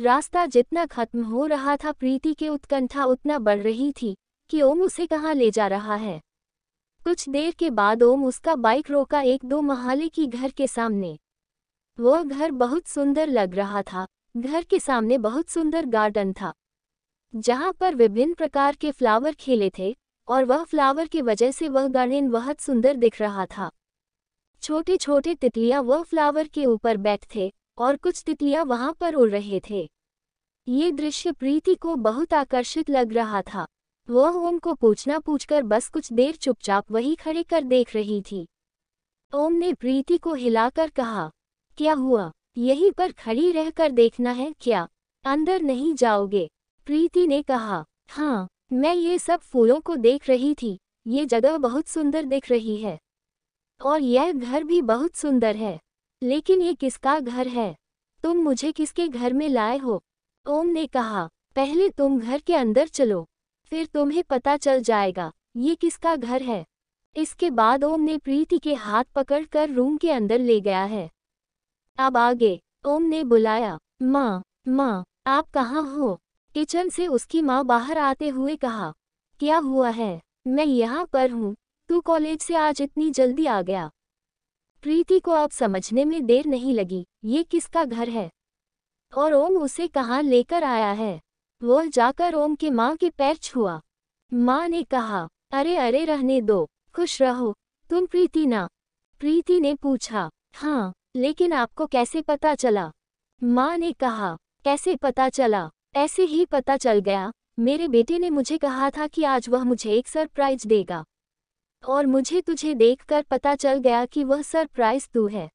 रास्ता जितना खत्म हो रहा था प्रीति के उत्कंठा उतना बढ़ रही थी कि ओम उसे कहाँ ले जा रहा है कुछ देर के बाद ओम उसका बाइक रोका एक दो महाले की घर के सामने वह घर बहुत सुंदर लग रहा था घर के सामने बहुत सुंदर गार्डन था जहाँ पर विभिन्न प्रकार के फ्लावर खेले थे और वह फ्लावर की वजह से वह गार्डन बहुत सुंदर दिख रहा था छोटे छोटे तितलियाँ वह फ्लावर के ऊपर बैठ थे और कुछ तितलियां वहां पर उड़ रहे थे ये दृश्य प्रीति को बहुत आकर्षित लग रहा था वह ओम को पूछना पूछकर बस कुछ देर चुपचाप वही खड़े कर देख रही थी ओम ने प्रीति को हिलाकर कहा क्या हुआ यहीं पर खड़ी रहकर देखना है क्या अंदर नहीं जाओगे प्रीति ने कहा हाँ मैं ये सब फूलों को देख रही थी ये जगह बहुत सुंदर दिख रही है और यह घर भी बहुत सुंदर है लेकिन ये किसका घर है तुम मुझे किसके घर में लाए हो ओम ने कहा पहले तुम घर के अंदर चलो फिर तुम्हें पता चल जाएगा ये किसका घर है इसके बाद ओम ने प्रीति के हाथ पकड़कर रूम के अंदर ले गया है अब आगे ओम ने बुलाया माँ माँ आप कहाँ हो किचन से उसकी माँ बाहर आते हुए कहा क्या हुआ है मैं यहाँ पर हूँ तू कॉलेज से आज इतनी जल्दी आ गया प्रीति को अब समझने में देर नहीं लगी ये किसका घर है और ओम उसे कहाँ लेकर आया है वो जाकर ओम के माँ के पैर छुआ माँ ने कहा अरे अरे रहने दो खुश रहो तुम प्रीति ना प्रीति ने पूछा हाँ लेकिन आपको कैसे पता चला माँ ने कहा कैसे पता चला ऐसे ही पता चल गया मेरे बेटे ने मुझे कहा था कि आज वह मुझे एक सरप्राइज देगा और मुझे तुझे देखकर पता चल गया कि वह सरप्राइज तू है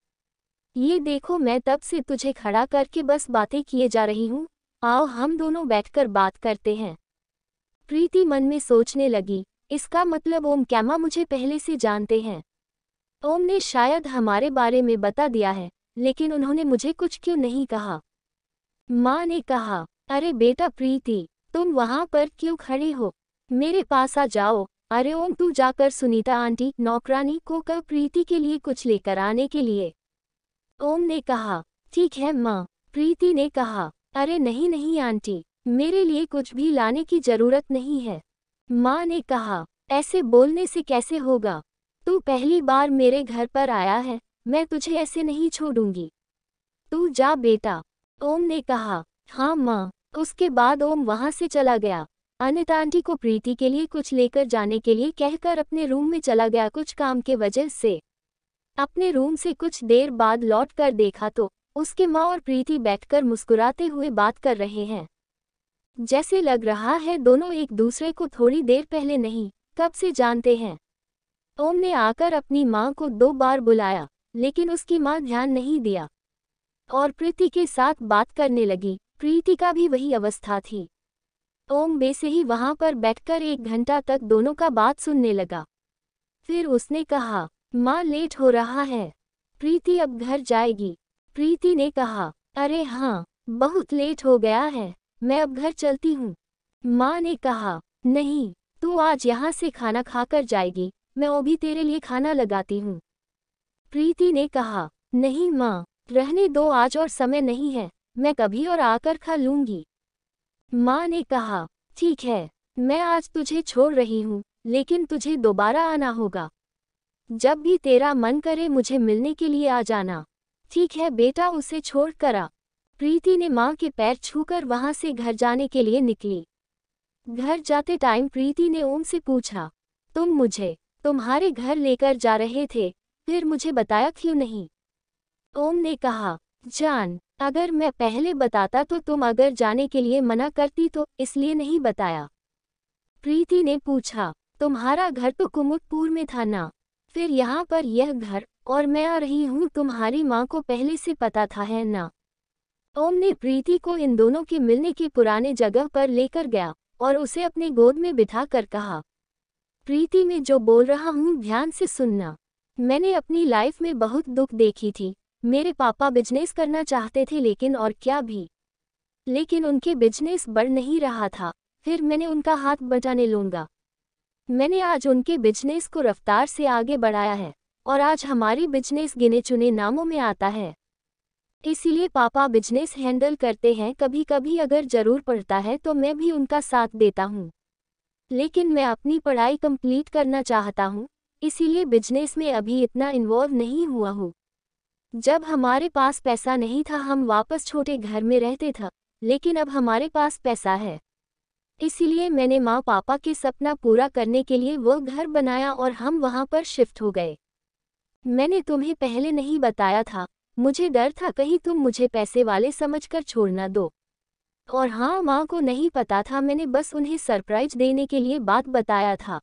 ये देखो मैं तब से तुझे खड़ा करके बस बातें किए जा रही हूँ आओ हम दोनों बैठकर बात करते हैं प्रीति मन में सोचने लगी इसका मतलब ओम कैमा मुझे पहले से जानते हैं ओम ने शायद हमारे बारे में बता दिया है लेकिन उन्होंने मुझे कुछ क्यों नहीं कहा माँ ने कहा अरे बेटा प्रीति तुम वहाँ पर क्यों खड़े हो मेरे पास आ जाओ अरे ओम तू जाकर सुनीता आंटी नौकरानी को कह प्रीति के लिए कुछ लेकर आने के लिए ओम ने कहा ठीक है माँ प्रीति ने कहा अरे नहीं नहीं आंटी मेरे लिए कुछ भी लाने की जरूरत नहीं है माँ ने कहा ऐसे बोलने से कैसे होगा तू पहली बार मेरे घर पर आया है मैं तुझे ऐसे नहीं छोड़ूंगी तू जा बेटा ओम ने कहा हाँ माँ उसके बाद ओम वहाँ से चला गया अनित आंटी को प्रीति के लिए कुछ लेकर जाने के लिए कहकर अपने रूम में चला गया कुछ काम के वजह से अपने रूम से कुछ देर बाद लौट कर देखा तो उसके माँ और प्रीति बैठकर मुस्कुराते हुए बात कर रहे हैं जैसे लग रहा है दोनों एक दूसरे को थोड़ी देर पहले नहीं कब से जानते हैं ओम ने आकर अपनी माँ को दो बार बुलाया लेकिन उसकी माँ ध्यान नहीं दिया और प्रीति के साथ बात करने लगी प्रीति का भी वही अवस्था थी ओम वैसे ही वहां पर बैठकर एक घंटा तक दोनों का बात सुनने लगा फिर उसने कहा माँ लेट हो रहा है प्रीति अब घर जाएगी प्रीति ने कहा अरे हाँ बहुत लेट हो गया है मैं अब घर चलती हूँ माँ ने कहा नहीं तू आज यहाँ से खाना खाकर जाएगी मैं वो भी तेरे लिए खाना लगाती हूँ प्रीति ने कहा नहीं माँ रहने दो आज और समय नहीं है मैं कभी और आकर खा लूँगी माँ ने कहा ठीक है मैं आज तुझे छोड़ रही हूँ लेकिन तुझे दोबारा आना होगा जब भी तेरा मन करे मुझे मिलने के लिए आ जाना ठीक है बेटा उसे छोड़ करा प्रीति ने माँ के पैर छूकर वहां से घर जाने के लिए निकली घर जाते टाइम प्रीति ने ओम से पूछा तुम मुझे तुम्हारे घर लेकर जा रहे थे फिर मुझे बताया क्यों नहीं ओम ने कहा जान अगर मैं पहले बताता तो तुम अगर जाने के लिए मना करती तो इसलिए नहीं बताया प्रीति ने पूछा तुम्हारा घर तो कुमुटपुर में था ना फिर यहाँ पर यह घर और मैं आ रही हूँ तुम्हारी माँ को पहले से पता था है ना ओम ने प्रीति को इन दोनों के मिलने के पुराने जगह पर लेकर गया और उसे अपने गोद में बिठा कर कहा प्रीति मैं जो बोल रहा हूँ ध्यान से सुनना मैंने अपनी लाइफ में बहुत दुख देखी थी मेरे पापा बिजनेस करना चाहते थे लेकिन और क्या भी लेकिन उनके बिजनेस बढ़ नहीं रहा था फिर मैंने उनका हाथ बचाने लूंगा मैंने आज उनके बिजनेस को रफ्तार से आगे बढ़ाया है और आज हमारी बिजनेस गिने चुने नामों में आता है इसीलिए पापा बिजनेस हैंडल करते हैं कभी कभी अगर जरूर पड़ता है तो मैं भी उनका साथ देता हूँ लेकिन मैं अपनी पढ़ाई कंप्लीट करना चाहता हूँ इसीलिए बिजनेस में अभी इतना इन्वॉल्व नहीं हुआ हूँ जब हमारे पास पैसा नहीं था हम वापस छोटे घर में रहते थे लेकिन अब हमारे पास पैसा है इसीलिए मैंने माँ पापा के सपना पूरा करने के लिए वह घर बनाया और हम वहाँ पर शिफ्ट हो गए मैंने तुम्हें पहले नहीं बताया था मुझे डर था कहीं तुम मुझे पैसे वाले समझकर कर छोड़ना दो और हाँ माँ को नहीं पता था मैंने बस उन्हें सरप्राइज देने के लिए बात बताया था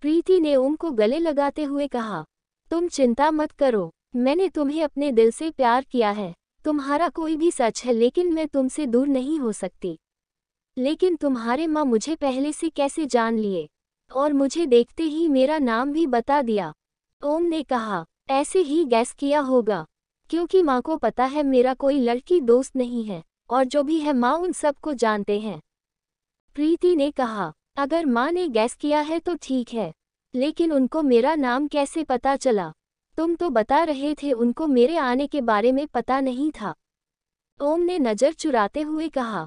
प्रीति ने ओम को गले लगाते हुए कहा तुम चिंता मत करो मैंने तुम्हें अपने दिल से प्यार किया है तुम्हारा कोई भी सच है लेकिन मैं तुमसे दूर नहीं हो सकती लेकिन तुम्हारे माँ मुझे पहले से कैसे जान लिए और मुझे देखते ही मेरा नाम भी बता दिया ओम ने कहा ऐसे ही गैस किया होगा क्योंकि माँ को पता है मेरा कोई लड़की दोस्त नहीं है और जो भी है माँ उन सबको जानते हैं प्रीति ने कहा अगर माँ ने गैस किया है तो ठीक है लेकिन उनको मेरा नाम कैसे पता चला तुम तो बता रहे थे उनको मेरे आने के बारे में पता नहीं था ओम ने नजर चुराते हुए कहा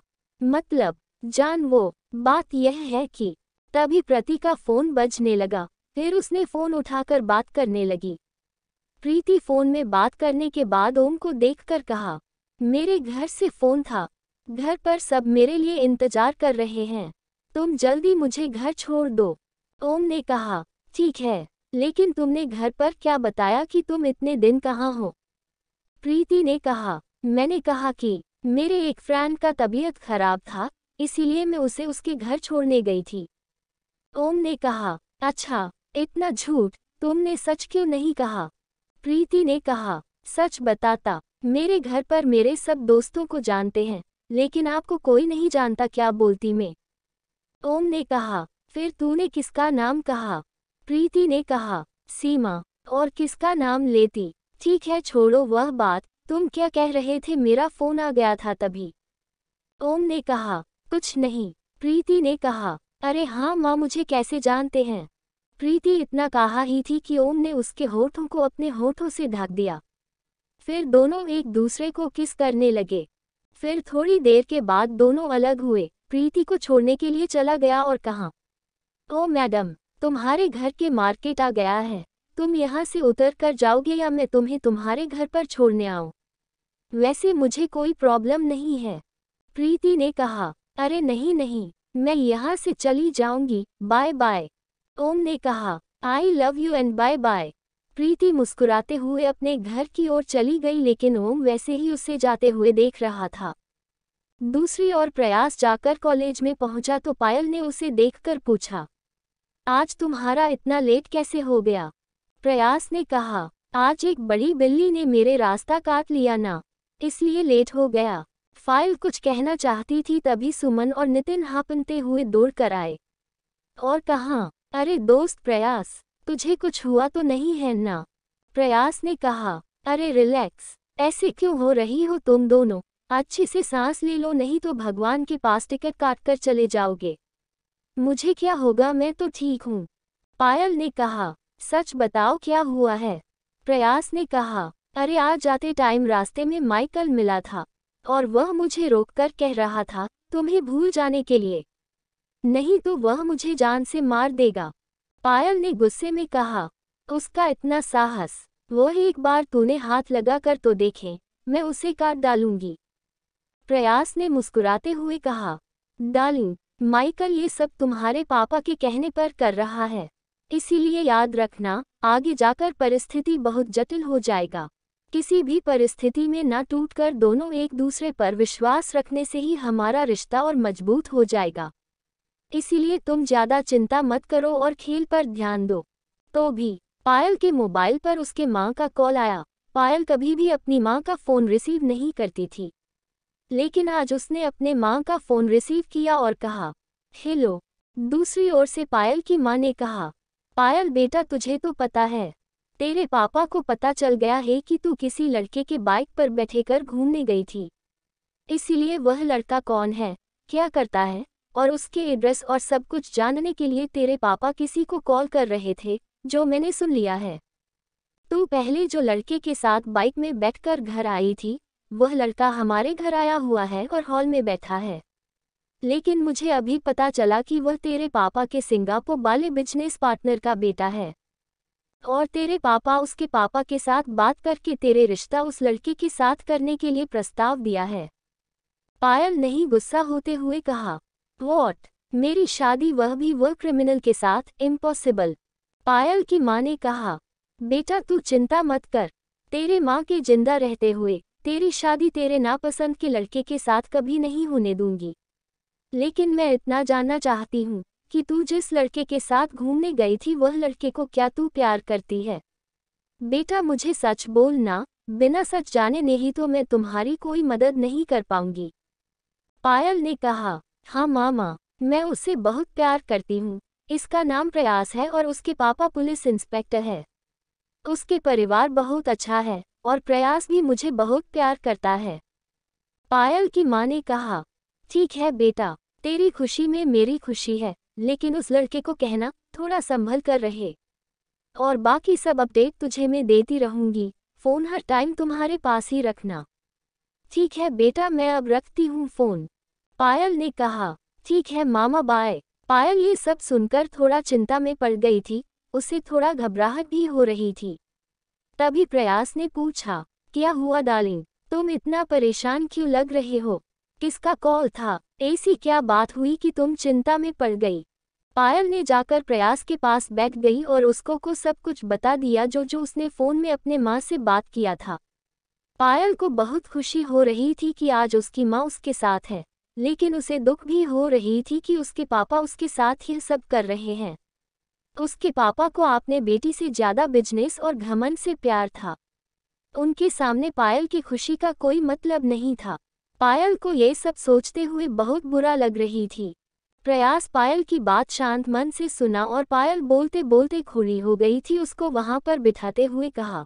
मतलब जान वो बात यह है कि तभी प्रति का फोन बजने लगा फिर उसने फोन उठाकर बात करने लगी प्रीति फोन में बात करने के बाद ओम को देखकर कहा मेरे घर से फोन था घर पर सब मेरे लिए इंतजार कर रहे हैं तुम जल्दी मुझे घर छोड़ दो ओम ने कहा ठीक है लेकिन तुमने घर पर क्या बताया कि तुम इतने दिन कहाँ हो प्रीति ने कहा मैंने कहा कि मेरे एक फ्रेंड का तबीयत खराब था इसीलिए मैं उसे उसके घर छोड़ने गई थी ओम ने कहा अच्छा इतना झूठ तुमने सच क्यों नहीं कहा प्रीति ने कहा सच बताता मेरे घर पर मेरे सब दोस्तों को जानते हैं लेकिन आपको कोई नहीं जानता क्या बोलती मैं ओम ने कहा फिर तूने किसका नाम कहा प्रीति ने कहा सीमा और किसका नाम लेती ठीक है छोड़ो वह बात तुम क्या कह रहे थे मेरा फोन आ गया था तभी ओम ने कहा कुछ नहीं प्रीति ने कहा अरे हाँ माँ मुझे कैसे जानते हैं प्रीति इतना कहा ही थी कि ओम ने उसके होठों को अपने होठों से ढक दिया फिर दोनों एक दूसरे को किस करने लगे फिर थोड़ी देर के बाद दोनों अलग हुए प्रीति को छोड़ने के लिए चला गया और कहा ओ मैडम तुम्हारे घर के मार्केट आ गया है तुम यहाँ से उतर कर जाओगे या मैं तुम्हें तुम्हारे घर पर छोड़ने आऊँ वैसे मुझे कोई प्रॉब्लम नहीं है प्रीति ने कहा अरे नहीं नहीं मैं यहाँ से चली जाऊंगी बाय बाय ओम ने कहा I love you and bye bye Preeti मुस्कुराते हुए अपने घर की ओर चली गई लेकिन ओम वैसे ही उसे जाते हुए देख रहा था दूसरी ओर प्रयास जाकर कॉलेज में पहुंचा तो पायल ने उसे देखकर पूछा आज तुम्हारा इतना लेट कैसे हो गया प्रयास ने कहा आज एक बड़ी बिल्ली ने मेरे रास्ता काट लिया ना इसलिए लेट हो गया फाइल कुछ कहना चाहती थी तभी सुमन और नितिन हापनते हुए दौड़ कर आए और कहा अरे दोस्त प्रयास तुझे कुछ हुआ तो नहीं है ना प्रयास ने कहा अरे रिलैक्स ऐसे क्यों हो रही हो तुम दोनों अच्छे से सांस ले लो नहीं तो भगवान के पास टिकट काट कर चले जाओगे मुझे क्या होगा मैं तो ठीक हूँ पायल ने कहा सच बताओ क्या हुआ है प्रयास ने कहा अरे आज जाते टाइम रास्ते में माइकल मिला था और वह मुझे रोककर कह रहा था तुम्हें भूल जाने के लिए नहीं तो वह मुझे जान से मार देगा पायल ने गुस्से में कहा उसका इतना साहस वो एक बार तूने हाथ लगा कर तो देखें मैं उसे काट डालूंगी प्रयास ने मुस्कुराते हुए कहा डालिंग माइकल ये सब तुम्हारे पापा के कहने पर कर रहा है इसीलिए याद रखना आगे जाकर परिस्थिति बहुत जटिल हो जाएगा किसी भी परिस्थिति में न टूटकर दोनों एक दूसरे पर विश्वास रखने से ही हमारा रिश्ता और मजबूत हो जाएगा इसीलिए तुम ज़्यादा चिंता मत करो और खेल पर ध्यान दो तो भी पायल के मोबाइल पर उसके माँ का कॉल आया पायल कभी भी अपनी माँ का फ़ोन रिसीव नहीं करती थी लेकिन आज उसने अपने माँ का फोन रिसीव किया और कहा हेलो दूसरी ओर से पायल की माँ ने कहा पायल बेटा तुझे तो पता है तेरे पापा को पता चल गया है कि तू किसी लड़के के बाइक पर बैठे कर घूमने गई थी इसीलिए वह लड़का कौन है क्या करता है और उसके एड्रेस और सब कुछ जानने के लिए तेरे पापा किसी को कॉल कर रहे थे जो मैंने सुन लिया है तू पहले जो लड़के के साथ बाइक में बैठकर घर आई थी वह लड़का हमारे घर आया हुआ है और हॉल में बैठा है लेकिन मुझे अभी पता चला कि वह तेरे पापा के सिंगापुर वाले बिजनेस पार्टनर का बेटा है और तेरे पापा उसके पापा के साथ बात करके तेरे रिश्ता उस लड़के के साथ करने के लिए प्रस्ताव दिया है पायल नहीं गुस्सा होते हुए कहा वॉट मेरी शादी वह भी वह क्रिमिनल के साथ इम्पॉसिबल पायल की माँ ने कहा बेटा तू चिंता मत कर तेरे माँ के जिंदा रहते हुए तेरी शादी तेरे नापसंद के लड़के के साथ कभी नहीं होने दूंगी लेकिन मैं इतना जानना चाहती हूँ कि तू जिस लड़के के साथ घूमने गई थी वह लड़के को क्या तू प्यार करती है बेटा मुझे सच बोलना बिना सच जाने नहीं तो मैं तुम्हारी कोई मदद नहीं कर पाऊंगी पायल ने कहा हाँ मामा मैं उससे बहुत प्यार करती हूँ इसका नाम प्रयास है और उसके पापा पुलिस इंस्पेक्टर है उसके परिवार बहुत अच्छा है और प्रयास भी मुझे बहुत प्यार करता है पायल की माँ ने कहा ठीक है बेटा तेरी खुशी में मेरी खुशी है लेकिन उस लड़के को कहना थोड़ा संभल कर रहे और बाकी सब अपडेट तुझे मैं देती रहूंगी फ़ोन हर टाइम तुम्हारे पास ही रखना ठीक है बेटा मैं अब रखती हूँ फ़ोन पायल ने कहा ठीक है मामा बाय पायल ये सब सुनकर थोड़ा चिंता में पड़ गई थी उसे थोड़ा घबराहट भी हो रही थी तभी प्रयास ने पूछा क्या हुआ डालिंग तुम इतना परेशान क्यों लग रहे हो किसका कॉल था ऐसी क्या बात हुई कि तुम चिंता में पड़ गई पायल ने जाकर प्रयास के पास बैठ गई और उसको को सब कुछ बता दिया जो जो उसने फ़ोन में अपने माँ से बात किया था पायल को बहुत खुशी हो रही थी कि आज उसकी माँ उसके साथ है लेकिन उसे दुख भी हो रही थी कि उसके पापा उसके साथ यह सब कर रहे हैं उसके पापा को आपने बेटी से ज्यादा बिजनेस और घमन से प्यार था उनके सामने पायल की खुशी का कोई मतलब नहीं था पायल को ये सब सोचते हुए बहुत बुरा लग रही थी प्रयास पायल की बात शांत मन से सुना और पायल बोलते बोलते खुली हो गई थी उसको वहां पर बिठाते हुए कहा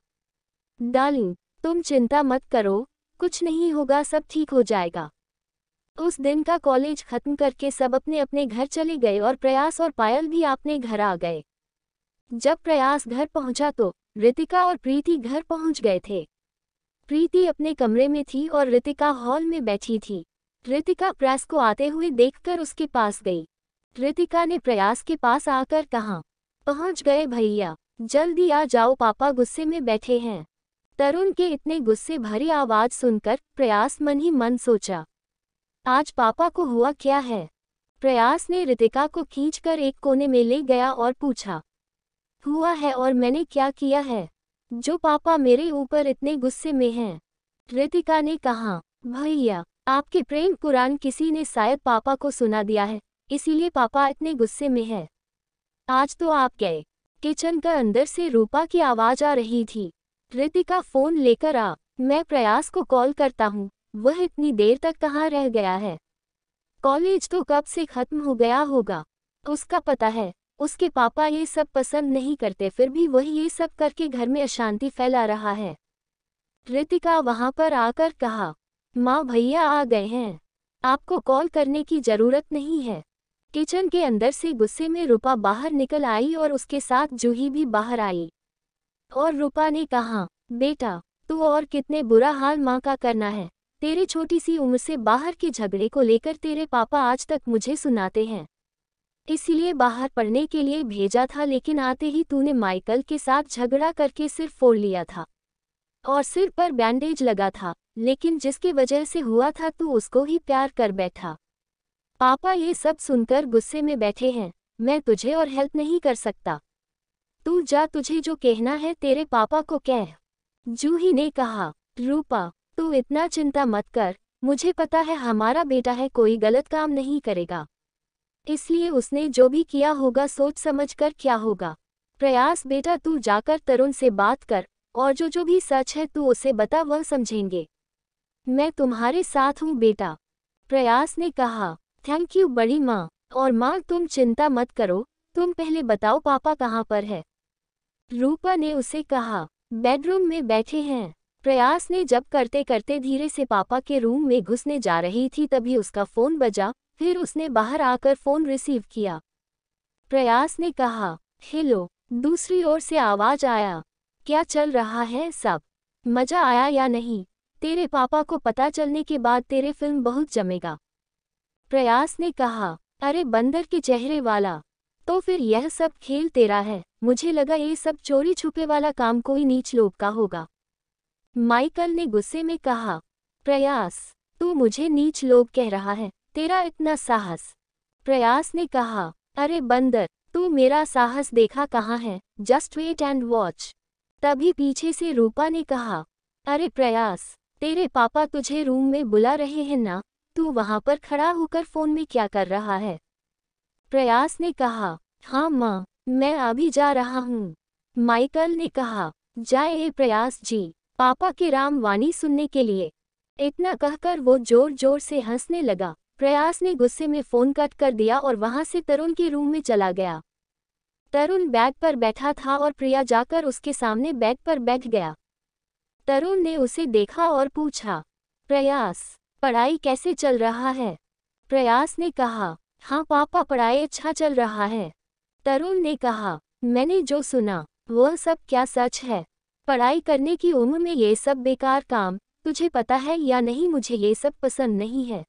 डालिंग तुम चिंता मत करो कुछ नहीं होगा सब ठीक हो जाएगा उस दिन का कॉलेज खत्म करके सब अपने अपने घर चले गए और प्रयास और पायल भी अपने घर आ गए जब प्रयास घर पहुंचा तो रितिका और प्रीति घर पहुंच गए थे प्रीति अपने कमरे में थी और रितिका हॉल में बैठी थी रितिका प्रयास को आते हुए देखकर उसके पास गई रितिका ने प्रयास के पास आकर कहा पहुंच गए भैया जल्दी आ जाओ पापा गुस्से में बैठे हैं तरुण के इतने गुस्से भरी आवाज सुनकर प्रयास मन ही मन सोचा आज पापा को हुआ क्या है प्रयास ने रितिका को खींचकर एक कोने में ले गया और पूछा हुआ है और मैंने क्या किया है जो पापा मेरे ऊपर इतने गुस्से में हैं रितिका ने कहा भैया आपके प्रेम कुरान किसी ने शायद पापा को सुना दिया है इसीलिए पापा इतने गुस्से में है आज तो आप गए किचन का अंदर से रूपा की आवाज आ रही थी रितिका फोन लेकर आ मैं प्रयास को कॉल करता हूँ वह इतनी देर तक कहाँ रह गया है कॉलेज तो कब से खत्म हो गया होगा उसका पता है उसके पापा ये सब पसंद नहीं करते फिर भी वह ये सब करके घर में अशांति फैला रहा है ऋतिका वहां पर आकर कहा माँ भैया आ गए हैं आपको कॉल करने की जरूरत नहीं है किचन के अंदर से गुस्से में रूपा बाहर निकल आई और उसके साथ जूही भी बाहर आई और रूपा ने कहा बेटा तू और कितने बुरा हाल माँ का करना है तेरे छोटी सी उम्र से बाहर के झगड़े को लेकर तेरे पापा आज तक मुझे सुनाते हैं इसलिए बाहर पढ़ने के लिए भेजा था लेकिन आते ही तूने माइकल के साथ झगड़ा करके सिर फोड़ लिया था और सिर पर बैंडेज लगा था लेकिन जिसके वजह से हुआ था तू उसको ही प्यार कर बैठा पापा ये सब सुनकर गुस्से में बैठे हैं मैं तुझे और हेल्प नहीं कर सकता तू जा तुझे जो कहना है तेरे पापा को कह जूही ने कहा रूपा तू इतना चिंता मत कर मुझे पता है हमारा बेटा है कोई गलत काम नहीं करेगा इसलिए उसने जो भी किया होगा सोच समझ कर क्या होगा प्रयास बेटा तू जाकर तरुण से बात कर और जो जो भी सच है तू उसे बता वह समझेंगे मैं तुम्हारे साथ हूँ बेटा प्रयास ने कहा थैंक यू बड़ी माँ और माँ तुम चिंता मत करो तुम पहले बताओ पापा कहाँ पर है रूपा ने उसे कहा बेडरूम में बैठे हैं प्रयास ने जब करते करते धीरे से पापा के रूम में घुसने जा रही थी तभी उसका फोन बजा फिर उसने बाहर आकर फोन रिसीव किया प्रयास ने कहा हेलो दूसरी ओर से आवाज आया क्या चल रहा है सब मजा आया या नहीं तेरे पापा को पता चलने के बाद तेरे फिल्म बहुत जमेगा प्रयास ने कहा अरे बंदर के चेहरे वाला तो फिर यह सब खेल तेरा है मुझे लगा ये सब चोरी छुपे वाला काम कोई नीच लोग का होगा माइकल ने गुस्से में कहा प्रयास तू मुझे नीच लोग कह रहा है तेरा इतना साहस प्रयास ने कहा अरे बंदर तू मेरा साहस देखा कहाँ है जस्ट वेट एंड वॉच तभी पीछे से रूपा ने कहा अरे प्रयास तेरे पापा तुझे रूम में बुला रहे हैं ना तू वहाँ पर खड़ा होकर फोन में क्या कर रहा है प्रयास ने कहा हाँ माँ मैं अभी जा रहा हूँ माइकल ने कहा जाए प्रयास जी पापा की राम वाणी सुनने के लिए इतना कहकर वो जोर जोर से हंसने लगा प्रयास ने गुस्से में फोन कट कर दिया और वहां से तरुण के रूम में चला गया तरुण बैग पर बैठा था और प्रिया जाकर उसके सामने बैग पर बैठ गया तरुण ने उसे देखा और पूछा प्रयास पढ़ाई कैसे चल रहा है प्रयास ने कहा हाँ पापा पढ़ाई अच्छा चल रहा है तरुण ने कहा मैंने जो सुना वह सब क्या सच है पढ़ाई करने की उम्र में ये सब बेकार काम तुझे पता है या नहीं मुझे ये सब पसंद नहीं है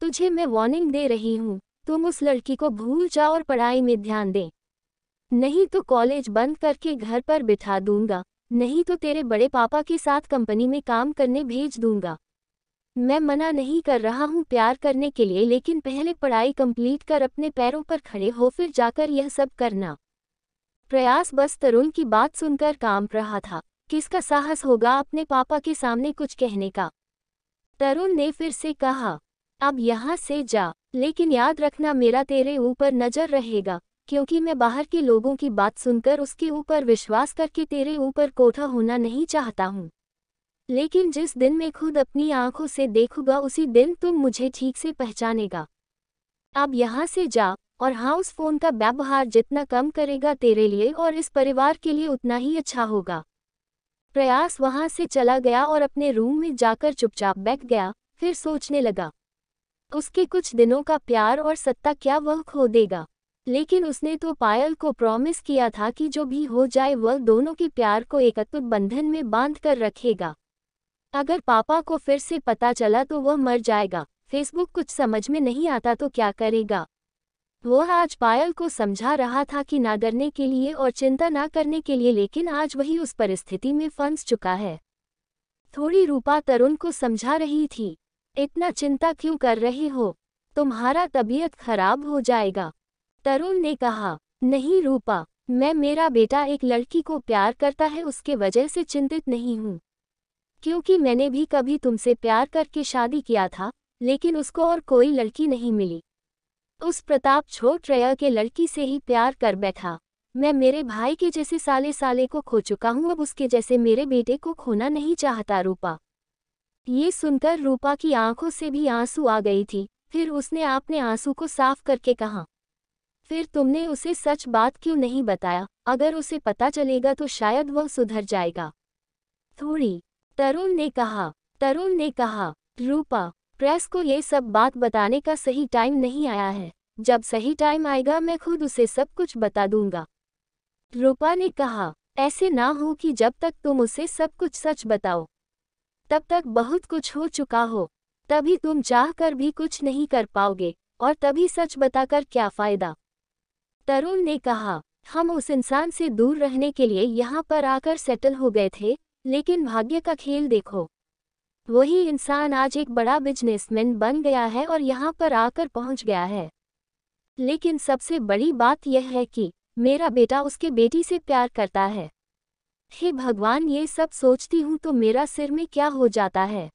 तुझे मैं वार्निंग दे रही हूँ तुम उस लड़की को भूल जाओ और पढ़ाई में ध्यान दें नहीं तो कॉलेज बंद करके घर पर बिठा दूंगा नहीं तो तेरे बड़े पापा के साथ कंपनी में काम करने भेज दूंगा मैं मना नहीं कर रहा हूँ प्यार करने के लिए लेकिन पहले पढ़ाई कंप्लीट कर अपने पैरों पर खड़े हो फिर जाकर यह सब करना प्रयास बस तरुण की बात सुनकर कांप रहा था किसका साहस होगा अपने पापा के सामने कुछ कहने का तरुण ने फिर से कहा अब यहाँ से जा लेकिन याद रखना मेरा तेरे ऊपर नजर रहेगा क्योंकि मैं बाहर के लोगों की बात सुनकर उसके ऊपर विश्वास करके तेरे ऊपर कोठा होना नहीं चाहता हूँ लेकिन जिस दिन मैं खुद अपनी आंखों से देखूंगा उसी दिन तुम मुझे ठीक से पहचानेगा अब यहाँ से जा और हाउस फोन का व्यवहार जितना कम करेगा तेरे लिए और इस परिवार के लिए उतना ही अच्छा होगा प्रयास वहाँ से चला गया और अपने रूम में जाकर चुपचाप बैठ गया फिर सोचने लगा उसके कुछ दिनों का प्यार और सत्ता क्या वह खो देगा लेकिन उसने तो पायल को प्रॉमिस किया था कि जो भी हो जाए वह दोनों के प्यार को एकत्व बंधन में बांध कर रखेगा अगर पापा को फिर से पता चला तो वह मर जाएगा फेसबुक कुछ समझ में नहीं आता तो क्या करेगा वह आज पायल को समझा रहा था कि ना डरने के लिए और चिंता ना करने के लिए लेकिन आज वही उस परिस्थिति में फंस चुका है थोड़ी रूपा तरुण को समझा रही थी इतना चिंता क्यों कर रहे हो तुम्हारा तबीयत खराब हो जाएगा तरुण ने कहा नहीं रूपा मैं मेरा बेटा एक लड़की को प्यार करता है उसके वजह से चिंतित नहीं हूँ क्योंकि मैंने भी कभी तुमसे प्यार करके शादी किया था लेकिन उसको और कोई लड़की नहीं मिली उस प्रताप छोट रया के लड़की से ही प्यार कर बैठा मैं मेरे भाई के जैसे साले साले को खो चुका हूँ अब उसके जैसे मेरे बेटे को खोना नहीं चाहता रूपा ये सुनकर रूपा की आंखों से भी आंसू आ गई थी फिर उसने आपने आंसू को साफ करके कहा फिर तुमने उसे सच बात क्यों नहीं बताया अगर उसे पता चलेगा तो शायद वह सुधर जाएगा थोड़ी तरुण ने कहा तरुण ने कहा रूपा प्रेस को ये सब बात बताने का सही टाइम नहीं आया है जब सही टाइम आएगा मैं खुद उसे सब कुछ बता दूंगा रूपा ने कहा ऐसे ना हो कि जब तक तुम उसे सब कुछ सच बताओ तब तक बहुत कुछ हो चुका हो तभी तुम चाह कर भी कुछ नहीं कर पाओगे और तभी सच बताकर क्या फ़ायदा तरुण ने कहा हम उस इंसान से दूर रहने के लिए यहाँ पर आकर सेटल हो गए थे लेकिन भाग्य का खेल देखो वही इंसान आज एक बड़ा बिजनेसमैन बन गया है और यहाँ पर आकर पहुँच गया है लेकिन सबसे बड़ी बात यह है कि मेरा बेटा उसके बेटी से प्यार करता है हे भगवान ये सब सोचती हूँ तो मेरा सिर में क्या हो जाता है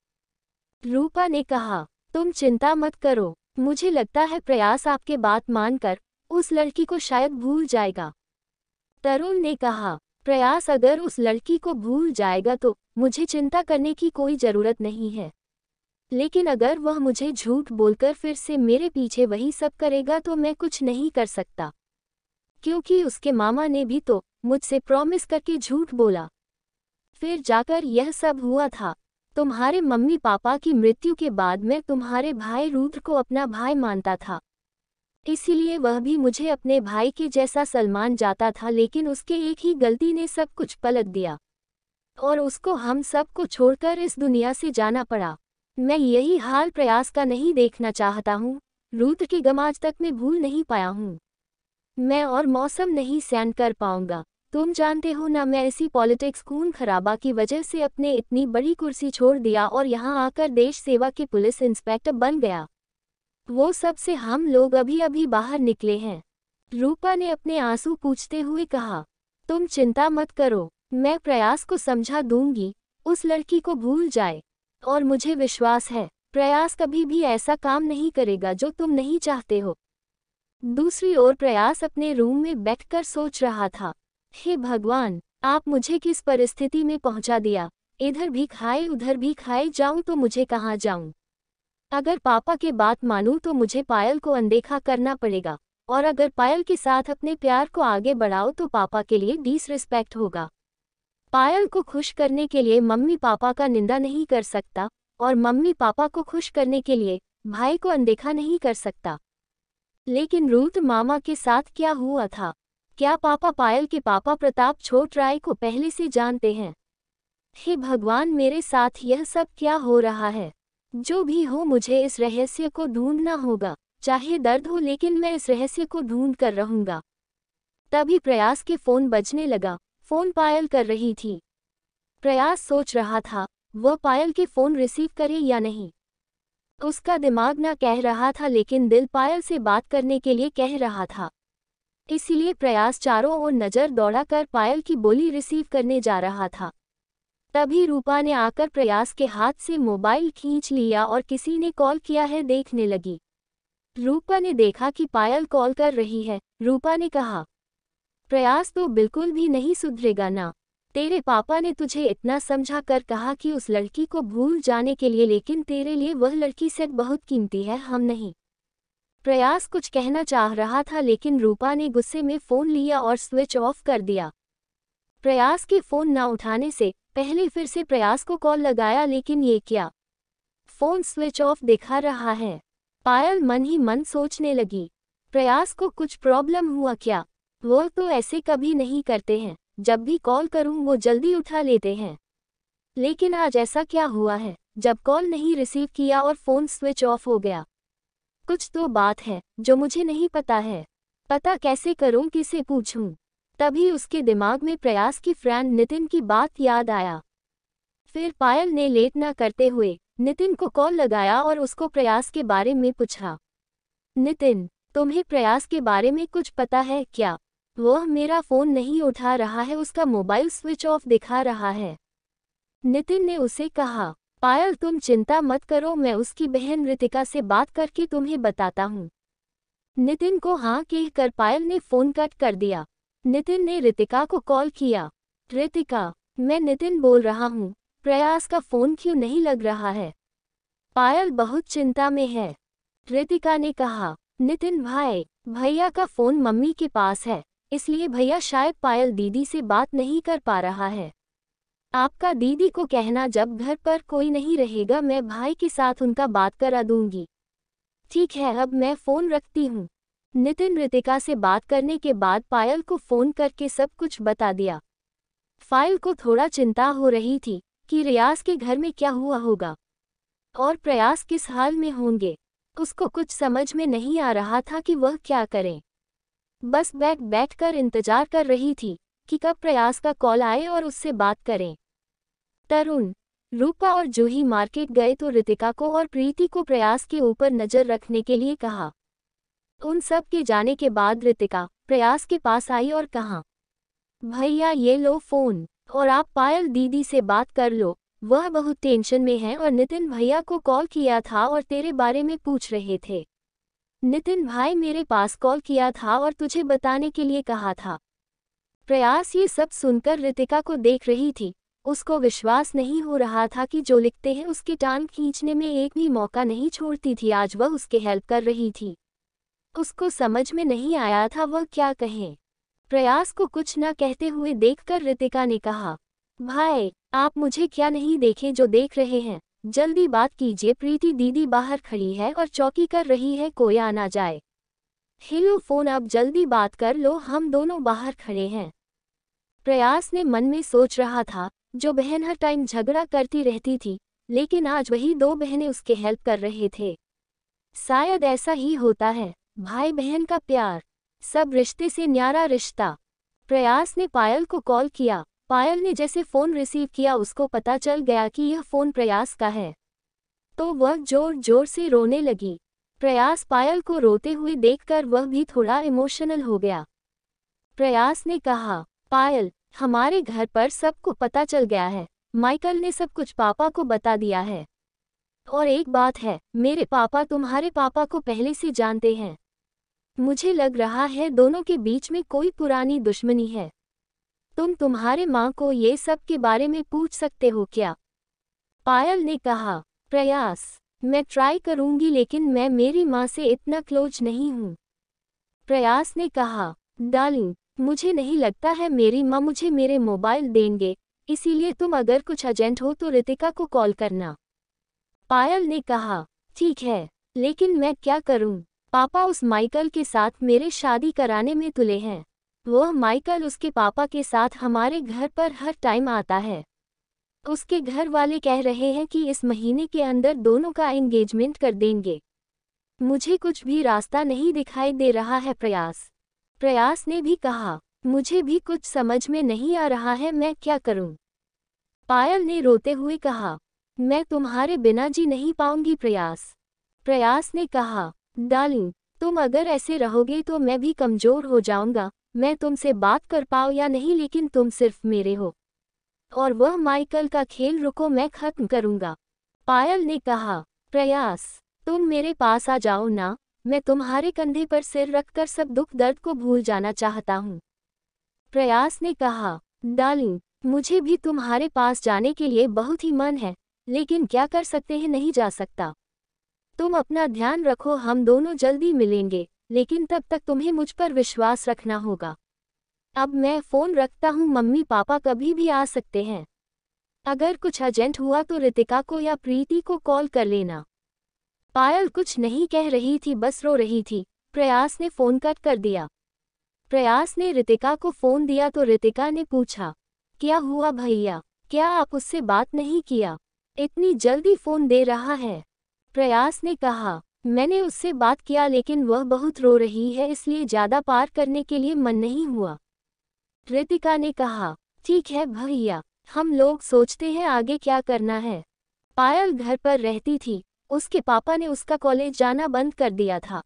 रूपा ने कहा तुम चिंता मत करो मुझे लगता है प्रयास आपके बात मानकर उस लड़की को शायद भूल जाएगा तरुण ने कहा प्रयास अगर उस लड़की को भूल जाएगा तो मुझे चिंता करने की कोई ज़रूरत नहीं है लेकिन अगर वह मुझे झूठ बोलकर फिर से मेरे पीछे वही सब करेगा तो मैं कुछ नहीं कर सकता क्योंकि उसके मामा ने भी तो मुझसे प्रॉमिस करके झूठ बोला फिर जाकर यह सब हुआ था तुम्हारे मम्मी पापा की मृत्यु के बाद मैं तुम्हारे भाई रुद्र को अपना भाई मानता था इसीलिए वह भी मुझे अपने भाई के जैसा सलमान जाता था लेकिन उसके एक ही गलती ने सब कुछ पलट दिया और उसको हम सब को छोड़कर इस दुनिया से जाना पड़ा मैं यही हाल प्रयास का नहीं देखना चाहता हूँ रूत के गमाज तक मैं भूल नहीं पाया हूँ मैं और मौसम नहीं सहन कर पाऊंगा तुम जानते हो ना मैं इसी पॉलिटिक्स खून खराबा की वजह से अपने इतनी बड़ी कुर्सी छोड़ दिया और यहाँ आकर देश सेवा के पुलिस इंस्पेक्टर बन गया वो सब से हम लोग अभी अभी बाहर निकले हैं रूपा ने अपने आंसू पूछते हुए कहा तुम चिंता मत करो मैं प्रयास को समझा दूंगी उस लड़की को भूल जाए और मुझे विश्वास है प्रयास कभी भी ऐसा काम नहीं करेगा जो तुम नहीं चाहते हो दूसरी ओर प्रयास अपने रूम में बैठकर सोच रहा था हे भगवान आप मुझे किस परिस्थिति में पहुंचा दिया इधर भी खाए उधर भी खाए जाऊं तो मुझे कहाँ जाऊं अगर पापा के बात मानूं तो मुझे पायल को अनदेखा करना पड़ेगा और अगर पायल के साथ अपने प्यार को आगे बढ़ाओ तो पापा के लिए डिसरिस्पेक्ट होगा पायल को खुश करने के लिए मम्मी पापा का निंदा नहीं कर सकता और मम्मी पापा को खुश करने के लिए भाई को अनदेखा नहीं कर सकता लेकिन रूत मामा के साथ क्या हुआ था क्या पापा पायल के पापा प्रताप छोट राय को पहले से जानते हैं हे भगवान मेरे साथ यह सब क्या हो रहा है जो भी हो मुझे इस रहस्य को ढूंढना होगा चाहे दर्द हो लेकिन मैं इस रहस्य को ढूंढ कर रहूंगा तभी प्रयास के फोन बजने लगा फोन पायल कर रही थी प्रयास सोच रहा था वह पायल के फोन रिसीव करे या नहीं उसका दिमाग ना कह रहा था लेकिन दिल पायल से बात करने के लिए कह रहा था इसलिए प्रयास चारों ओर नज़र दौड़ा कर पायल की बोली रिसीव करने जा रहा था तभी रूपा ने आकर प्रयास के हाथ से मोबाइल खींच लिया और किसी ने कॉल किया है देखने लगी रूपा ने देखा कि पायल कॉल कर रही है रूपा ने कहा प्रयास तो बिल्कुल भी नहीं सुधरेगा ना तेरे पापा ने तुझे इतना समझा कर कहा कि उस लड़की को भूल जाने के लिए लेकिन तेरे लिए वह लड़की सेट बहुत कीमती है हम नहीं प्रयास कुछ कहना चाह रहा था लेकिन रूपा ने गुस्से में फ़ोन लिया और स्विच ऑफ कर दिया प्रयास के फ़ोन न उठाने से पहले फिर से प्रयास को कॉल लगाया लेकिन ये क्या फोन स्विच ऑफ दिखा रहा है पायल मन ही मन सोचने लगी प्रयास को कुछ प्रॉब्लम हुआ क्या वो तो ऐसे कभी नहीं करते हैं जब भी कॉल करूं वो जल्दी उठा लेते हैं लेकिन आज ऐसा क्या हुआ है जब कॉल नहीं रिसीव किया और फोन स्विच ऑफ हो गया कुछ तो बात है जो मुझे नहीं पता है पता कैसे करूं किसे पूछूं तभी उसके दिमाग में प्रयास की फ्रेंड नितिन की बात याद आया फिर पायल ने लेट न करते हुए नितिन को कॉल लगाया और उसको प्रयास के बारे में पूछा नितिन तुम्हें प्रयास के बारे में कुछ पता है क्या वह मेरा फोन नहीं उठा रहा है उसका मोबाइल स्विच ऑफ दिखा रहा है नितिन ने उसे कहा पायल तुम चिंता मत करो मैं उसकी बहन रितिका से बात करके तुम्हें बताता हूँ नितिन को हाँ कहकर पायल ने फोन कट कर दिया नितिन ने रितिका को कॉल किया रितिका मैं नितिन बोल रहा हूँ प्रयास का फोन क्यों नहीं लग रहा है पायल बहुत चिंता में है रितिका ने कहा नितिन भाई भैया का फोन मम्मी के पास है इसलिए भैया शायद पायल दीदी से बात नहीं कर पा रहा है आपका दीदी को कहना जब घर पर कोई नहीं रहेगा मैं भाई के साथ उनका बात करा दूंगी ठीक है अब मैं फोन रखती हूँ नितिन ऋतिका से बात करने के बाद पायल को फ़ोन करके सब कुछ बता दिया फाइल को थोड़ा चिंता हो रही थी कि रियाज के घर में क्या हुआ होगा और प्रयास किस हाल में होंगे उसको कुछ समझ में नहीं आ रहा था कि वह क्या करें बस बैठ बैठ कर इंतजार कर रही थी कि कब प्रयास का कॉल आए और उससे बात करें तरुण रूपा और जूही मार्केट गए तो ऋतिका को और प्रीति को प्रयास के ऊपर नज़र रखने के लिए कहा उन सब के जाने के बाद ऋतिका प्रयास के पास आई और कहा भैया ये लो फोन और आप पायल दीदी से बात कर लो वह बहुत टेंशन में है और नितिन भैया को कॉल किया था और तेरे बारे में पूछ रहे थे नितिन भाई मेरे पास कॉल किया था और तुझे बताने के लिए कहा था प्रयास ये सब सुनकर ऋतिका को देख रही थी उसको विश्वास नहीं हो रहा था कि जो लिखते हैं उसके टांग खींचने में एक भी मौका नहीं छोड़ती थी आज वह उसके हेल्प कर रही थी उसको समझ में नहीं आया था वह क्या कहें प्रयास को कुछ न कहते हुए देखकर रितिका ने कहा भाई आप मुझे क्या नहीं देखे जो देख रहे हैं जल्दी बात कीजिए प्रीति दीदी बाहर खड़ी है और चौकी कर रही है कोई आना जाए हेलो फोन अब जल्दी बात कर लो हम दोनों बाहर खड़े हैं प्रयास ने मन में सोच रहा था जो बहन हर टाइम झगड़ा करती रहती थी लेकिन आज वही दो बहनें उसके हेल्प कर रहे थे शायद ऐसा ही होता है भाई बहन का प्यार सब रिश्ते से न्यारा रिश्ता प्रयास ने पायल को कॉल किया पायल ने जैसे फोन रिसीव किया उसको पता चल गया कि यह फोन प्रयास का है तो वह जोर जोर से रोने लगी प्रयास पायल को रोते हुए देखकर वह भी थोड़ा इमोशनल हो गया प्रयास ने कहा पायल हमारे घर पर सबको पता चल गया है माइकल ने सब कुछ पापा को बता दिया है और एक बात है मेरे पापा तुम्हारे पापा को पहले से जानते हैं मुझे लग रहा है दोनों के बीच में कोई पुरानी दुश्मनी है तुम तुम्हारे माँ को ये सब के बारे में पूछ सकते हो क्या पायल ने कहा प्रयास मैं ट्राई करूंगी लेकिन मैं मेरी माँ से इतना क्लोज नहीं हूँ प्रयास ने कहा डार्लिंग मुझे नहीं लगता है मेरी माँ मुझे मेरे मोबाइल देंगे इसीलिए तुम अगर कुछ अर्जेंट हो तो रितिका को कॉल करना पायल ने कहा ठीक है लेकिन मैं क्या करूं? पापा उस माइकल के साथ मेरे शादी कराने में तुले हैं वह माइकल उसके पापा के साथ हमारे घर पर हर टाइम आता है उसके घर वाले कह रहे हैं कि इस महीने के अंदर दोनों का एंगेजमेंट कर देंगे मुझे कुछ भी रास्ता नहीं दिखाई दे रहा है प्रयास प्रयास ने भी कहा मुझे भी कुछ समझ में नहीं आ रहा है मैं क्या करूं? पायल ने रोते हुए कहा मैं तुम्हारे बिना जी नहीं पाऊंगी प्रयास प्रयास ने कहा डालिंग तुम अगर ऐसे रहोगे तो मैं भी कमजोर हो जाऊंगा मैं तुमसे बात कर पाओ या नहीं लेकिन तुम सिर्फ मेरे हो और वह माइकल का खेल रुको मैं खत्म करूंगा पायल ने कहा प्रयास तुम मेरे पास आ जाओ ना मैं तुम्हारे कंधे पर सिर रखकर सब दुख दर्द को भूल जाना चाहता हूँ प्रयास ने कहा डाली मुझे भी तुम्हारे पास जाने के लिए बहुत ही मन है लेकिन क्या कर सकते हैं नहीं जा सकता तुम अपना ध्यान रखो हम दोनों जल्दी मिलेंगे लेकिन तब तक तुम्हें मुझ पर विश्वास रखना होगा अब मैं फ़ोन रखता हूँ मम्मी पापा कभी भी आ सकते हैं अगर कुछ अर्जेंट हुआ तो रितिका को या प्रीति को कॉल कर लेना पायल कुछ नहीं कह रही थी बस रो रही थी प्रयास ने फ़ोन कट कर दिया प्रयास ने रितिका को फ़ोन दिया तो रितिका ने पूछा क्या हुआ भैया क्या आप उससे बात नहीं किया इतनी जल्दी फोन दे रहा है प्रयास ने कहा मैंने उससे बात किया लेकिन वह बहुत रो रही है इसलिए ज्यादा पार करने के लिए मन नहीं हुआ कृतिका ने कहा ठीक है भैया हम लोग सोचते हैं आगे क्या करना है पायल घर पर रहती थी उसके पापा ने उसका कॉलेज जाना बंद कर दिया था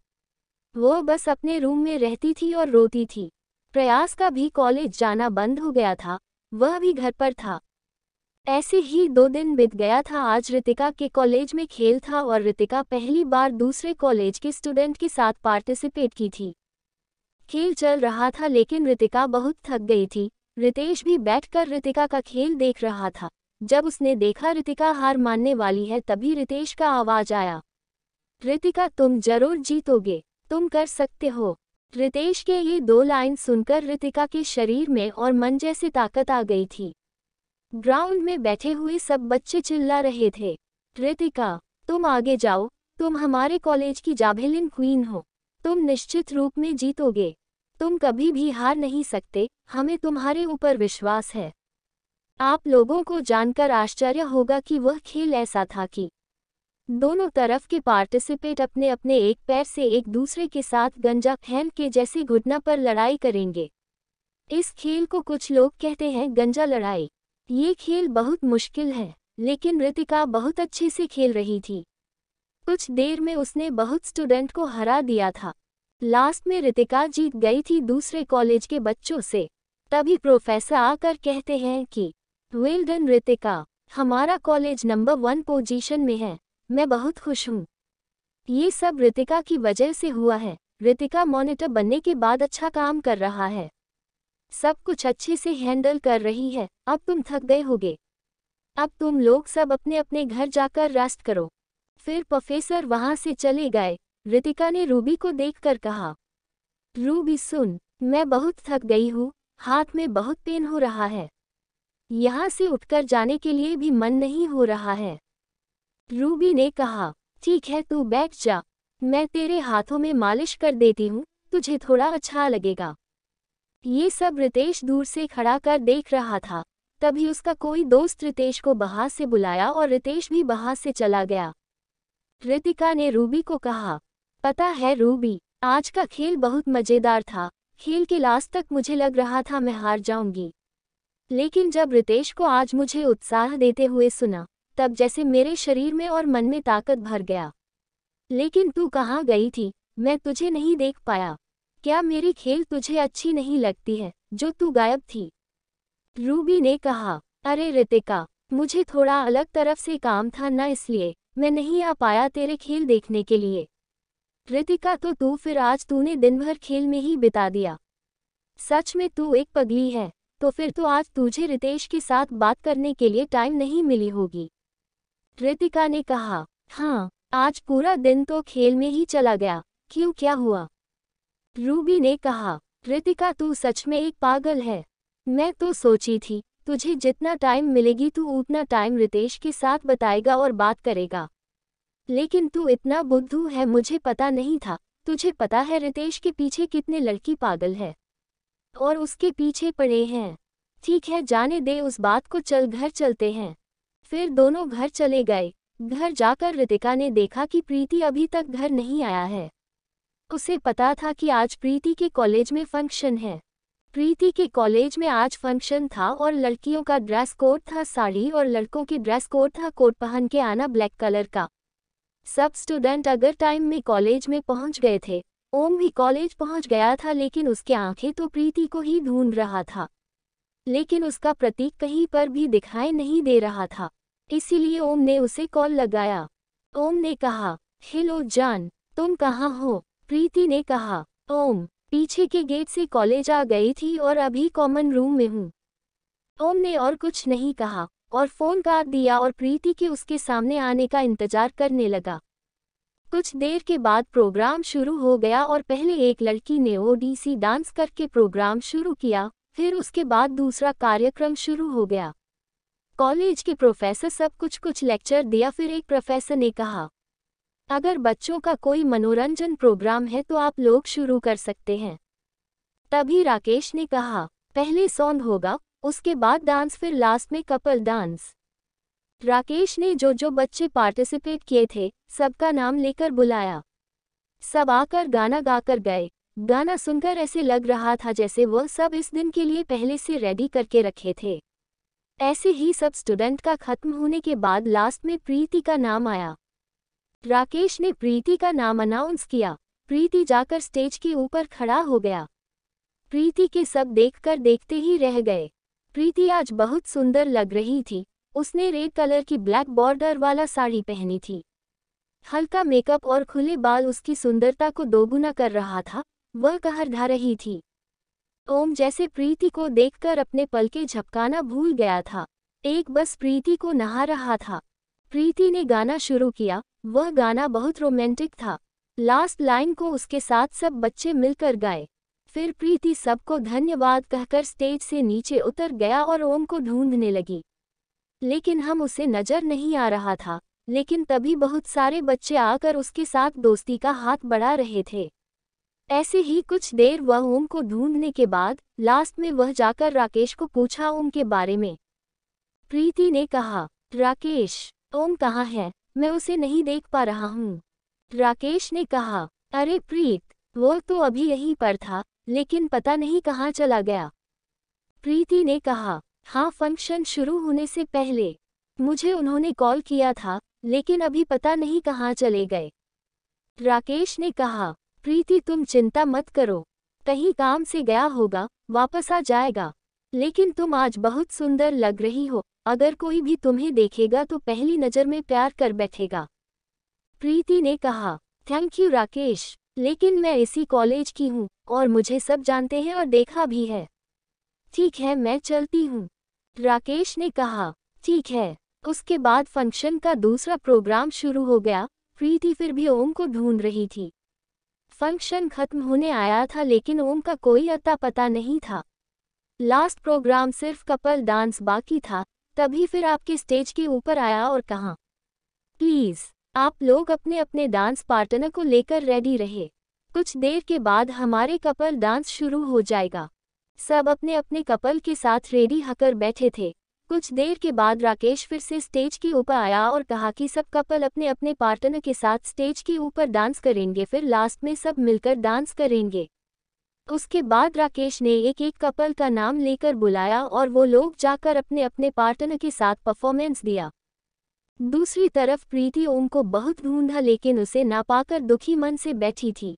वो बस अपने रूम में रहती थी और रोती थी प्रयास का भी कॉलेज जाना बंद हो गया था वह भी घर पर था ऐसे ही दो दिन बीत गया था आज रितिका के कॉलेज में खेल था और रितिका पहली बार दूसरे कॉलेज के स्टूडेंट के साथ पार्टिसिपेट की थी खेल चल रहा था लेकिन रितिका बहुत थक गई थी रितेश भी बैठकर रितिका का खेल देख रहा था जब उसने देखा रितिका हार मानने वाली है तभी रितेश का आवाज आया रितिका तुम जरूर जीतोगे तुम कर सकते हो रितेश के ये दो लाइन सुनकर रितिका के शरीर में और मन जैसी ताकत आ गई थी ग्राउंड में बैठे हुए सब बच्चे चिल्ला रहे थे रितिका तुम आगे जाओ तुम हमारे कॉलेज की जाभेलिन क्वीन हो तुम निश्चित रूप में जीतोगे तुम कभी भी हार नहीं सकते हमें तुम्हारे ऊपर विश्वास है आप लोगों को जानकर आश्चर्य होगा कि वह खेल ऐसा था कि दोनों तरफ के पार्टिसिपेट अपने अपने एक पैर से एक दूसरे के साथ गंजा फैल के जैसे घुटना पर लड़ाई करेंगे इस खेल को कुछ लोग कहते हैं गंजा लड़ाई ये खेल बहुत मुश्किल है लेकिन रितिका बहुत अच्छे से खेल रही थी कुछ देर में उसने बहुत स्टूडेंट को हरा दिया था लास्ट में रितिका जीत गई थी दूसरे कॉलेज के बच्चों से तभी प्रोफेसर आकर कहते हैं कि वेल डन रितिका हमारा कॉलेज नंबर वन पोजीशन में है मैं बहुत खुश हूँ ये सब रितिका की वजह से हुआ है रितिका मॉनिटर बनने के बाद अच्छा काम कर रहा है सब कुछ अच्छे से हैंडल कर रही है अब तुम थक गए होगे अब तुम लोग सब अपने अपने घर जाकर रेस्ट करो फिर प्रोफेसर वहां से चले गए रितिका ने रूबी को देखकर कहा रूबी सुन मैं बहुत थक गई हूँ हाथ में बहुत पेन हो रहा है यहाँ से उठकर जाने के लिए भी मन नहीं हो रहा है रूबी ने कहा ठीक है तू बैठ जा मैं तेरे हाथों में मालिश कर देती हूँ तुझे थोड़ा अच्छा लगेगा ये सब रितेश दूर से खड़ा कर देख रहा था तभी उसका कोई दोस्त रितेश को बहा से बुलाया और रितेश भी बहा से चला गया रितिका ने रूबी को कहा पता है रूबी आज का खेल बहुत मज़ेदार था खेल के लास्ट तक मुझे लग रहा था मैं हार जाऊंगी लेकिन जब रितेश को आज मुझे उत्साह देते हुए सुना तब जैसे मेरे शरीर में और मन में ताकत भर गया लेकिन तू कहाँ गई थी मैं तुझे नहीं देख पाया क्या मेरी खेल तुझे अच्छी नहीं लगती है जो तू गायब थी रूबी ने कहा अरे रितिका मुझे थोड़ा अलग तरफ से काम था ना इसलिए मैं नहीं आ पाया तेरे खेल देखने के लिए रितिका तो तू फिर आज तूने दिन भर खेल में ही बिता दिया सच में तू एक पगली है तो फिर तो आज तुझे रितेश के साथ बात करने के लिए टाइम नहीं मिली होगी रितिका ने कहा हाँ आज पूरा दिन तो खेल में ही चला गया क्यों क्या हुआ रूबी ने कहा कृतिका तू सच में एक पागल है मैं तो सोची थी तुझे जितना टाइम मिलेगी तू उतना टाइम रितेश के साथ बताएगा और बात करेगा लेकिन तू इतना बुद्धू है मुझे पता नहीं था तुझे पता है रितेश के पीछे कितने लड़की पागल है और उसके पीछे पड़े हैं ठीक है जाने दे उस बात को चल घर चलते हैं फिर दोनों घर चले गए घर जाकर रितिका ने देखा कि प्रीति अभी तक घर नहीं आया है उसे पता था कि आज प्रीति के कॉलेज में फंक्शन है प्रीति के कॉलेज में आज फंक्शन था और लड़कियों का ड्रेस कोड था साड़ी और लड़कों की ड्रेस कोड था कोट पहन के आना ब्लैक कलर का सब स्टूडेंट अगर टाइम में कॉलेज में पहुंच गए थे ओम भी कॉलेज पहुंच गया था लेकिन उसके आंखें तो प्रीति को ही ढूंढ रहा था लेकिन उसका प्रतीक कहीं पर भी दिखाई नहीं दे रहा था इसीलिए ओम ने उसे कॉल लगाया ओम ने कहा हेलो जान तुम कहाँ हो प्रीति ने कहा ओम पीछे के गेट से कॉलेज आ गई थी और अभी कॉमन रूम में हूँ ओम ने और कुछ नहीं कहा और फोन काट दिया और प्रीति के उसके सामने आने का इंतजार करने लगा कुछ देर के बाद प्रोग्राम शुरू हो गया और पहले एक लड़की ने ओडीसी डांस करके प्रोग्राम शुरू किया फिर उसके बाद दूसरा कार्यक्रम शुरू हो गया कॉलेज के प्रोफेसर सब कुछ कुछ लेक्चर दिया फिर एक प्रोफेसर ने कहा अगर बच्चों का कोई मनोरंजन प्रोग्राम है तो आप लोग शुरू कर सकते हैं तभी राकेश ने कहा पहले सॉन्ग होगा उसके बाद डांस फिर लास्ट में कपल डांस राकेश ने जो जो बच्चे पार्टिसिपेट किए थे सबका नाम लेकर बुलाया सब आकर गाना गाकर गए गाना सुनकर ऐसे लग रहा था जैसे वो सब इस दिन के लिए पहले से रेडी करके रखे थे ऐसे ही सब स्टूडेंट का खत्म होने के बाद लास्ट में प्रीति का नाम आया राकेश ने प्रीति का नाम अनाउंस किया प्रीति जाकर स्टेज के ऊपर खड़ा हो गया प्रीति के सब देखकर देखते ही रह गए प्रीति आज बहुत सुंदर लग रही थी उसने रेड कलर की ब्लैक बॉर्डर वाला साड़ी पहनी थी हल्का मेकअप और खुले बाल उसकी सुंदरता को दोगुना कर रहा था वह कहर ढा रही थी ओम जैसे प्रीति को देखकर अपने पलके झपकाना भूल गया था एक बस प्रीति को नहा रहा था प्रीति ने गाना शुरू किया वह गाना बहुत रोमांटिक था लास्ट लाइन को उसके साथ सब बच्चे मिलकर गाए फिर प्रीति सबको धन्यवाद कहकर स्टेज से नीचे उतर गया और ओम को ढूंढने लगी लेकिन हम उसे नजर नहीं आ रहा था लेकिन तभी बहुत सारे बच्चे आकर उसके साथ दोस्ती का हाथ बढ़ा रहे थे ऐसे ही कुछ देर वह ओम को ढूंढने के बाद लास्ट में वह जाकर राकेश को पूछा ओम के बारे में प्रीति ने कहा राकेश ओम कहाँ है मैं उसे नहीं देख पा रहा हूँ राकेश ने कहा अरे प्रीत वो तो अभी यहीं पर था लेकिन पता नहीं कहाँ चला गया प्रीति ने कहा हाँ फंक्शन शुरू होने से पहले मुझे उन्होंने कॉल किया था लेकिन अभी पता नहीं कहाँ चले गए राकेश ने कहा प्रीति तुम चिंता मत करो कहीं काम से गया होगा वापस आ जाएगा लेकिन तुम आज बहुत सुंदर लग रही हो अगर कोई भी तुम्हें देखेगा तो पहली नज़र में प्यार कर बैठेगा प्रीति ने कहा थैंक यू राकेश लेकिन मैं इसी कॉलेज की हूँ और मुझे सब जानते हैं और देखा भी है ठीक है मैं चलती हूँ राकेश ने कहा ठीक है उसके बाद फंक्शन का दूसरा प्रोग्राम शुरू हो गया प्रीति फिर भी ओम को ढूंढ रही थी फंक्शन खत्म होने आया था लेकिन ओम का कोई अता पता नहीं था लास्ट प्रोग्राम सिर्फ कपल डांस बाकी था तभी फिर आपके स्टेज के ऊपर आया और कहा प्लीज आप लोग अपने अपने डांस पार्टनर को लेकर रेडी रहे कुछ देर के बाद हमारे कपल डांस शुरू हो जाएगा सब अपने अपने कपल के साथ रेडी हकर बैठे थे कुछ देर के बाद राकेश फिर से स्टेज के ऊपर आया और कहा कि सब कपल अपने अपने पार्टनर के साथ स्टेज के ऊपर डांस करेंगे फिर लास्ट में सब मिलकर डांस करेंगे उसके बाद राकेश ने एक एक कपल का नाम लेकर बुलाया और वो लोग जाकर अपने अपने पार्टनर के साथ परफॉर्मेंस दिया दूसरी तरफ प्रीति ओम को बहुत ढूंढा लेकिन उसे ना पाकर दुखी मन से बैठी थी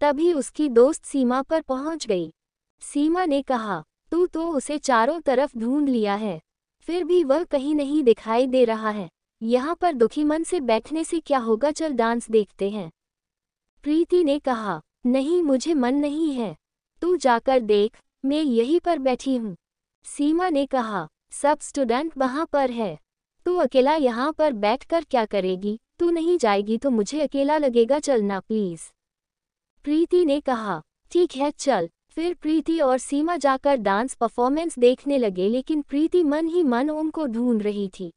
तभी उसकी दोस्त सीमा पर पहुंच गई सीमा ने कहा तू तो उसे चारों तरफ ढूंढ लिया है फिर भी वह कहीं नहीं दिखाई दे रहा है यहाँ पर दुखी मन से बैठने से क्या होगा चल डांस देखते हैं प्रीति ने कहा नहीं मुझे मन नहीं है तू जाकर देख मैं यहीं पर बैठी हूँ सीमा ने कहा सब स्टूडेंट वहाँ पर है तू अकेला यहाँ पर बैठकर क्या करेगी तू नहीं जाएगी तो मुझे अकेला लगेगा चलना प्लीज प्रीति ने कहा ठीक है चल फिर प्रीति और सीमा जाकर डांस परफॉर्मेंस देखने लगे लेकिन प्रीति मन ही मन ओम को ढूंढ रही थी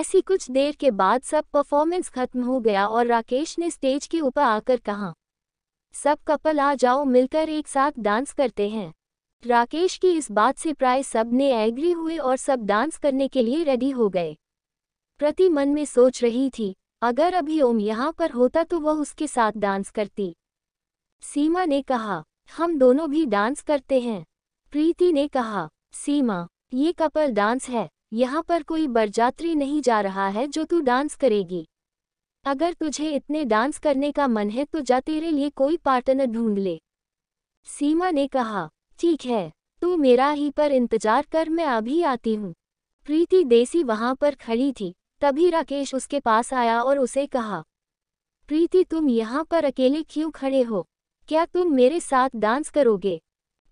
ऐसी कुछ देर के बाद सब परफॉर्मेंस खत्म हो गया और राकेश ने स्टेज के ऊपर आकर कहा सब कपल आ जाओ मिलकर एक साथ डांस करते हैं राकेश की इस बात से प्राय सब ने एग्री हुए और सब डांस करने के लिए रेडी हो गए प्रति मन में सोच रही थी अगर अभी ओम यहाँ पर होता तो वह उसके साथ डांस करती सीमा ने कहा हम दोनों भी डांस करते हैं प्रीति ने कहा सीमा ये कपल डांस है यहाँ पर कोई बरजात्री नहीं जा रहा है जो तू डांस करेगी अगर तुझे इतने डांस करने का मन है तो जा तेरे लिए कोई पार्टनर ढूंढ ले सीमा ने कहा ठीक है तू मेरा ही पर इंतजार कर मैं अभी आती हूँ प्रीति देसी वहां पर खड़ी थी तभी राकेश उसके पास आया और उसे कहा प्रीति तुम यहाँ पर अकेले क्यों खड़े हो क्या तुम मेरे साथ डांस करोगे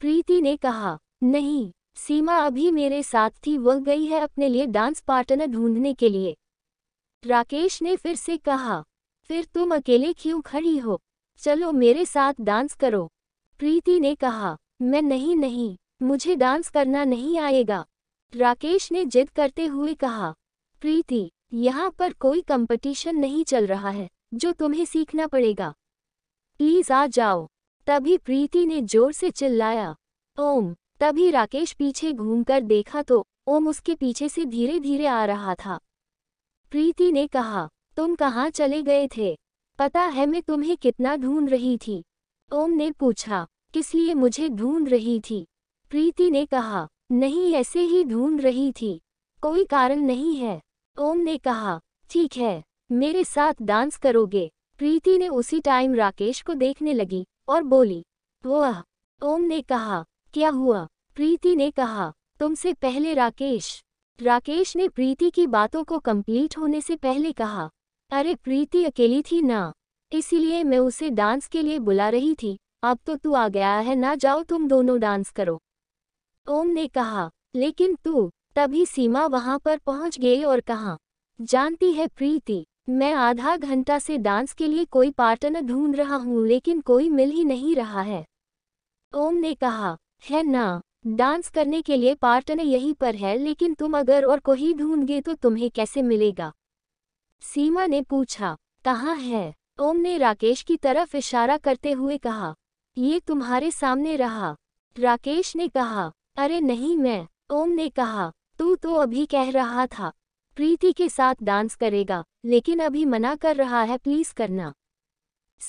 प्रीति ने कहा नहीं सीमा अभी मेरे साथ थी वह गई है अपने लिए डांस पार्टनर ढूंढने के लिए राकेश ने फिर से कहा फिर तुम अकेले क्यों खड़ी हो चलो मेरे साथ डांस करो प्रीति ने कहा मैं नहीं नहीं मुझे डांस करना नहीं आएगा राकेश ने जिद करते हुए कहा प्रीति यहाँ पर कोई कंपटीशन नहीं चल रहा है जो तुम्हें सीखना पड़ेगा प्लीज आ जाओ तभी प्रीति ने जोर से चिल्लाया ओम तभी राकेश पीछे घूमकर देखा तो ओम उसके पीछे से धीरे धीरे आ रहा था प्रीति ने कहा तुम कहाँ चले गए थे पता है मैं तुम्हें कितना ढूंढ रही थी ओम ने पूछा किस लिए मुझे ढूंढ रही थी प्रीति ने कहा नहीं ऐसे ही ढूंढ रही थी कोई कारण नहीं है ओम ने कहा ठीक है मेरे साथ डांस करोगे प्रीति ने उसी टाइम राकेश को देखने लगी और बोली वह ओम ने कहा क्या हुआ प्रीति ने कहा तुमसे पहले राकेश राकेश ने प्रीति की बातों को कंप्लीट होने से पहले कहा अरे प्रीति अकेली थी ना इसीलिए मैं उसे डांस के लिए बुला रही थी अब तो तू आ गया है ना जाओ तुम दोनों डांस करो ओम ने कहा लेकिन तू तभी सीमा वहां पर पहुंच गई और कहा जानती है प्रीति मैं आधा घंटा से डांस के लिए कोई पार्टनर ढूंढ रहा हूँ लेकिन कोई मिल ही नहीं रहा है ओम ने कहा है ना डांस करने के लिए पार्टनर यहीं पर है लेकिन तुम अगर और को ही ढूंढगे तो तुम्हें कैसे मिलेगा सीमा ने पूछा कहाँ है ओम ने राकेश की तरफ इशारा करते हुए कहा ये तुम्हारे सामने रहा राकेश ने कहा अरे नहीं मैं ओम ने कहा तू तो अभी कह रहा था प्रीति के साथ डांस करेगा लेकिन अभी मना कर रहा है प्लीज करना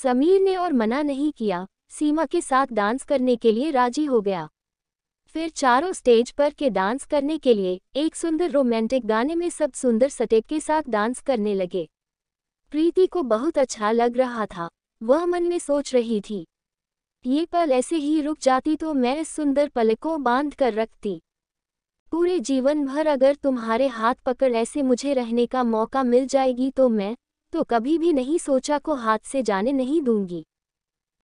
समीर ने और मना नहीं किया सीमा के साथ डांस करने के लिए राजी हो गया फिर चारों स्टेज पर के डांस करने के लिए एक सुंदर रोमांटिक गाने में सब सुंदर सटेप के साथ डांस करने लगे प्रीति को बहुत अच्छा लग रहा था वह मन में सोच रही थी ये पल ऐसे ही रुक जाती तो मैं इस सुंदर पल को बांध कर रखती पूरे जीवन भर अगर तुम्हारे हाथ पकड़ ऐसे मुझे रहने का मौका मिल जाएगी तो मैं तो कभी भी नहीं सोचा को हाथ से जाने नहीं दूंगी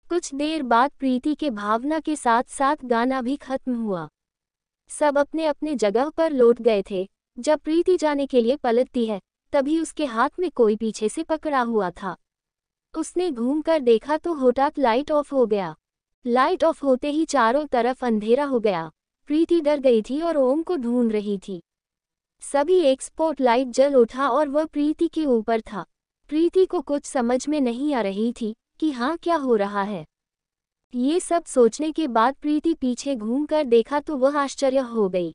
कुछ देर बाद प्रीति के भावना के साथ साथ गाना भी खत्म हुआ सब अपने अपने जगह पर लौट गए थे जब प्रीति जाने के लिए पलटती है तभी उसके हाथ में कोई पीछे से पकड़ा हुआ था उसने घूमकर देखा तो होटात लाइट ऑफ हो गया लाइट ऑफ होते ही चारों तरफ अंधेरा हो गया प्रीति डर गई थी और ओम को ढूंढ रही थी सभी एक स्पॉट लाइट जल उठा और वह प्रीति के ऊपर था प्रीति को कुछ समझ में नहीं आ रही थी कि हाँ क्या हो रहा है ये सब सोचने के बाद प्रीति पीछे घूमकर देखा तो वह आश्चर्य हो गई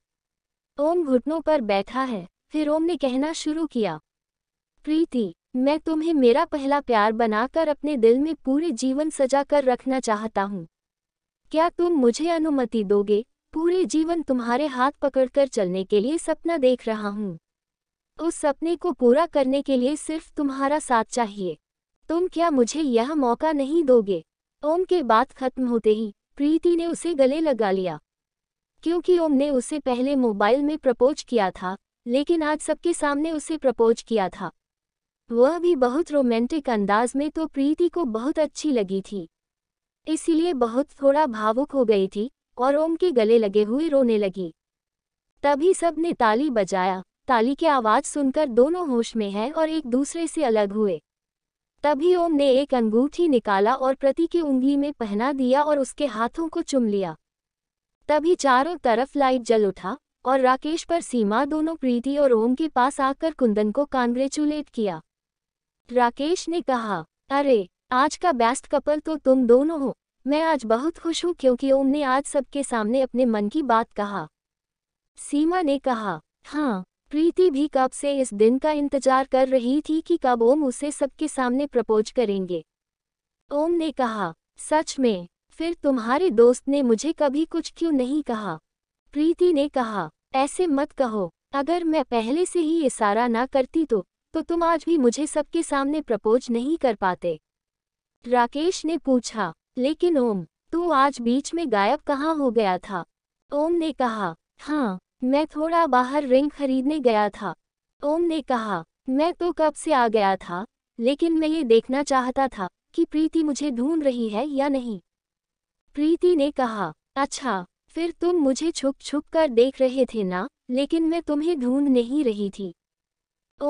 ओम घुटनों पर बैठा है फिर ओम ने कहना शुरू किया प्रीति मैं तुम्हें मेरा पहला प्यार बनाकर अपने दिल में पूरे जीवन सजा कर रखना चाहता हूँ क्या तुम मुझे अनुमति दोगे पूरे जीवन तुम्हारे हाथ पकड़कर चलने के लिए सपना देख रहा हूँ उस सपने को पूरा करने के लिए सिर्फ तुम्हारा साथ चाहिए तुम क्या मुझे यह मौका नहीं दोगे ओम के बात खत्म होते ही प्रीति ने उसे गले लगा लिया क्योंकि ओम ने उसे पहले मोबाइल में प्रपोज किया था लेकिन आज सबके सामने उसे प्रपोज किया था वह भी बहुत रोमांटिक अंदाज में तो प्रीति को बहुत अच्छी लगी थी इसलिए बहुत थोड़ा भावुक हो गई थी और ओम के गले लगे हुए रोने लगी तभी सब ने ताली बजाया ताली की आवाज़ सुनकर दोनों होश में हैं और एक दूसरे से अलग हुए तभी ओम ने एक अंगूठी निकाला और प्रति की उंगली में पहना दिया और उसके हाथों को चुम लिया तभी चारों तरफ लाइट जल उठा और राकेश पर सीमा दोनों प्रीति और ओम के पास आकर कुंदन को कॉन्ग्रेचुलेट किया राकेश ने कहा अरे आज का बेस्ट कपल तो तुम दोनों हो मैं आज बहुत खुश हूँ क्योंकि ओम ने आज सबके सामने अपने मन की बात कहा सीमा ने कहा हाँ प्रीति भी कब से इस दिन का इंतजार कर रही थी कि कब ओम उसे सबके सामने प्रपोज करेंगे ओम ने कहा सच में फिर तुम्हारे दोस्त ने मुझे कभी कुछ क्यों नहीं कहा प्रीति ने कहा ऐसे मत कहो अगर मैं पहले से ही इशारा ना करती तो तो तुम आज भी मुझे सबके सामने प्रपोज नहीं कर पाते राकेश ने पूछा लेकिन ओम तू आज बीच में गायब कहाँ हो गया था ओम ने कहा हाँ मैं थोड़ा बाहर रिंग खरीदने गया था ओम ने कहा मैं तो कब से आ गया था लेकिन मैं ये देखना चाहता था कि प्रीति मुझे ढूंढ रही है या नहीं प्रीति ने कहा अच्छा फिर तुम मुझे छुप छुप कर देख रहे थे ना लेकिन मैं तुम्हें ढूंढ नहीं रही थी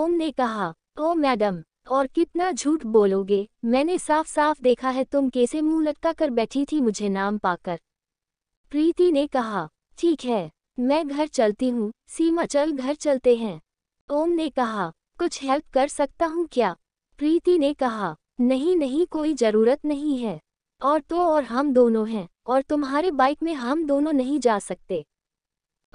ओम ने कहा ओ मैडम और कितना झूठ बोलोगे मैंने साफ साफ देखा है तुम कैसे मुंह लटका कर बैठी थी मुझे नाम पाकर प्रीति ने कहा ठीक है मैं घर चलती हूँ सीमा चल घर चलते हैं ओम ने कहा कुछ हेल्प कर सकता हूँ क्या प्रीति ने कहा नहीं नहीं कोई ज़रूरत नहीं है और तो और हम दोनों हैं और तुम्हारे बाइक में हम दोनों नहीं जा सकते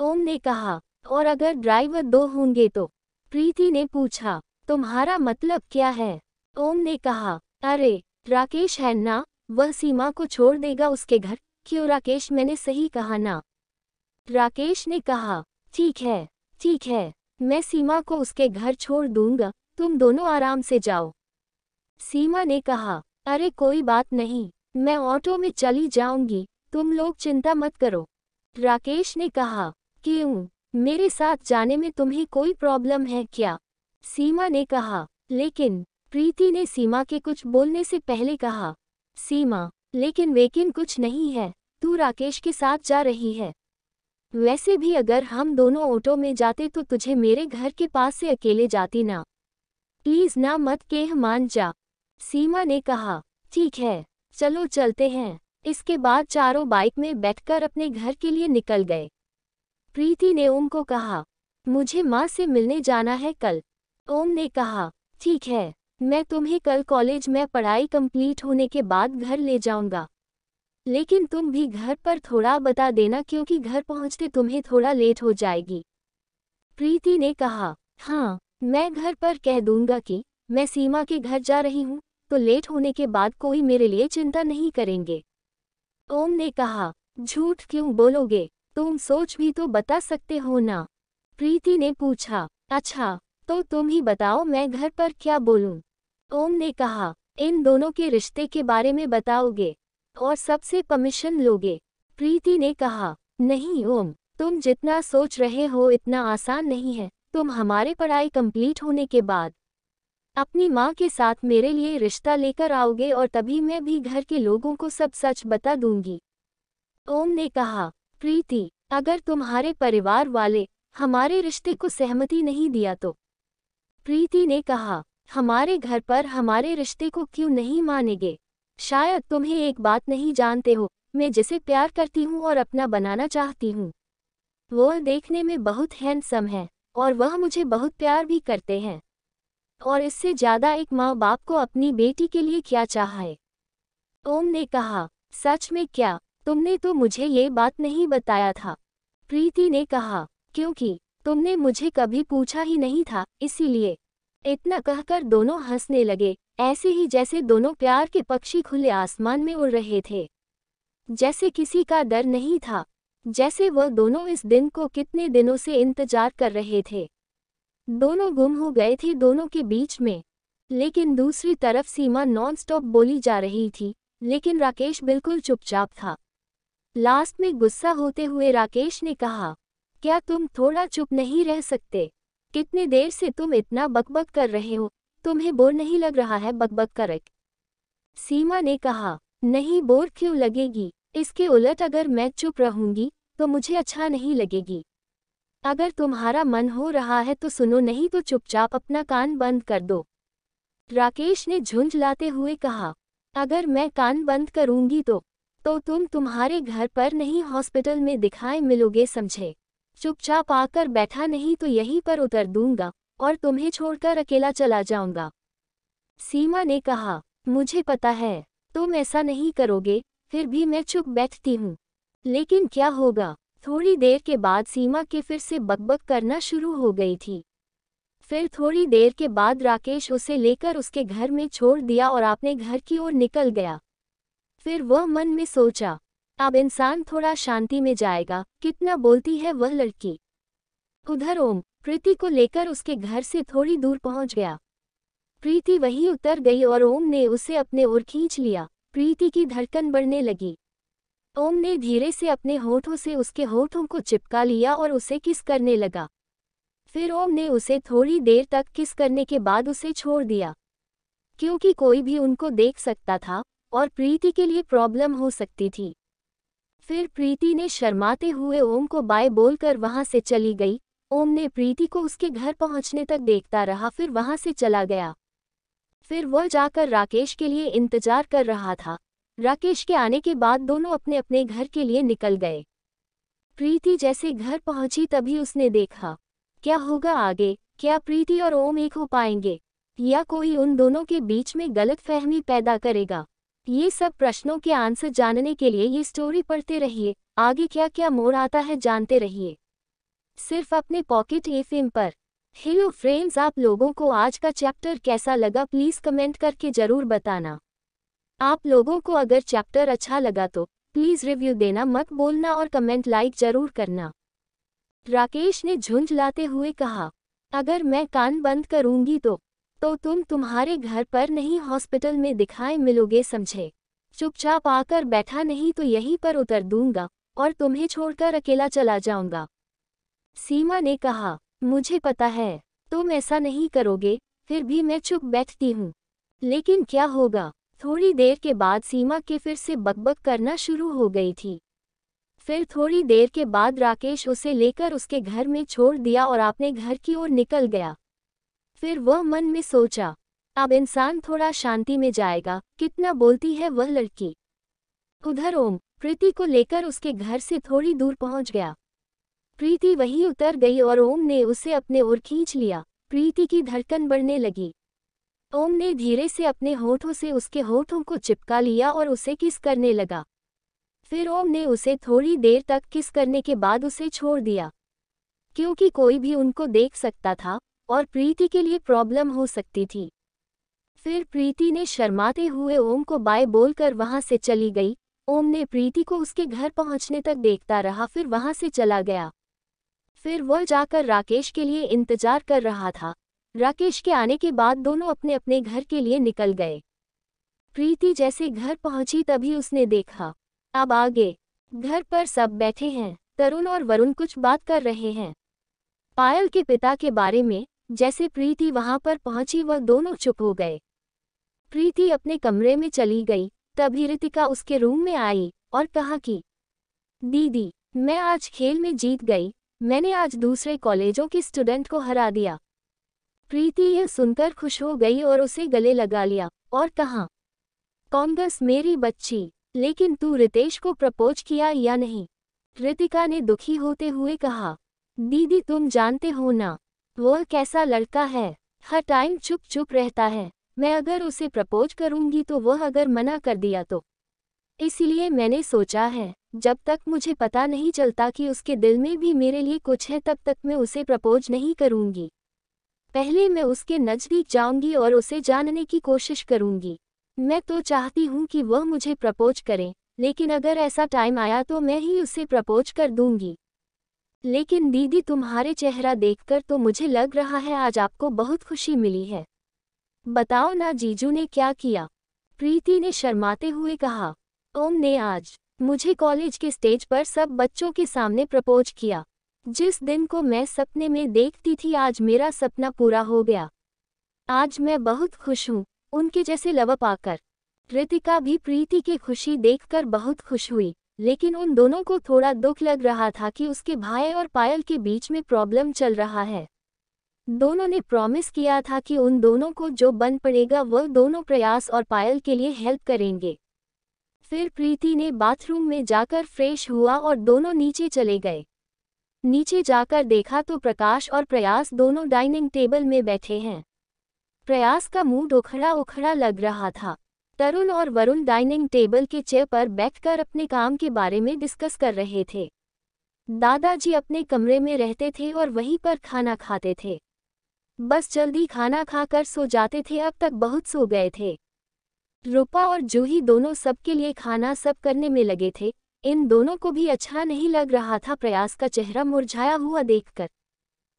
ओम ने कहा और अगर ड्राइवर दो होंगे तो प्रीति ने पूछा तुम्हारा मतलब क्या है ओम ने कहा अरे राकेश है ना वह सीमा को छोड़ देगा उसके घर क्यों राकेश मैंने सही कहा ना राकेश ने कहा ठीक है ठीक है मैं सीमा को उसके घर छोड़ दूंगा तुम दोनों आराम से जाओ सीमा ने कहा अरे कोई बात नहीं मैं ऑटो में चली जाऊंगी तुम लोग चिंता मत करो राकेश ने कहा क्यों मेरे साथ जाने में तुम्हें कोई प्रॉब्लम है क्या सीमा ने कहा लेकिन प्रीति ने सीमा के कुछ बोलने से पहले कहा सीमा लेकिन वेकिन कुछ नहीं है तू राकेश के साथ जा रही है वैसे भी अगर हम दोनों ऑटो में जाते तो तुझे मेरे घर के पास से अकेले जाती ना प्लीज ना मत केह मान जा सीमा ने कहा ठीक है चलो चलते हैं इसके बाद चारों बाइक में बैठकर अपने घर के लिए निकल गए प्रीति ने ओम को कहा मुझे माँ से मिलने जाना है कल ओम ने कहा ठीक है मैं तुम्हें कल कॉलेज में पढ़ाई कंप्लीट होने के बाद घर ले जाऊंगा लेकिन तुम भी घर पर थोड़ा बता देना क्योंकि घर पहुंचते तुम्हें थोड़ा लेट हो जाएगी प्रीति ने कहा हाँ मैं घर पर कह दूंगा कि मैं सीमा के घर जा रही हूँ तो लेट होने के बाद कोई मेरे लिए चिंता नहीं करेंगे ओम ने कहा झूठ क्यों बोलोगे तुम सोच भी तो बता सकते हो ना प्रीति ने पूछा अच्छा तो तुम ही बताओ मैं घर पर क्या बोलूं? ओम ने कहा इन दोनों के रिश्ते के बारे में बताओगे और सबसे कमीशन लोगे प्रीति ने कहा नहीं ओम तुम जितना सोच रहे हो इतना आसान नहीं है तुम हमारे पढ़ाई कंप्लीट होने के बाद अपनी माँ के साथ मेरे लिए रिश्ता लेकर आओगे और तभी मैं भी घर के लोगों को सब सच बता दूंगी ओम ने कहा प्रीति अगर तुम्हारे परिवार वाले हमारे रिश्ते को सहमति नहीं दिया तो प्रीति ने कहा हमारे घर पर हमारे रिश्ते को क्यों नहीं मानेंगे शायद तुम्हें एक बात नहीं जानते हो मैं जिसे प्यार करती हूँ और अपना बनाना चाहती हूँ वो देखने में बहुत हैंडसम है और वह मुझे बहुत प्यार भी करते हैं और इससे ज्यादा एक माँ बाप को अपनी बेटी के लिए क्या चाहे ओम ने कहा सच में क्या तुमने तो मुझे ये बात नहीं बताया था प्रीति ने कहा क्योंकि तुमने मुझे कभी पूछा ही नहीं था इसीलिए इतना कहकर दोनों हंसने लगे ऐसे ही जैसे दोनों प्यार के पक्षी खुले आसमान में उड़ रहे थे जैसे किसी का डर नहीं था जैसे वह दोनों इस दिन को कितने दिनों से इंतजार कर रहे थे दोनों गुम हो गए थे दोनों के बीच में लेकिन दूसरी तरफ सीमा नॉनस्टॉप बोली जा रही थी लेकिन राकेश बिल्कुल चुपचाप था लास्ट में गुस्सा होते हुए राकेश ने कहा क्या तुम थोड़ा चुप नहीं रह सकते कितने देर से तुम इतना बकबक कर रहे हो तुम्हें बोर नहीं लग रहा है बकबक करक सीमा ने कहा नहीं बोर क्यों लगेगी इसके उलट अगर मैं चुप रहूंगी तो मुझे अच्छा नहीं लगेगी अगर तुम्हारा मन हो रहा है तो सुनो नहीं तो चुपचाप अपना कान बंद कर दो राकेश ने झुंझलाते हुए कहा अगर मैं कान बंद करूंगी तो तो तुम तुम्हारे घर पर नहीं हॉस्पिटल में दिखाए मिलोगे समझे चुपचाप आकर बैठा नहीं तो यहीं पर उतर दूंगा और तुम्हें छोड़कर अकेला चला जाऊंगा सीमा ने कहा मुझे पता है तुम ऐसा नहीं करोगे फिर भी मैं चुप बैठती हूँ लेकिन क्या होगा थोड़ी देर के बाद सीमा के फिर से बकबक करना शुरू हो गई थी फिर थोड़ी देर के बाद राकेश उसे लेकर उसके घर में छोड़ दिया और आपने घर की ओर निकल गया फिर वह मन में सोचा अब इंसान थोड़ा शांति में जाएगा कितना बोलती है वह लड़की उधर ओम प्रीति को लेकर उसके घर से थोड़ी दूर पहुंच गया प्रीति वहीं उतर गई और ओम ने उसे अपने ओर खींच लिया प्रीति की धड़कन बढ़ने लगी ओम ने धीरे से अपने होठों से उसके होठों को चिपका लिया और उसे किस करने लगा फिर ओम ने उसे थोड़ी देर तक किस करने के बाद उसे छोड़ दिया क्योंकि कोई भी उनको देख सकता था और प्रीति के लिए प्रॉब्लम हो सकती थी फिर प्रीति ने शर्माते हुए ओम को बाय बोलकर वहां से चली गई ओम ने प्रीति को उसके घर पहुंचने तक देखता रहा फिर वहां से चला गया फिर वह जाकर राकेश के लिए इंतजार कर रहा था राकेश के आने के बाद दोनों अपने अपने घर के लिए निकल गए प्रीति जैसे घर पहुंची तभी उसने देखा क्या होगा आगे क्या प्रीति और ओम एक हो पाएंगे या कोई उन दोनों के बीच में गलतफहमी पैदा करेगा ये सब प्रश्नों के आंसर जानने के लिए ये स्टोरी पढ़ते रहिए आगे क्या क्या मोड़ आता है जानते रहिए सिर्फ अपने पॉकेट एफएम पर हेलो फ्रेंड्स आप लोगों को आज का चैप्टर कैसा लगा प्लीज कमेंट करके जरूर बताना आप लोगों को अगर चैप्टर अच्छा लगा तो प्लीज रिव्यू देना मत बोलना और कमेंट लाइक जरूर करना राकेश ने झुंझ लाते हुए कहा अगर मैं कान बंद करूंगी तो तो तुम तुम्हारे घर पर नहीं हॉस्पिटल में दिखाए मिलोगे समझे चुपचाप आकर बैठा नहीं तो यहीं पर उतर दूंगा और तुम्हें छोड़कर अकेला चला जाऊंगा सीमा ने कहा मुझे पता है तुम ऐसा नहीं करोगे फिर भी मैं चुप बैठती हूँ लेकिन क्या होगा थोड़ी देर के बाद सीमा के फिर से बकबक करना शुरू हो गई थी फिर थोड़ी देर के बाद राकेश उसे लेकर उसके घर में छोड़ दिया और अपने घर की ओर निकल गया फिर वह मन में सोचा अब इंसान थोड़ा शांति में जाएगा कितना बोलती है वह लड़की उधर ओम प्रीति को लेकर उसके घर से थोड़ी दूर पहुंच गया प्रीति वहीं उतर गई और ओम ने उसे अपने ओर खींच लिया प्रीति की धड़कन बढ़ने लगी ओम ने धीरे से अपने होठों से उसके होठों को चिपका लिया और उसे किस करने लगा फिर ओम ने उसे थोड़ी देर तक किस करने के बाद उसे छोड़ दिया क्योंकि कोई भी उनको देख सकता था और प्रीति के लिए प्रॉब्लम हो सकती थी फिर प्रीति ने शर्माते हुए ओम को बाय बोलकर वहां से चली गई ओम ने प्रीति को उसके घर पहुंचने तक देखता रहा फिर वहां से चला गया फिर वह जाकर राकेश के लिए इंतजार कर रहा था राकेश के आने के बाद दोनों अपने अपने घर के लिए निकल गए प्रीति जैसे घर पहुंची तभी उसने देखा अब आगे घर पर सब बैठे हैं तरुण और वरुण कुछ बात कर रहे हैं पायल के पिता के बारे में जैसे प्रीति वहां पर पहुंची वह दोनों चुप हो गए प्रीति अपने कमरे में चली गई तभी ऋतिका उसके रूम में आई और कहा कि दीदी मैं आज खेल में जीत गई मैंने आज दूसरे कॉलेजों की स्टूडेंट को हरा दिया प्रीति यह सुनकर खुश हो गई और उसे गले लगा लिया और कहा कांग्रेस मेरी बच्ची लेकिन तू रितेश को प्रपोज किया या नहीं कृतिका ने दुखी होते हुए कहा दीदी तुम जानते हो ना वो कैसा लड़का है हर टाइम चुप चुप रहता है मैं अगर उसे प्रपोज करूंगी तो वह अगर मना कर दिया तो इसलिए मैंने सोचा है जब तक मुझे पता नहीं चलता कि उसके दिल में भी मेरे लिए कुछ है तब तक मैं उसे प्रपोज नहीं करूंगी पहले मैं उसके नज़दीक जाऊंगी और उसे जानने की कोशिश करूंगी मैं तो चाहती हूं कि वह मुझे प्रपोज करें लेकिन अगर ऐसा टाइम आया तो मैं ही उसे प्रपोज कर दूंगी लेकिन दीदी तुम्हारे चेहरा देखकर तो मुझे लग रहा है आज आपको बहुत खुशी मिली है बताओ ना जीजू ने क्या किया प्रीति ने शर्माते हुए कहा ओम ने आज मुझे कॉलेज के स्टेज पर सब बच्चों के सामने प्रपोज किया जिस दिन को मैं सपने में देखती थी आज मेरा सपना पूरा हो गया आज मैं बहुत खुश हूँ उनके जैसे लव पाकर रितिका भी प्रीति की खुशी देखकर बहुत खुश हुई लेकिन उन दोनों को थोड़ा दुख लग रहा था कि उसके भाई और पायल के बीच में प्रॉब्लम चल रहा है दोनों ने प्रॉमिस किया था कि उन दोनों को जो बन पड़ेगा वह दोनों प्रयास और पायल के लिए हेल्प करेंगे फिर प्रीति ने बाथरूम में जाकर फ्रेश हुआ और दोनों नीचे चले गए नीचे जाकर देखा तो प्रकाश और प्रयास दोनों डाइनिंग टेबल में बैठे हैं प्रयास का मूड उखड़ा उखड़ा लग रहा था तरुण और वरुण डाइनिंग टेबल के चेयर पर बैठकर अपने काम के बारे में डिस्कस कर रहे थे दादाजी अपने कमरे में रहते थे और वहीं पर खाना खाते थे बस जल्दी खाना खाकर सो जाते थे अब तक बहुत सो गए थे रूपा और जूही दोनों सबके लिए खाना सब करने में लगे थे इन दोनों को भी अच्छा नहीं लग रहा था प्रयास का चेहरा मुरझाया हुआ देखकर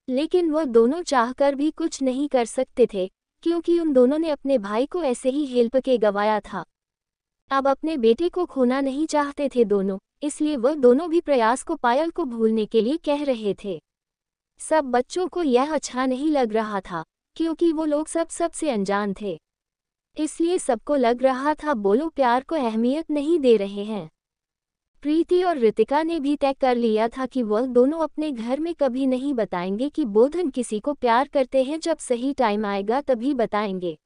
लेकिन वह दोनों चाहकर भी कुछ नहीं कर सकते थे क्योंकि उन दोनों ने अपने भाई को ऐसे ही हेल्प के गवाया था अब अपने बेटे को खोना नहीं चाहते थे दोनों इसलिए वह दोनों भी प्रयास को पायल को भूलने के लिए कह रहे थे सब बच्चों को यह अच्छा नहीं लग रहा था क्योंकि वो लोग सब सबसे अनजान थे इसलिए सबको लग रहा था बोलो प्यार को अहमियत नहीं दे रहे हैं प्रीति और ऋतिका ने भी तय कर लिया था कि वह दोनों अपने घर में कभी नहीं बताएंगे कि बोधन किसी को प्यार करते हैं जब सही टाइम आएगा तभी बताएंगे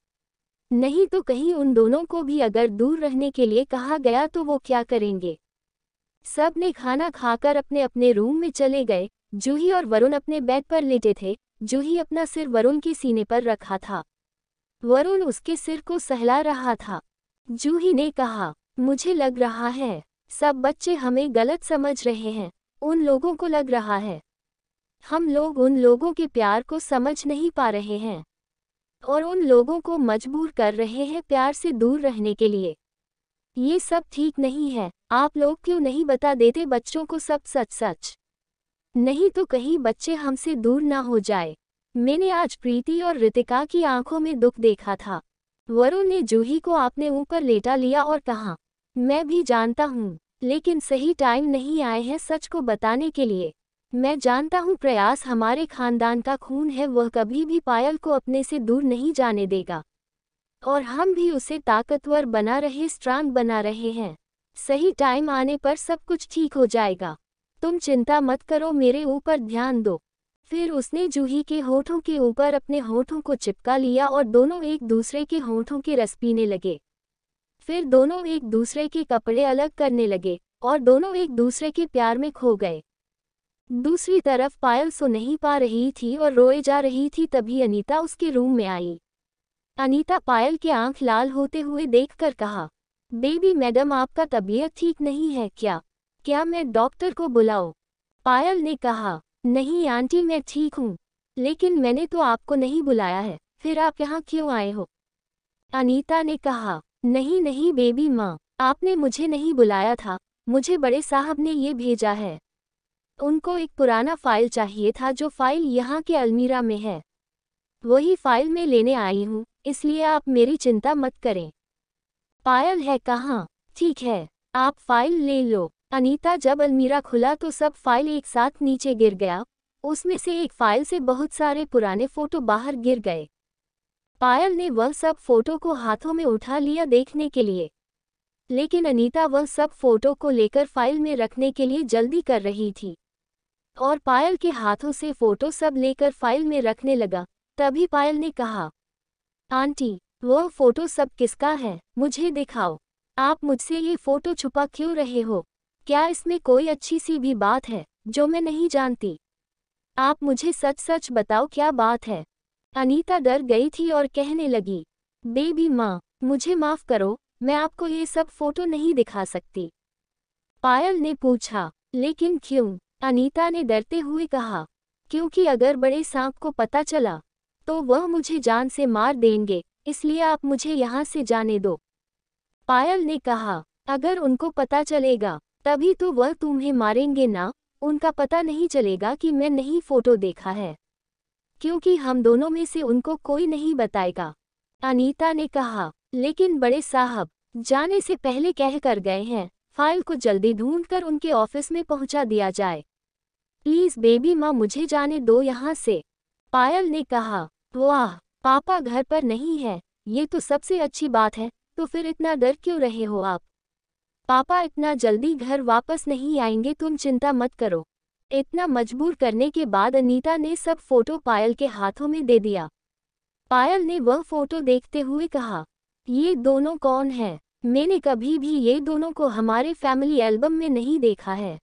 नहीं तो कहीं उन दोनों को भी अगर दूर रहने के लिए कहा गया तो वो क्या करेंगे सब ने खाना खाकर अपने अपने रूम में चले गए जूही और वरुण अपने बेड पर लेटे थे जूही अपना सिर वरुण के सीने पर रखा था वरुण उसके सिर को सहला रहा था जूही ने कहा मुझे लग रहा है सब बच्चे हमें गलत समझ रहे हैं उन लोगों को लग रहा है हम लोग उन लोगों के प्यार को समझ नहीं पा रहे हैं और उन लोगों को मजबूर कर रहे हैं प्यार से दूर रहने के लिए ये सब ठीक नहीं है आप लोग क्यों नहीं बता देते बच्चों को सब सच सच नहीं तो कहीं बच्चे हमसे दूर ना हो जाए मैंने आज प्रीति और रितिका की आंखों में दुख देखा था वरुण ने जूही को आपने ऊपर लेटा लिया और कहा मैं भी जानता हूँ लेकिन सही टाइम नहीं आए हैं सच को बताने के लिए मैं जानता हूँ प्रयास हमारे खानदान का खून है वह कभी भी पायल को अपने से दूर नहीं जाने देगा और हम भी उसे ताकतवर बना रहे स्ट्रांग बना रहे हैं सही टाइम आने पर सब कुछ ठीक हो जाएगा तुम चिंता मत करो मेरे ऊपर ध्यान दो फिर उसने जूही के होठों के ऊपर अपने होठों को चिपका लिया और दोनों एक दूसरे के होठों के रस पीने लगे फिर दोनों एक दूसरे के कपड़े अलग करने लगे और दोनों एक दूसरे के प्यार में खो गए दूसरी तरफ पायल सो नहीं पा रही थी और रोए जा रही थी तभी अनीता उसके रूम में आई अनीता पायल के आंख लाल होते हुए देखकर कहा बेबी मैडम आपका तबीयत ठीक नहीं है क्या क्या मैं डॉक्टर को बुलाओ पायल ने कहा नहीं आंटी मैं ठीक हूँ लेकिन मैंने तो आपको नहीं बुलाया है फिर आप यहाँ क्यों आए हो अनीता ने कहा नहीं नहीं बेबी माँ आपने मुझे नहीं बुलाया था मुझे बड़े साहब ने ये भेजा है उनको एक पुराना फाइल चाहिए था जो फाइल यहाँ के अलमीरा में है वही फाइल मैं लेने आई हूँ इसलिए आप मेरी चिंता मत करें पायल है कहाँ ठीक है आप फाइल ले लो अनीता जब अलमीरा खुला तो सब फाइल एक साथ नीचे गिर गया उसमें से एक फाइल से बहुत सारे पुराने फोटो बाहर गिर गए पायल ने वह सब फोटो को हाथों में उठा लिया देखने के लिए लेकिन अनीता वह सब फोटो को लेकर फाइल में रखने के लिए जल्दी कर रही थी और पायल के हाथों से फोटो सब लेकर फाइल में रखने लगा तभी पायल ने कहा आंटी वह फोटो सब किसका है मुझे दिखाओ आप मुझसे ये फोटो छुपा क्यों रहे हो क्या इसमें कोई अच्छी सी भी बात है जो मैं नहीं जानती आप मुझे सच सच बताओ क्या बात है अनीता डर गई थी और कहने लगी बेबी माँ मुझे माफ करो मैं आपको ये सब फोटो नहीं दिखा सकती पायल ने पूछा लेकिन क्यों अनीता ने डरते हुए कहा क्योंकि अगर बड़े सांप को पता चला तो वह मुझे जान से मार देंगे इसलिए आप मुझे यहाँ से जाने दो पायल ने कहा अगर उनको पता चलेगा तभी तो वह तुम्हें मारेंगे ना उनका पता नहीं चलेगा कि मैं नहीं फोटो देखा है क्योंकि हम दोनों में से उनको कोई नहीं बताएगा अनीता ने कहा लेकिन बड़े साहब जाने से पहले कह कर गए हैं फाइल को जल्दी ढूंढकर उनके ऑफिस में पहुंचा दिया जाए प्लीज बेबी माँ मुझे जाने दो यहाँ से पायल ने कहा वाह पापा घर पर नहीं है ये तो सबसे अच्छी बात है तो फिर इतना डर क्यों रहे हो आप पापा इतना जल्दी घर वापस नहीं आएंगे तुम चिंता मत करो इतना मजबूर करने के बाद अनीता ने सब फोटो पायल के हाथों में दे दिया पायल ने वह फोटो देखते हुए कहा ये दोनों कौन हैं मैंने कभी भी ये दोनों को हमारे फैमिली एल्बम में नहीं देखा है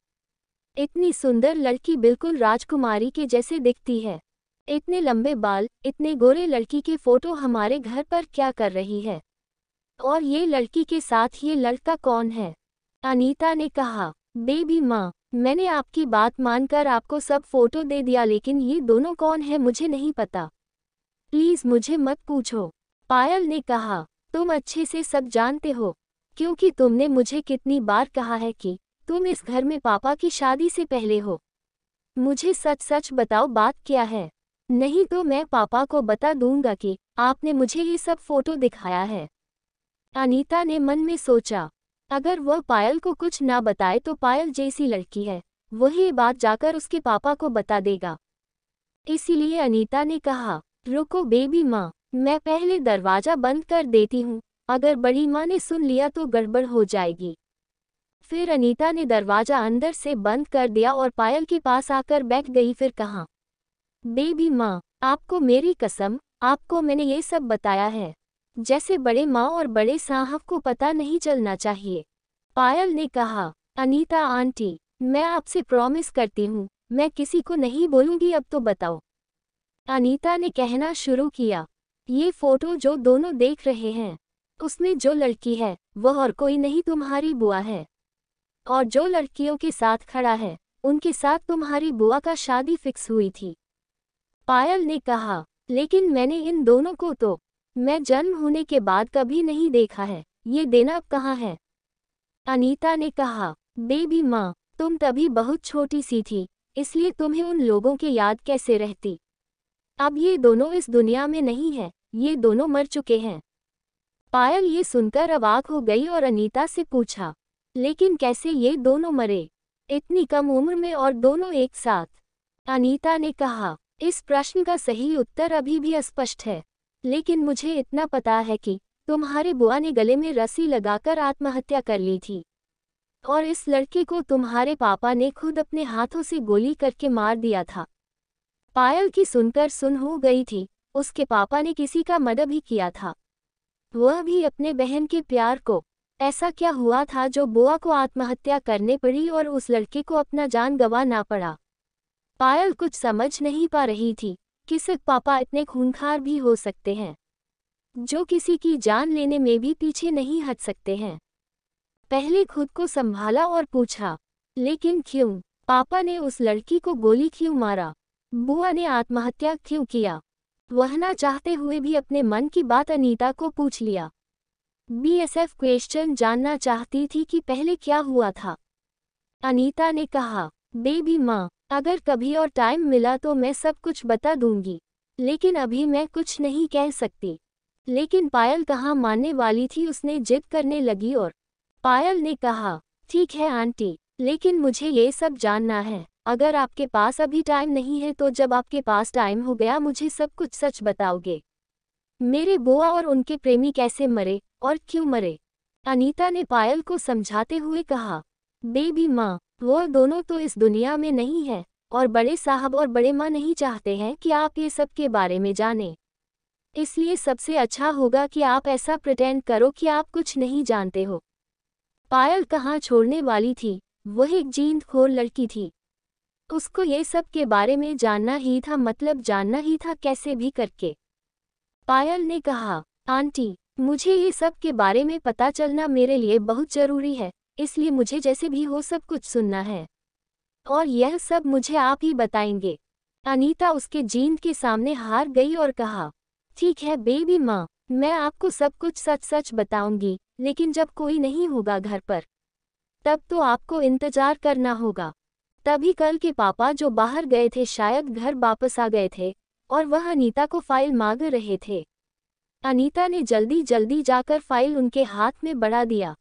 इतनी सुंदर लड़की बिल्कुल राजकुमारी के जैसे दिखती है इतने लंबे बाल इतने गोरे लड़की के फोटो हमारे घर पर क्या कर रही है और ये लड़की के साथ ये लड़का कौन है अनीता ने कहा बेबी माँ मैंने आपकी बात मानकर आपको सब फोटो दे दिया लेकिन ये दोनों कौन है मुझे नहीं पता प्लीज मुझे मत पूछो पायल ने कहा तुम अच्छे से सब जानते हो क्योंकि तुमने मुझे कितनी बार कहा है कि तुम इस घर में पापा की शादी से पहले हो मुझे सच सच बताओ बात क्या है नहीं तो मैं पापा को बता दूंगा कि आपने मुझे ये सब फोटो दिखाया है अनीता ने मन में सोचा अगर वह पायल को कुछ ना बताए तो पायल जैसी लड़की है वही बात जाकर उसके पापा को बता देगा इसीलिए अनीता ने कहा रुको बेबी माँ मैं पहले दरवाजा बंद कर देती हूँ अगर बड़ी माँ ने सुन लिया तो गड़बड़ हो जाएगी फिर अनीता ने दरवाजा अंदर से बंद कर दिया और पायल के पास आकर बैठ गई फिर कहा बेबी माँ आपको मेरी कसम आपको मैंने ये सब बताया है जैसे बड़े माँ और बड़े साहब को पता नहीं चलना चाहिए पायल ने कहा अनीता आंटी मैं आपसे प्रॉमिस करती हूँ मैं किसी को नहीं बोलूँगी अब तो बताओ अनीता ने कहना शुरू किया ये फोटो जो दोनों देख रहे हैं उसमें जो लड़की है वह और कोई नहीं तुम्हारी बुआ है और जो लड़कियों के साथ खड़ा है उनके साथ तुम्हारी बुआ का शादी फिक्स हुई थी पायल ने कहा लेकिन मैंने इन दोनों को तो मैं जन्म होने के बाद कभी नहीं देखा है ये देना अब कहाँ है अनीता ने कहा बेबी माँ तुम तभी बहुत छोटी सी थी इसलिए तुम्हें उन लोगों के याद कैसे रहती अब ये दोनों इस दुनिया में नहीं है ये दोनों मर चुके हैं पायल ये सुनकर अवाक हो गई और अनीता से पूछा लेकिन कैसे ये दोनों मरे इतनी कम उम्र में और दोनों एक साथ अनीता ने कहा इस प्रश्न का सही उत्तर अभी भी अस्पष्ट है लेकिन मुझे इतना पता है कि तुम्हारे बुआ ने गले में रस्सी लगाकर आत्महत्या कर ली थी और इस लड़के को तुम्हारे पापा ने खुद अपने हाथों से गोली करके मार दिया था पायल की सुनकर सुन हो गई थी उसके पापा ने किसी का मदद भी किया था वह भी अपने बहन के प्यार को ऐसा क्या हुआ था जो बुआ को आत्महत्या करने पड़ी और उस लड़के को अपना जान गंवाना पड़ा पायल कुछ समझ नहीं पा रही थी कि पापा इतने खूनखार भी हो सकते हैं जो किसी की जान लेने में भी पीछे नहीं हट सकते हैं पहले खुद को संभाला और पूछा लेकिन क्यों पापा ने उस लड़की को गोली क्यों मारा बुआ ने आत्महत्या क्यों किया वहना चाहते हुए भी अपने मन की बात अनीता को पूछ लिया बीएसएफ क्वेश्चन जानना चाहती थी कि पहले क्या हुआ था अनीता ने कहा बेबी माँ अगर कभी और टाइम मिला तो मैं सब कुछ बता दूंगी लेकिन अभी मैं कुछ नहीं कह सकती लेकिन पायल कहाँ मानने वाली थी उसने जिद करने लगी और पायल ने कहा ठीक है आंटी लेकिन मुझे ये सब जानना है अगर आपके पास अभी टाइम नहीं है तो जब आपके पास टाइम हो गया मुझे सब कुछ सच बताओगे मेरे बुआ और उनके प्रेमी कैसे मरे और क्यों मरे अनीता ने पायल को समझाते हुए कहा बेबी माँ वो दोनों तो इस दुनिया में नहीं है और बड़े साहब और बड़े माँ नहीं चाहते हैं कि आप ये सब के बारे में जानें इसलिए सबसे अच्छा होगा कि आप ऐसा प्रटेंड करो कि आप कुछ नहीं जानते हो पायल कहाँ छोड़ने वाली थी वह एक जींद खोर लड़की थी उसको ये सब के बारे में जानना ही था मतलब जानना ही था कैसे भी करके पायल ने कहा आंटी मुझे ये सब के बारे में पता चलना मेरे लिए बहुत ज़रूरी है इसलिए मुझे जैसे भी हो सब कुछ सुनना है और यह सब मुझे आप ही बताएंगे अनीता उसके जींद के सामने हार गई और कहा ठीक है बेबी माँ मैं आपको सब कुछ सच सच बताऊंगी लेकिन जब कोई नहीं होगा घर पर तब तो आपको इंतजार करना होगा तभी कल के पापा जो बाहर गए थे शायद घर वापस आ गए थे और वह अनीता को फाइल मांग रहे थे अनीता ने जल्दी जल्दी जाकर फाइल उनके हाथ में बढ़ा दिया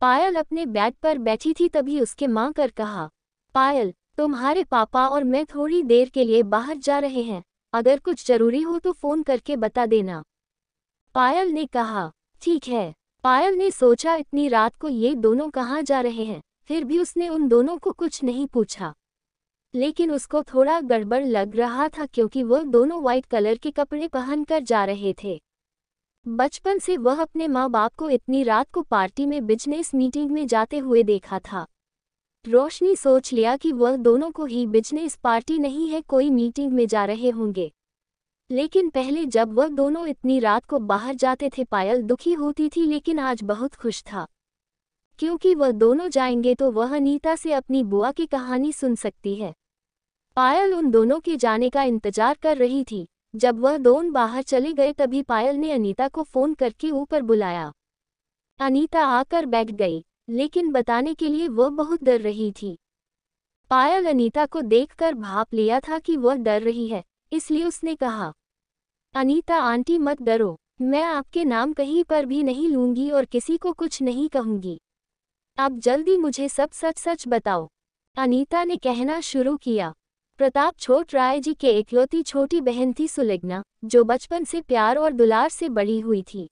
पायल अपने बेड पर बैठी थी तभी उसके माँ कर कहा पायल तुम्हारे पापा और मैं थोड़ी देर के लिए बाहर जा रहे हैं अगर कुछ जरूरी हो तो फोन करके बता देना पायल ने कहा ठीक है पायल ने सोचा इतनी रात को ये दोनों कहाँ जा रहे हैं फिर भी उसने उन दोनों को कुछ नहीं पूछा लेकिन उसको थोड़ा गड़बड़ लग रहा था क्योंकि वह दोनों व्हाइट कलर के कपड़े पहनकर जा रहे थे बचपन से वह अपने माँ बाप को इतनी रात को पार्टी में बिजनेस मीटिंग में जाते हुए देखा था रोशनी सोच लिया कि वह दोनों को ही बिजनेस पार्टी नहीं है कोई मीटिंग में जा रहे होंगे लेकिन पहले जब वह दोनों इतनी रात को बाहर जाते थे पायल दुखी होती थी लेकिन आज बहुत खुश था क्योंकि वह दोनों जाएंगे तो वह अनीता से अपनी बुआ की कहानी सुन सकती है पायल उन दोनों के जाने का इंतजार कर रही थी जब वह दोन बाहर चले गए तभी पायल ने अनीता को फोन करके ऊपर बुलाया अनीता आकर बैठ गई लेकिन बताने के लिए वह बहुत डर रही थी पायल अनीता को देखकर भाप लिया था कि वह डर रही है इसलिए उसने कहा अनीता आंटी मत डरो मैं आपके नाम कहीं पर भी नहीं लूंगी और किसी को कुछ नहीं कहूंगी आप जल्दी मुझे सब सच सच बताओ अनीता ने कहना शुरू किया प्रताप छोट राय जी के इकलौती छोटी बहन थी सुलग्ना जो बचपन से प्यार और दुलार से बड़ी हुई थी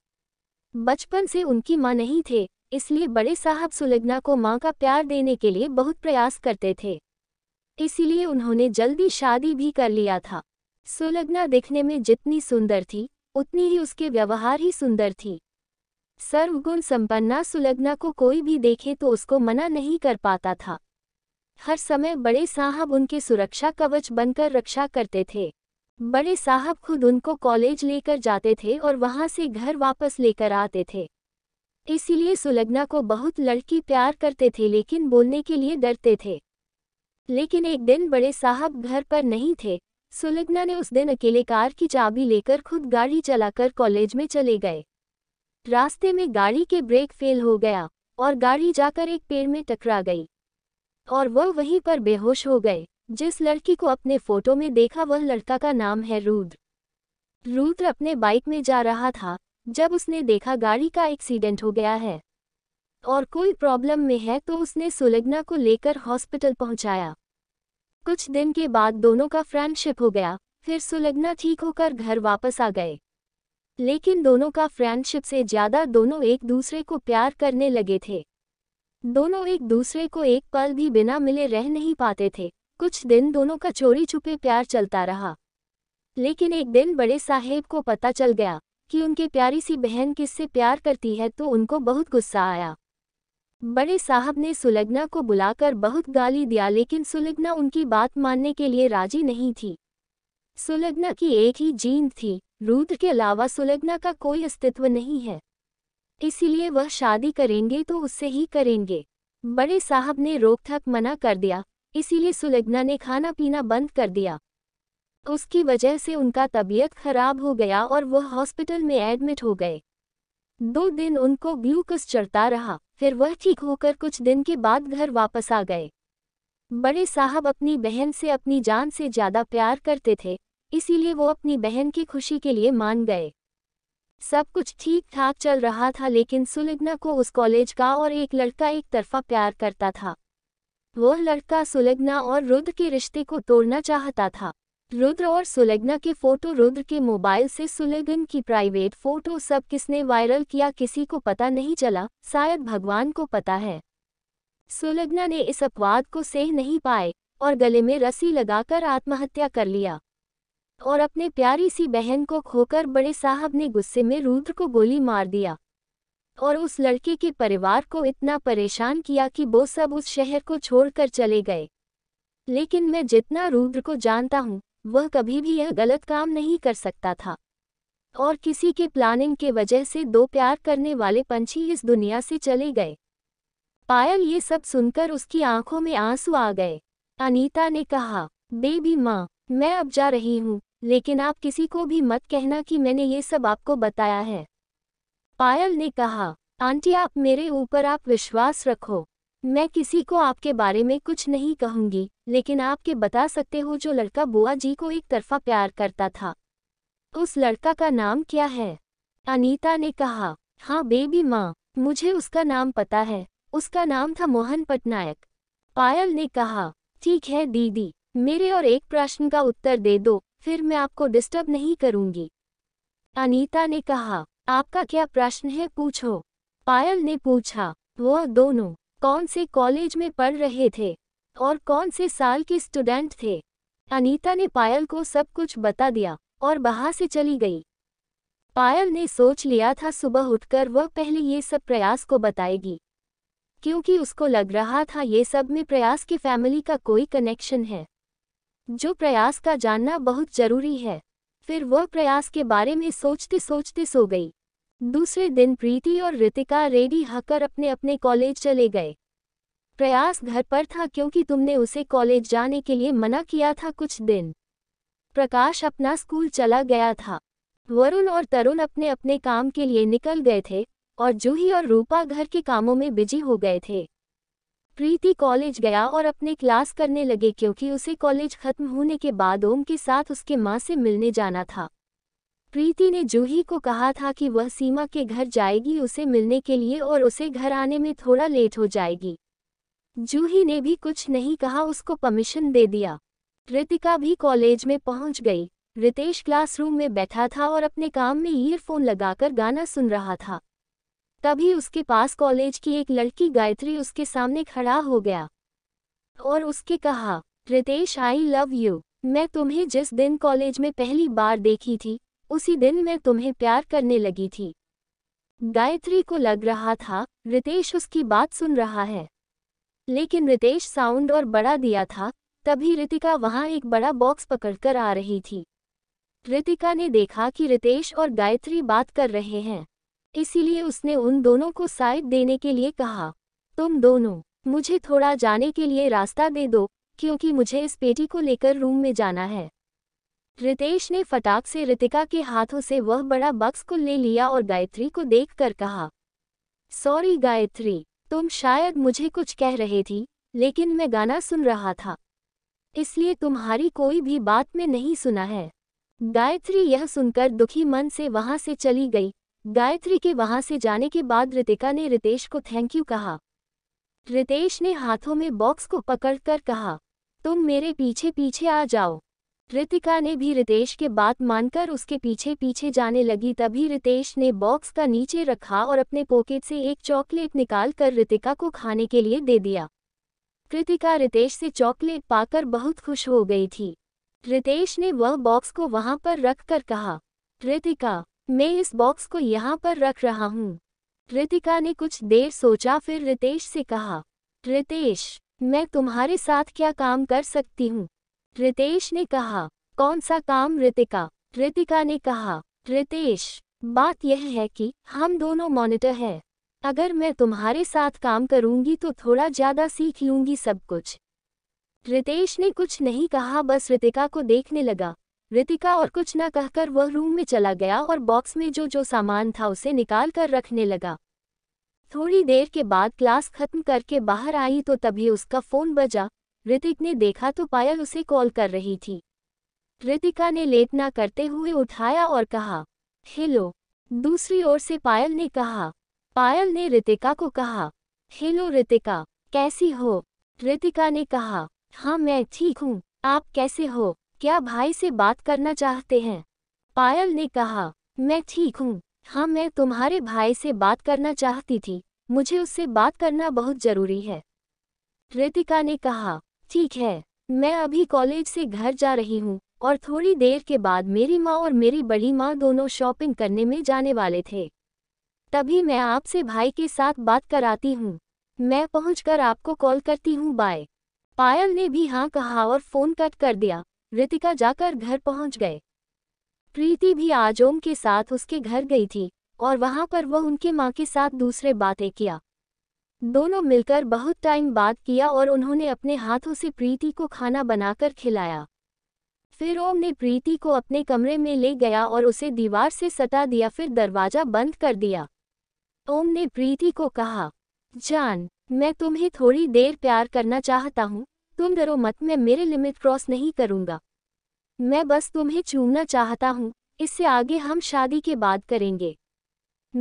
बचपन से उनकी माँ नहीं थे इसलिए बड़े साहब सुलग्ना को माँ का प्यार देने के लिए बहुत प्रयास करते थे इसीलिए उन्होंने जल्दी शादी भी कर लिया था सुलग्ना दिखने में जितनी सुंदर थी उतनी ही उसके व्यवहार ही सुंदर थी सर्वगुण संपन्ना सुलग्ना को कोई भी देखे तो उसको मना नहीं कर पाता था हर समय बड़े साहब उनके सुरक्षा कवच बनकर रक्षा करते थे बड़े साहब खुद उनको कॉलेज लेकर जाते थे और वहां से घर वापस लेकर आते थे इसीलिए सुलगना को बहुत लड़की प्यार करते थे लेकिन बोलने के लिए डरते थे लेकिन एक दिन बड़े साहब घर पर नहीं थे सुलगना ने उस दिन अकेले कार की चाबी लेकर खुद गाड़ी चलाकर कॉलेज में चले गए रास्ते में गाड़ी के ब्रेक फेल हो गया और गाड़ी जाकर एक पेड़ में टकरा गई और वह वहीं पर बेहोश हो गए जिस लड़की को अपने फोटो में देखा वह लड़का का नाम है रुद्र रुद्र अपने बाइक में जा रहा था जब उसने देखा गाड़ी का एक्सीडेंट हो गया है और कोई प्रॉब्लम में है तो उसने सुलग्ना को लेकर हॉस्पिटल पहुंचाया कुछ दिन के बाद दोनों का फ्रेंडशिप हो गया फिर सुलग्ना ठीक होकर घर वापस आ गए लेकिन दोनों का फ्रेंडशिप से ज़्यादा दोनों एक दूसरे को प्यार करने लगे थे दोनों एक दूसरे को एक पल भी बिना मिले रह नहीं पाते थे कुछ दिन दोनों का चोरी छुपे प्यार चलता रहा लेकिन एक दिन बड़े साहेब को पता चल गया कि उनके प्यारी सी बहन किससे प्यार करती है तो उनको बहुत गुस्सा आया बड़े साहब ने सुलगना को बुलाकर बहुत गाली दिया लेकिन सुलगना उनकी बात मानने के लिए राजी नहीं थी सुलगना की एक ही जींद थी रुद्र के अलावा सुलगना का कोई अस्तित्व नहीं है इसीलिए वह शादी करेंगे तो उससे ही करेंगे बड़े साहब ने रोकथक मना कर दिया इसीलिए सुलग्ना ने खाना पीना बंद कर दिया उसकी वजह से उनका तबीयत खराब हो गया और वह हॉस्पिटल में एडमिट हो गए दो दिन उनको ग्लूकोस चढ़ता रहा फिर वह ठीक होकर कुछ दिन के बाद घर वापस आ गए बड़े साहब अपनी बहन से अपनी जान से ज़्यादा प्यार करते थे इसीलिए वो अपनी बहन की खुशी के लिए मान गए सब कुछ ठीक ठाक चल रहा था लेकिन सुलग्ना को उस कॉलेज का और एक लड़का एक तरफा प्यार करता था वह लड़का सुलग्ना और रुद्र के रिश्ते को तोड़ना चाहता था रुद्र और सुलग्ना के फोटो रुद्र के मोबाइल से सुलगन की प्राइवेट फोटो सब किसने वायरल किया किसी को पता नहीं चला शायद भगवान को पता है सुलग्ना ने इस अपवाद को सह नहीं पाए और गले में रस्सी लगाकर आत्महत्या कर लिया और अपने प्यारी सी बहन को खोकर बड़े साहब ने गुस्से में रुद्र को गोली मार दिया और उस लड़के के परिवार को इतना परेशान किया कि वो सब उस शहर को छोड़कर चले गए लेकिन मैं जितना रुद्र को जानता हूँ वह कभी भी यह गलत काम नहीं कर सकता था और किसी के प्लानिंग के वजह से दो प्यार करने वाले पंछी इस दुनिया से चले गए पायल ये सब सुनकर उसकी आंखों में आंसू आ गए अनीता ने कहा बेबी माँ मैं अब जा रही हूँ लेकिन आप किसी को भी मत कहना कि मैंने ये सब आपको बताया है पायल ने कहा आंटी आप मेरे ऊपर आप विश्वास रखो मैं किसी को आपके बारे में कुछ नहीं कहूंगी लेकिन आपके बता सकते हो जो लड़का बुआ जी को एक तरफा प्यार करता था उस लड़का का नाम क्या है अनीता ने कहा हाँ बेबी माँ मुझे उसका नाम पता है उसका नाम था मोहन पटनायक पायल ने कहा ठीक है दीदी मेरे और एक प्रश्न का उत्तर दे दो फिर मैं आपको डिस्टर्ब नहीं करूंगी अनीता ने कहा आपका क्या प्रश्न है पूछो पायल ने पूछा वह दोनों कौन से कॉलेज में पढ़ रहे थे और कौन से साल के स्टूडेंट थे अनीता ने पायल को सब कुछ बता दिया और बाहर से चली गई पायल ने सोच लिया था सुबह उठकर वह पहले ये सब प्रयास को बताएगी क्योंकि उसको लग रहा था ये सब में प्रयास की फैमिली का कोई कनेक्शन है जो प्रयास का जानना बहुत जरूरी है फिर वह प्रयास के बारे में सोचते सोचते सो गई दूसरे दिन प्रीति और ऋतिका रेडी हकर अपने अपने कॉलेज चले गए प्रयास घर पर था क्योंकि तुमने उसे कॉलेज जाने के लिए मना किया था कुछ दिन प्रकाश अपना स्कूल चला गया था वरुण और तरुण अपने अपने काम के लिए निकल गए थे और जूही और रूपा घर के कामों में बिजी हो गए थे प्रीति कॉलेज गया और अपने क्लास करने लगे क्योंकि उसे कॉलेज खत्म होने के बाद ओम के साथ उसके माँ से मिलने जाना था प्रीति ने जूही को कहा था कि वह सीमा के घर जाएगी उसे मिलने के लिए और उसे घर आने में थोड़ा लेट हो जाएगी जूही ने भी कुछ नहीं कहा उसको परमिशन दे दिया रितिका भी कॉलेज में पहुंच गई रितेश क्लासरूम में बैठा था और अपने काम में ईयरफोन लगाकर गाना सुन रहा था तभी उसके पास कॉलेज की एक लड़की गायत्री उसके सामने खड़ा हो गया और उसके कहा रितेश आई लव यू मैं तुम्हें जिस दिन कॉलेज में पहली बार देखी थी उसी दिन मैं तुम्हें प्यार करने लगी थी गायत्री को लग रहा था रितेश उसकी बात सुन रहा है लेकिन रितेश साउंड और बड़ा दिया था तभी रितिका वहां एक बड़ा बॉक्स पकड़कर आ रही थी रितिका ने देखा कि रितेश और गायत्री बात कर रहे हैं इसीलिए उसने उन दोनों को साइड देने के लिए कहा तुम दोनों मुझे थोड़ा जाने के लिए रास्ता दे दो क्योंकि मुझे इस पेटी को लेकर रूम में जाना है रितेश ने फटाक से रितिका के हाथों से वह बड़ा बक्स को ले लिया और गायत्री को देखकर कहा सॉरी गायत्री तुम शायद मुझे कुछ कह रहे थी लेकिन मैं गाना सुन रहा था इसलिए तुम्हारी कोई भी बात में नहीं सुना है गायत्री यह सुनकर दुखी मन से वहां से चली गई गायत्री के वहां से जाने के बाद रितिका ने रितेश को थैंक यू कहा रितेश ने हाथों में बॉक्स को पकड़कर कहा तुम मेरे पीछे पीछे आ जाओ रितिका ने भी रितेश के बात मानकर उसके पीछे पीछे जाने लगी तभी रितेश ने बॉक्स का नीचे रखा और अपने पॉकेट से एक चॉकलेट निकाल कर रितिका को खाने के लिए दे दिया कृतिका रितेश से चॉकलेट पाकर बहुत खुश हो गई थी रितेश ने वह बॉक्स को वहां पर रख कर कहा रितिका मैं इस बॉक्स को यहाँ पर रख रहा हूँ रितिका ने कुछ देर सोचा फिर रितेश से कहा रितेश मैं तुम्हारे साथ क्या काम कर सकती हूँ रितेश ने कहा कौन सा काम रितिका रितिका ने कहा रितेश बात यह है कि हम दोनों मॉनिटर हैं अगर मैं तुम्हारे साथ काम करूंगी तो थोड़ा ज़्यादा सीख लूंगी सब कुछ रितेश ने कुछ नहीं कहा बस रितिका को देखने लगा रितिका और कुछ न कहकर वह रूम में चला गया और बॉक्स में जो जो सामान था उसे निकाल कर रखने लगा थोड़ी देर के बाद क्लास खत्म करके बाहर आई तो तभी उसका फोन बजा ऋतिक ने देखा तो पायल उसे कॉल कर रही थी ऋतिका ने लेट ना करते हुए उठाया और कहा हेलो दूसरी ओर से पायल ने कहा पायल ने ऋतिका को कहा हेलो ऋतिका कैसी हो ऋतिका ने कहा हाँ मैं ठीक हूँ आप कैसे हो क्या भाई से बात करना चाहते हैं पायल ने कहा मैं ठीक हूँ हाँ मैं तुम्हारे भाई से बात करना चाहती थी मुझे उससे बात करना बहुत जरूरी है रितिका ने कहा ठीक है मैं अभी कॉलेज से घर जा रही हूँ और थोड़ी देर के बाद मेरी माँ और मेरी बड़ी माँ दोनों शॉपिंग करने में जाने वाले थे तभी मैं आपसे भाई के साथ बात कराती हूँ मैं पहुँच आपको कॉल करती हूँ बाय पायल ने भी हाँ कहा और फ़ोन कट कर दिया रितिका जाकर घर पहुंच गए प्रीति भी आज ओम के साथ उसके घर गई थी और वहां पर वह उनके माँ के साथ दूसरे बातें किया दोनों मिलकर बहुत टाइम बात किया और उन्होंने अपने हाथों से प्रीति को खाना बनाकर खिलाया फिर ओम ने प्रीति को अपने कमरे में ले गया और उसे दीवार से सटा दिया फिर दरवाजा बंद कर दिया ओम ने प्रीति को कहा जान मैं तुम्हें थोड़ी देर प्यार करना चाहता हूँ तुम डरो मत मैं मेरे लिमिट क्रॉस नहीं करूंगा मैं बस तुम्हें चूमना चाहता हूँ इससे आगे हम शादी के बाद करेंगे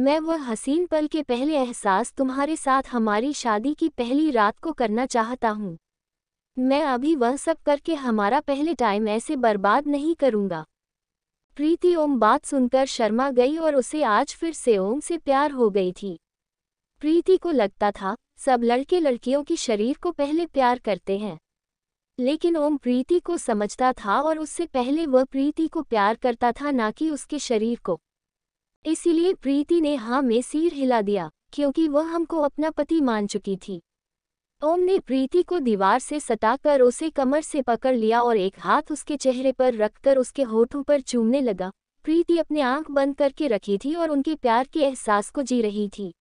मैं वह हसीन पल के पहले एहसास तुम्हारे साथ हमारी शादी की पहली रात को करना चाहता हूँ मैं अभी वह सब करके हमारा पहले टाइम ऐसे बर्बाद नहीं करूँगा प्रीति ओम बात सुनकर शर्मा गई और उसे आज फिर से ओम से प्यार हो गई थी प्रीति को लगता था सब लड़के लड़कियों की शरीर को पहले प्यार करते हैं लेकिन ओम प्रीति को समझता था और उससे पहले वह प्रीति को प्यार करता था ना कि उसके शरीर को इसीलिए प्रीति ने हाँ में सिर हिला दिया क्योंकि वह हमको अपना पति मान चुकी थी ओम ने प्रीति को दीवार से सटाकर उसे कमर से पकड़ लिया और एक हाथ उसके चेहरे पर रखकर उसके होठों पर चूमने लगा प्रीति अपने आंख बंद करके रखी थी और उनके प्यार के एहसास को जी रही थी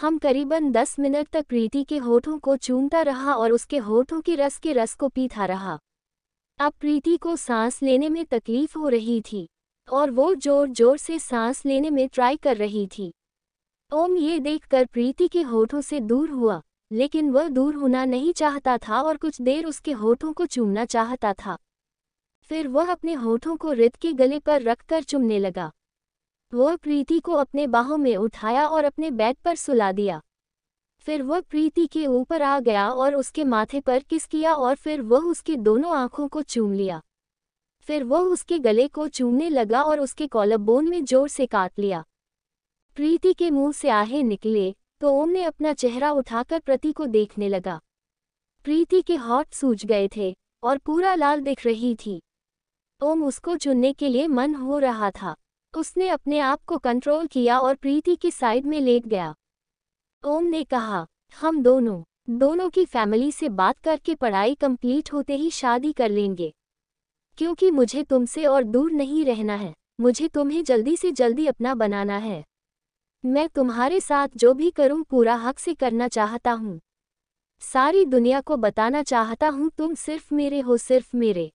हम करीबन दस मिनट तक प्रीति के होठों को चूमता रहा और उसके होठों के रस के रस को पीता रहा अब प्रीति को सांस लेने में तकलीफ हो रही थी और वो जोर जोर से सांस लेने में ट्राई कर रही थी ओम ये देखकर प्रीति के होठों से दूर हुआ लेकिन वह दूर होना नहीं चाहता था और कुछ देर उसके होठों को चूमना चाहता था फिर वह अपने होठों को रित के गले पर रखकर चुमने लगा वह प्रीति को अपने बाहों में उठाया और अपने बेड पर सुला दिया फिर वह प्रीति के ऊपर आ गया और उसके माथे पर किस किया और फिर वह उसकी दोनों आंखों को चूम लिया फिर वह उसके गले को चूमने लगा और उसके कॉलबोन में जोर से काट लिया प्रीति के मुंह से आहे निकले तो ओम ने अपना चेहरा उठाकर प्रति को देखने लगा प्रीति के हॉट सूज गए थे और पूरा लाल दिख रही थी ओम उसको चुनने के लिए मन हो रहा था उसने अपने आप को कंट्रोल किया और प्रीति की साइड में लेट गया ओम ने कहा हम दोनों दोनों की फैमिली से बात करके पढ़ाई कंप्लीट होते ही शादी कर लेंगे क्योंकि मुझे तुमसे और दूर नहीं रहना है मुझे तुम्हें जल्दी से जल्दी अपना बनाना है मैं तुम्हारे साथ जो भी करूं पूरा हक से करना चाहता हूं सारी दुनिया को बताना चाहता हूं तुम सिर्फ मेरे हो सिर्फ मेरे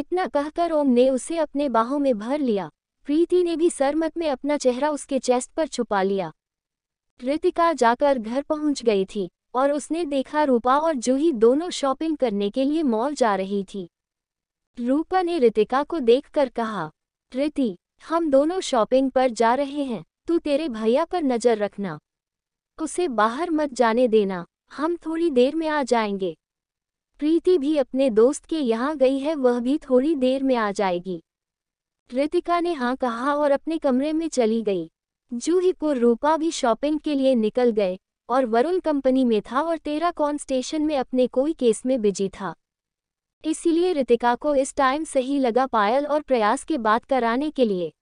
इतना कहकर ओम ने उसे अपने बाहों में भर लिया प्रीति ने भी सरमत में अपना चेहरा उसके चेस्ट पर छुपा लिया रितिका जाकर घर पहुंच गई थी और उसने देखा रूपा और जूही दोनों शॉपिंग करने के लिए मॉल जा रही थी रूपा ने रितिका को देखकर कहा रिति हम दोनों शॉपिंग पर जा रहे हैं तू तेरे भैया पर नज़र रखना उसे बाहर मत जाने देना हम थोड़ी देर में आ जाएंगे प्रीति भी अपने दोस्त के यहाँ गई है वह भी थोड़ी देर में आ जाएगी रितिका ने हाँ कहा और अपने कमरे में चली गई जूही को रूपा भी शॉपिंग के लिए निकल गए और वरुण कंपनी में था और तेरा कौन स्टेशन में अपने कोई केस में बिजी था इसीलिए रितिका को इस टाइम सही लगा पायल और प्रयास के बात कराने के लिए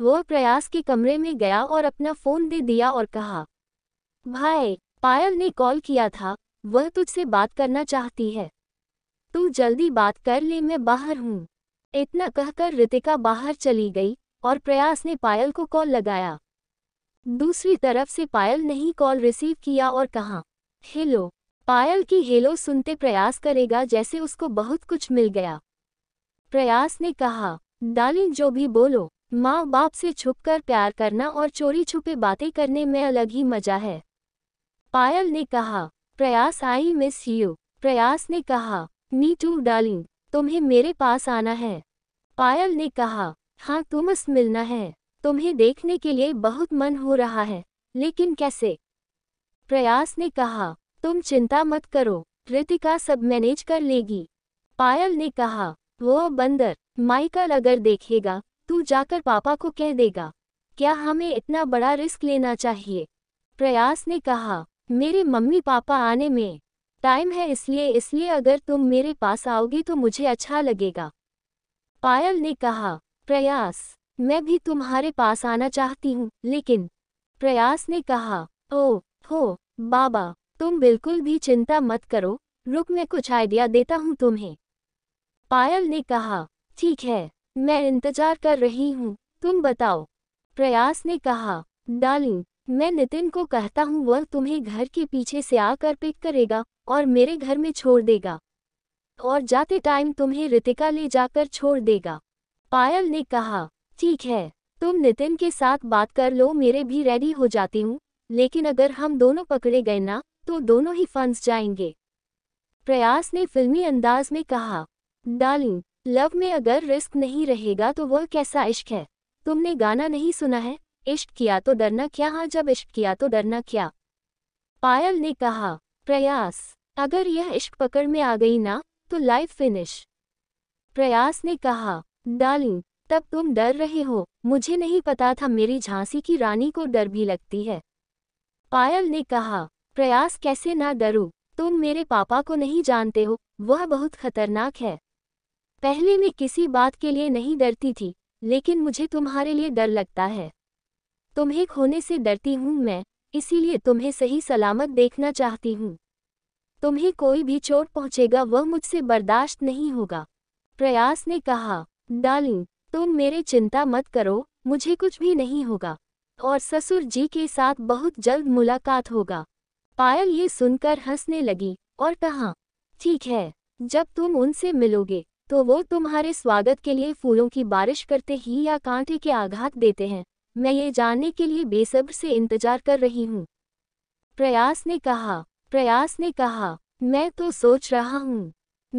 वो प्रयास के कमरे में गया और अपना फ़ोन दे दिया और कहा भाई पायल ने कॉल किया था वह तुझसे बात करना चाहती है तू जल्दी बात कर ले मैं बाहर हूँ इतना कहकर रितिका बाहर चली गई और प्रयास ने पायल को कॉल लगाया दूसरी तरफ से पायल नहीं कॉल रिसीव किया और कहा हेलो पायल की हेलो सुनते प्रयास करेगा जैसे उसको बहुत कुछ मिल गया प्रयास ने कहा डालिन जो भी बोलो माँ बाप से छुपकर प्यार करना और चोरी छुपे बातें करने में अलग ही मजा है पायल ने कहा प्रयास आई मिस यू प्रयास ने कहा मी टू डालिंग तुम्हें मेरे पास आना है पायल ने कहा हाँ उस मिलना है तुम्हें देखने के लिए बहुत मन हो रहा है लेकिन कैसे प्रयास ने कहा तुम चिंता मत करो रितिका सब मैनेज कर लेगी पायल ने कहा वो बंदर माइकल अगर देखेगा तू जाकर पापा को कह देगा क्या हमें इतना बड़ा रिस्क लेना चाहिए प्रयास ने कहा मेरे मम्मी पापा आने में टाइम है इसलिए इसलिए अगर तुम मेरे पास आओगे तो मुझे अच्छा लगेगा पायल ने कहा प्रयास मैं भी तुम्हारे पास आना चाहती हूँ लेकिन प्रयास ने कहा ओ हो बाबा तुम बिल्कुल भी चिंता मत करो रुक मैं कुछ आइडिया देता हूँ तुम्हें पायल ने कहा ठीक है मैं इंतजार कर रही हूँ तुम बताओ प्रयास ने कहा डालिंग मैं नितिन को कहता हूँ वह तुम्हें घर के पीछे से आकर पिक करेगा और मेरे घर में छोड़ देगा और जाते टाइम तुम्हें रितिका ले जाकर छोड़ देगा पायल ने कहा ठीक है तुम नितिन के साथ बात कर लो मेरे भी रेडी हो जाती हूँ लेकिन अगर हम दोनों पकड़े गए ना तो दोनों ही फंस जाएंगे प्रयास ने फिल्मी अंदाज में कहा डालिंग लव में अगर रिस्क नहीं रहेगा तो वह कैसा इश्क है तुमने गाना नहीं सुना है इश्क किया तो डरना क्या हाँ जब इश्क किया तो डरना क्या पायल ने कहा प्रयास अगर यह इश्क पकड़ में आ गई ना तो लाइफ फिनिश प्रयास ने कहा डालिंग तब तुम डर रहे हो मुझे नहीं पता था मेरी झांसी की रानी को डर भी लगती है पायल ने कहा प्रयास कैसे ना डरू तुम मेरे पापा को नहीं जानते हो वह बहुत खतरनाक है पहले मैं किसी बात के लिए नहीं डरती थी लेकिन मुझे तुम्हारे लिए डर लगता है तुम्हें खोने से डरती हूँ मैं इसीलिए तुम्हें सही सलामत देखना चाहती हूँ तुम्हें कोई भी चोट पहुँचेगा वह मुझसे बर्दाश्त नहीं होगा प्रयास ने कहा डार्लिंग तुम मेरे चिंता मत करो मुझे कुछ भी नहीं होगा और ससुर जी के साथ बहुत जल्द मुलाकात होगा पायल ये सुनकर हंसने लगी और कहा ठीक है जब तुम उनसे मिलोगे तो वो तुम्हारे स्वागत के लिए फूलों की बारिश करते ही या कांटे के आघात देते हैं मैं ये जानने के लिए बेसब्र से इंतजार कर रही हूँ प्रयास ने कहा प्रयास ने कहा मैं तो सोच रहा हूँ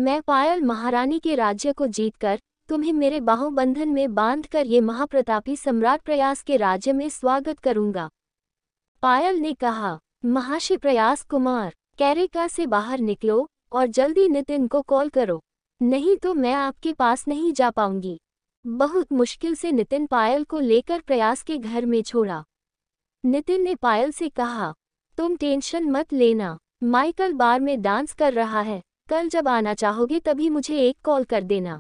मैं पायल महारानी के राज्य को जीतकर तुम्हें मेरे बाहुबंधन में बांधकर ये महाप्रतापी सम्राट प्रयास के राज्य में स्वागत करूंगा पायल ने कहा महाशय प्रयास कुमार कैरेका से बाहर निकलो और जल्दी नितिन को कॉल करो नहीं तो मैं आपके पास नहीं जा पाऊंगी बहुत मुश्किल से नितिन पायल को लेकर प्रयास के घर में छोड़ा नितिन ने पायल से कहा तुम टेंशन मत लेना माइकल बार में डांस कर रहा है कल जब आना चाहोगे तभी मुझे एक कॉल कर देना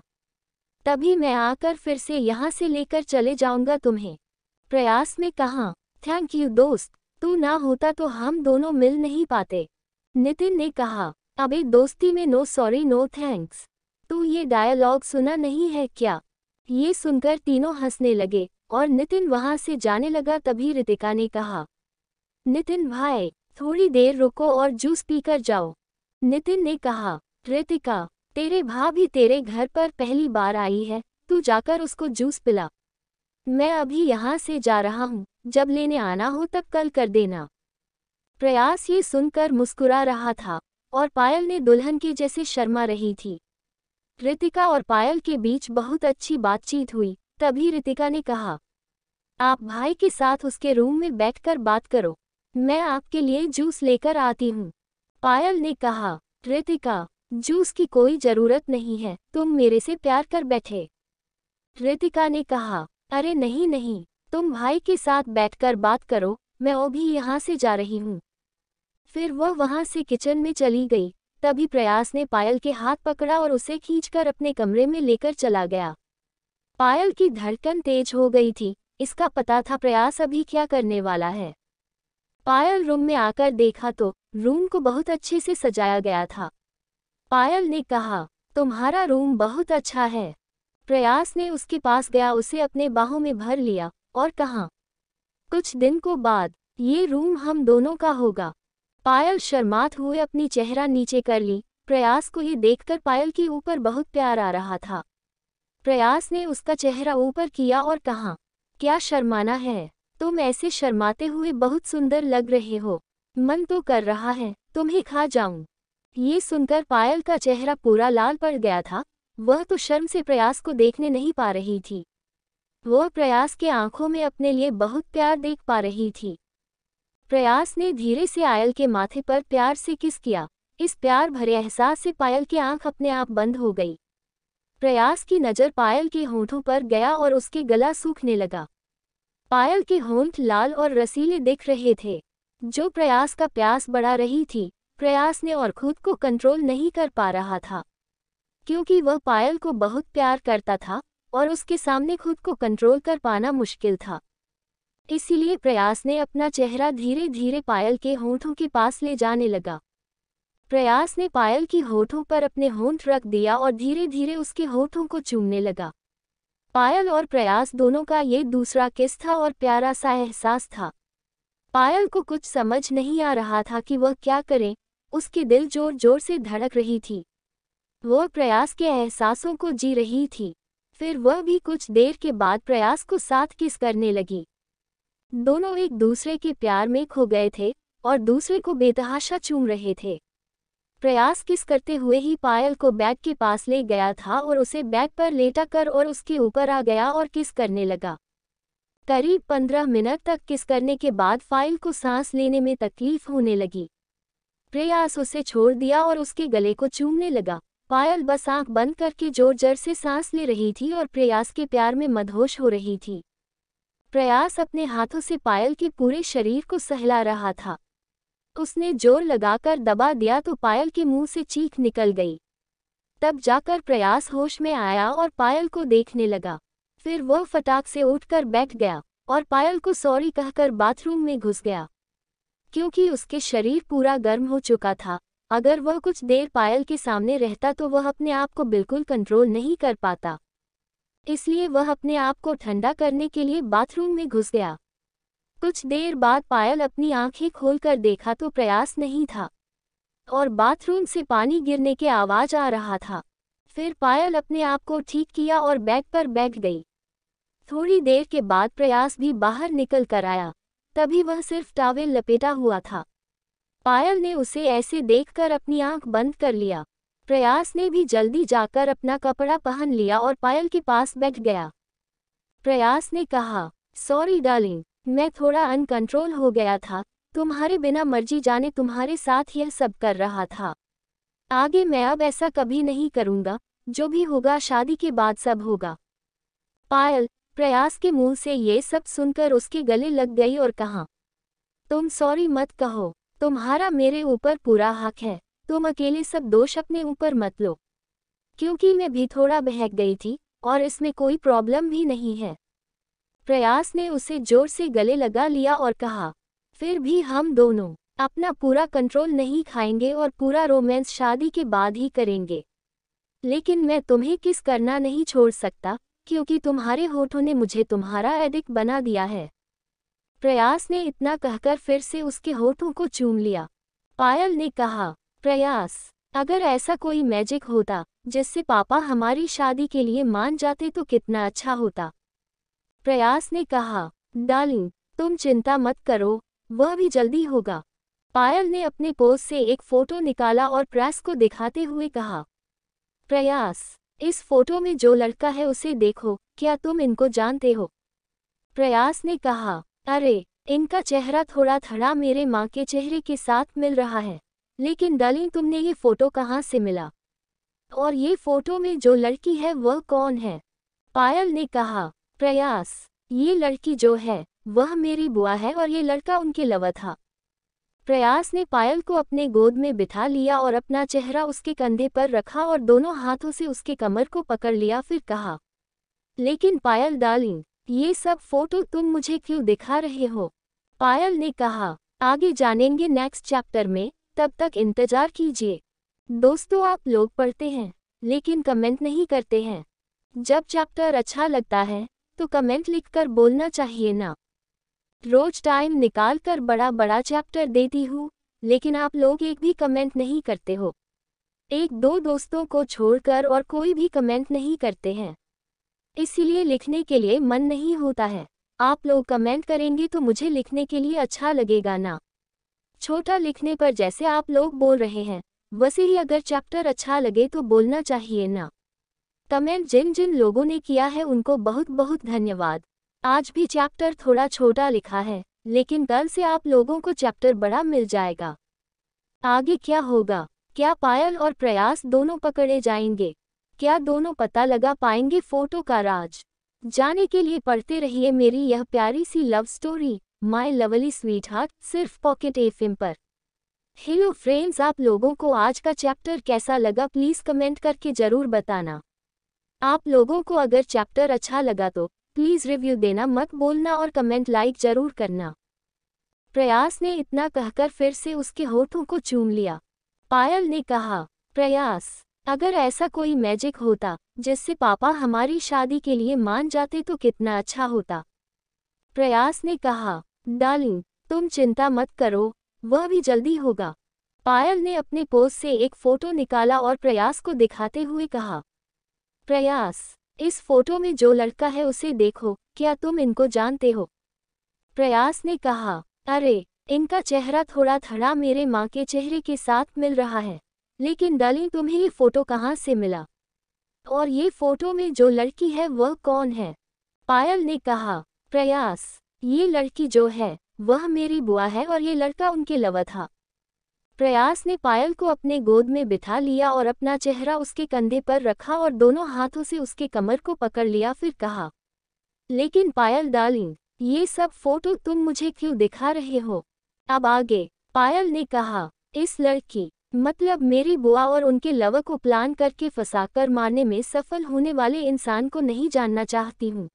तभी मैं आकर फिर से यहाँ से लेकर चले जाऊंगा तुम्हें प्रयास ने कहा थैंक यू दोस्त तू ना होता तो हम दोनों मिल नहीं पाते नितिन ने कहा अबे दोस्ती में नो सॉरी नो थैंक्स तू ये डायलॉग सुना नहीं है क्या ये सुनकर तीनों हंसने लगे और नितिन वहां से जाने लगा तभी रितिका ने कहा नितिन भाई थोड़ी देर रुको और जूस पीकर जाओ नितिन ने कहा रितिका तेरे भाभी तेरे घर पर पहली बार आई है तू जाकर उसको जूस पिला मैं अभी यहाँ से जा रहा हूँ जब लेने आना हो तब कल कर देना प्रयास ये सुनकर मुस्कुरा रहा था और पायल ने दुल्हन के जैसे शर्मा रही थी रितिका और पायल के बीच बहुत अच्छी बातचीत हुई तभी रितिका ने कहा आप भाई के साथ उसके रूम में बैठकर बात करो मैं आपके लिए जूस लेकर आती हूँ पायल ने कहा रितिका जूस की कोई जरूरत नहीं है तुम मेरे से प्यार कर बैठे रितिका ने कहा अरे नहीं नहीं तुम भाई के साथ बैठकर बात करो मैं वो भी यहाँ से जा रही हूँ फिर वह वहाँ से किचन में चली गई तभी प्रयास ने पायल के हाथ पकड़ा और उसे खींचकर अपने कमरे में लेकर चला गया पायल की धड़कन तेज हो गई थी इसका पता था प्रयास अभी क्या करने वाला है पायल रूम में आकर देखा तो रूम को बहुत अच्छे से सजाया गया था पायल ने कहा तुम्हारा रूम बहुत अच्छा है प्रयास ने उसके पास गया उसे अपने बाहों में भर लिया और कहा कुछ दिन को बाद ये रूम हम दोनों का होगा पायल शर्मात हुए अपनी चेहरा नीचे कर ली प्रयास को ये देखकर पायल के ऊपर बहुत प्यार आ रहा था प्रयास ने उसका चेहरा ऊपर किया और कहा क्या शर्माना है तुम ऐसे शर्माते हुए बहुत सुंदर लग रहे हो मन तो कर रहा है तुम्हें खा जाऊं ये सुनकर पायल का चेहरा पूरा लाल पड़ गया था वह तो शर्म से प्रयास को देखने नहीं पा रही थी वह प्रयास के आंखों में अपने लिए बहुत प्यार देख पा रही थी प्रयास ने धीरे से आयल के माथे पर प्यार से किस किया इस प्यार भरे एहसास से पायल की आंख अपने आप बंद हो गई प्रयास की नज़र पायल के होंठों पर गया और उसके गला सूखने लगा पायल के होंठ लाल और रसीले दिख रहे थे जो प्रयास का प्यास बढ़ा रही थी प्रयास ने और खुद को कंट्रोल नहीं कर पा रहा था क्योंकि वह पायल को बहुत प्यार करता था और उसके सामने खुद को कंट्रोल कर पाना मुश्किल था इसीलिए प्रयास ने अपना चेहरा धीरे धीरे पायल के होठों के पास ले जाने लगा प्रयास ने पायल की होठों पर अपने होंठ रख दिया और धीरे धीरे उसके होठों को चूमने लगा पायल और प्रयास दोनों का ये दूसरा किस था और प्यारा सा एहसास था पायल को कुछ समझ नहीं आ रहा था कि वह क्या करें उसके दिल जोर जोर से धड़क रही थी वह प्रयास के एहसासों को जी रही थी फिर वह भी कुछ देर के बाद प्रयास को साथ किस करने लगी दोनों एक दूसरे के प्यार में खो गए थे और दूसरे को बेतहाशा चूम रहे थे प्रयास किस करते हुए ही पायल को बैग के पास ले गया था और उसे बैग पर लेटा कर और उसके ऊपर आ गया और किस करने लगा करीब पंद्रह मिनट तक किस करने के बाद फाइल को सांस लेने में तकलीफ होने लगी प्रयास उसे छोड़ दिया और उसके गले को चूमने लगा पायल बस आंख बंद करके जोर जर से सांस ले रही थी और प्रयास के प्यार में मदहोश हो रही थी प्रयास अपने हाथों से पायल के पूरे शरीर को सहला रहा था उसने जोर लगाकर दबा दिया तो पायल के मुंह से चीख निकल गई तब जाकर प्रयास होश में आया और पायल को देखने लगा फिर वह फटाक से उठकर बैठ गया और पायल को सॉरी कहकर बाथरूम में घुस गया क्योंकि उसके शरीर पूरा गर्म हो चुका था अगर वह कुछ देर पायल के सामने रहता तो वह अपने आप को बिल्कुल कंट्रोल नहीं कर पाता इसलिए वह अपने आप को ठंडा करने के लिए बाथरूम में घुस गया कुछ देर बाद पायल अपनी आंखें खोलकर देखा तो प्रयास नहीं था और बाथरूम से पानी गिरने की आवाज आ रहा था फिर पायल अपने आप को ठीक किया और बैग पर बैठ गई थोड़ी देर के बाद प्रयास भी बाहर निकल कर आया तभी वह सिर्फ टावेल लपेटा हुआ था पायल ने उसे ऐसे देखकर अपनी आंख बंद कर लिया प्रयास ने भी जल्दी जाकर अपना कपड़ा पहन लिया और पायल के पास बैठ गया प्रयास ने कहा सॉरी डार्लिंग मैं थोड़ा अनकंट्रोल हो गया था तुम्हारे बिना मर्जी जाने तुम्हारे साथ यह सब कर रहा था आगे मैं अब ऐसा कभी नहीं करूँगा जो भी होगा शादी के बाद सब होगा पायल प्रयास के मुंह से ये सब सुनकर उसके गले लग गई और कहा तुम सॉरी मत कहो तुम्हारा मेरे ऊपर पूरा हक है तुम अकेले सब दोष अपने ऊपर मत लो क्योंकि मैं भी थोड़ा बहक गई थी और इसमें कोई प्रॉब्लम भी नहीं है प्रयास ने उसे जोर से गले लगा लिया और कहा फिर भी हम दोनों अपना पूरा कंट्रोल नहीं खाएंगे और पूरा रोमांस शादी के बाद ही करेंगे लेकिन मैं तुम्हें किस करना नहीं छोड़ सकता क्योंकि तुम्हारे होठों ने मुझे तुम्हारा एडिक बना दिया है प्रयास ने इतना कहकर फिर से उसके होठों को चूम लिया पायल ने कहा प्रयास अगर ऐसा कोई मैजिक होता जिससे पापा हमारी शादी के लिए मान जाते तो कितना अच्छा होता प्रयास ने कहा डाली तुम चिंता मत करो वह भी जल्दी होगा पायल ने अपने पोज से एक फोटो निकाला और प्रेस को दिखाते हुए कहा प्रयास इस फोटो में जो लड़का है उसे देखो क्या तुम इनको जानते हो प्रयास ने कहा अरे इनका चेहरा थोड़ा थड़ा मेरे माँ के चेहरे के साथ मिल रहा है लेकिन डली तुमने ये फोटो कहाँ से मिला और ये फोटो में जो लड़की है वह कौन है पायल ने कहा प्रयास ये लड़की जो है वह मेरी बुआ है और ये लड़का उनके लवा था प्रयास ने पायल को अपने गोद में बिठा लिया और अपना चेहरा उसके कंधे पर रखा और दोनों हाथों से उसके कमर को पकड़ लिया फिर कहा लेकिन पायल डालिंग ये सब फोटो तुम मुझे क्यों दिखा रहे हो पायल ने कहा आगे जानेंगे नेक्स्ट चैप्टर में तब तक इंतजार कीजिए दोस्तों आप लोग पढ़ते हैं लेकिन कमेंट नहीं करते हैं जब चैप्टर अच्छा लगता है तो कमेंट लिखकर बोलना चाहिए ना रोज टाइम निकाल कर बड़ा बड़ा चैप्टर देती हूँ लेकिन आप लोग एक भी कमेंट नहीं करते हो एक दो दोस्तों को छोड़कर और कोई भी कमेंट नहीं करते हैं इसलिए लिखने के लिए मन नहीं होता है आप लोग कमेंट करेंगे तो मुझे लिखने के लिए अच्छा लगेगा ना छोटा लिखने पर जैसे आप लोग बोल रहे हैं वैसे ही अगर चैप्टर अच्छा लगे तो बोलना चाहिए ना कमेंट जिन जिन लोगों ने किया है उनको बहुत बहुत धन्यवाद आज भी चैप्टर थोड़ा छोटा लिखा है लेकिन कल से आप लोगों को चैप्टर बड़ा मिल जाएगा आगे क्या होगा क्या पायल और प्रयास दोनों पकड़े जाएंगे क्या दोनों पता लगा पाएंगे फोटो का राज जाने के लिए पढ़ते रहिए मेरी यह प्यारी सी love story my lovely sweetheart सिर्फ पॉकेट एम पर हेलो फ्रेंड्स आप लोगों को आज का चैप्टर कैसा लगा प्लीज़ कमेंट करके ज़रूर बताना आप लोगों को अगर चैप्टर अच्छा लगा तो प्लीज़ रिव्यू देना मत बोलना और कमेंट लाइक ज़रूर करना प्रयास ने इतना कहकर फिर से उसके होठों को चूम लिया पायल ने कहा प्रयास अगर ऐसा कोई मैजिक होता जिससे पापा हमारी शादी के लिए मान जाते तो कितना अच्छा होता प्रयास ने कहा डार्लिंग तुम चिंता मत करो वह भी जल्दी होगा पायल ने अपने पोज से एक फोटो निकाला और प्रयास को दिखाते हुए कहा प्रयास इस फोटो में जो लड़का है उसे देखो क्या तुम इनको जानते हो प्रयास ने कहा अरे इनका चेहरा थोड़ा थड़ा मेरे माँ के चेहरे के साथ मिल रहा है लेकिन डाली तुम्हें ये फोटो कहाँ से मिला और ये फोटो में जो लड़की है वह कौन है पायल ने कहा प्रयास ये लड़की जो है वह मेरी बुआ है और ये लड़का उनके लवा था प्रयास ने पायल को अपने गोद में बिठा लिया और अपना चेहरा उसके कंधे पर रखा और दोनों हाथों से उसके कमर को पकड़ लिया फिर कहा लेकिन पायल डालिंग ये सब फोटो तुम मुझे क्यों दिखा रहे हो अब आगे पायल ने कहा इस लड़की मतलब मेरी बुआ और उनके लव को प्लान करके फंसाकर मारने में सफल होने वाले इंसान को नहीं जानना चाहती हूँ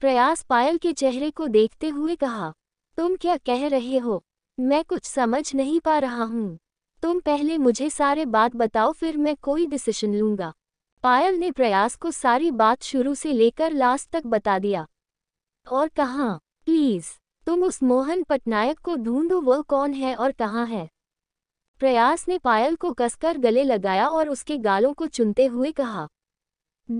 प्रयास पायल के चेहरे को देखते हुए कहा तुम क्या कह रहे हो मैं कुछ समझ नहीं पा रहा हूँ तुम पहले मुझे सारे बात बताओ फिर मैं कोई डिसीशन लूंगा पायल ने प्रयास को सारी बात शुरू से लेकर लास्ट तक बता दिया और कहा प्लीज तुम उस मोहन पटनायक को ढूंढो वह कौन है और कहाँ है प्रयास ने पायल को कसकर गले लगाया और उसके गालों को चुनते हुए कहा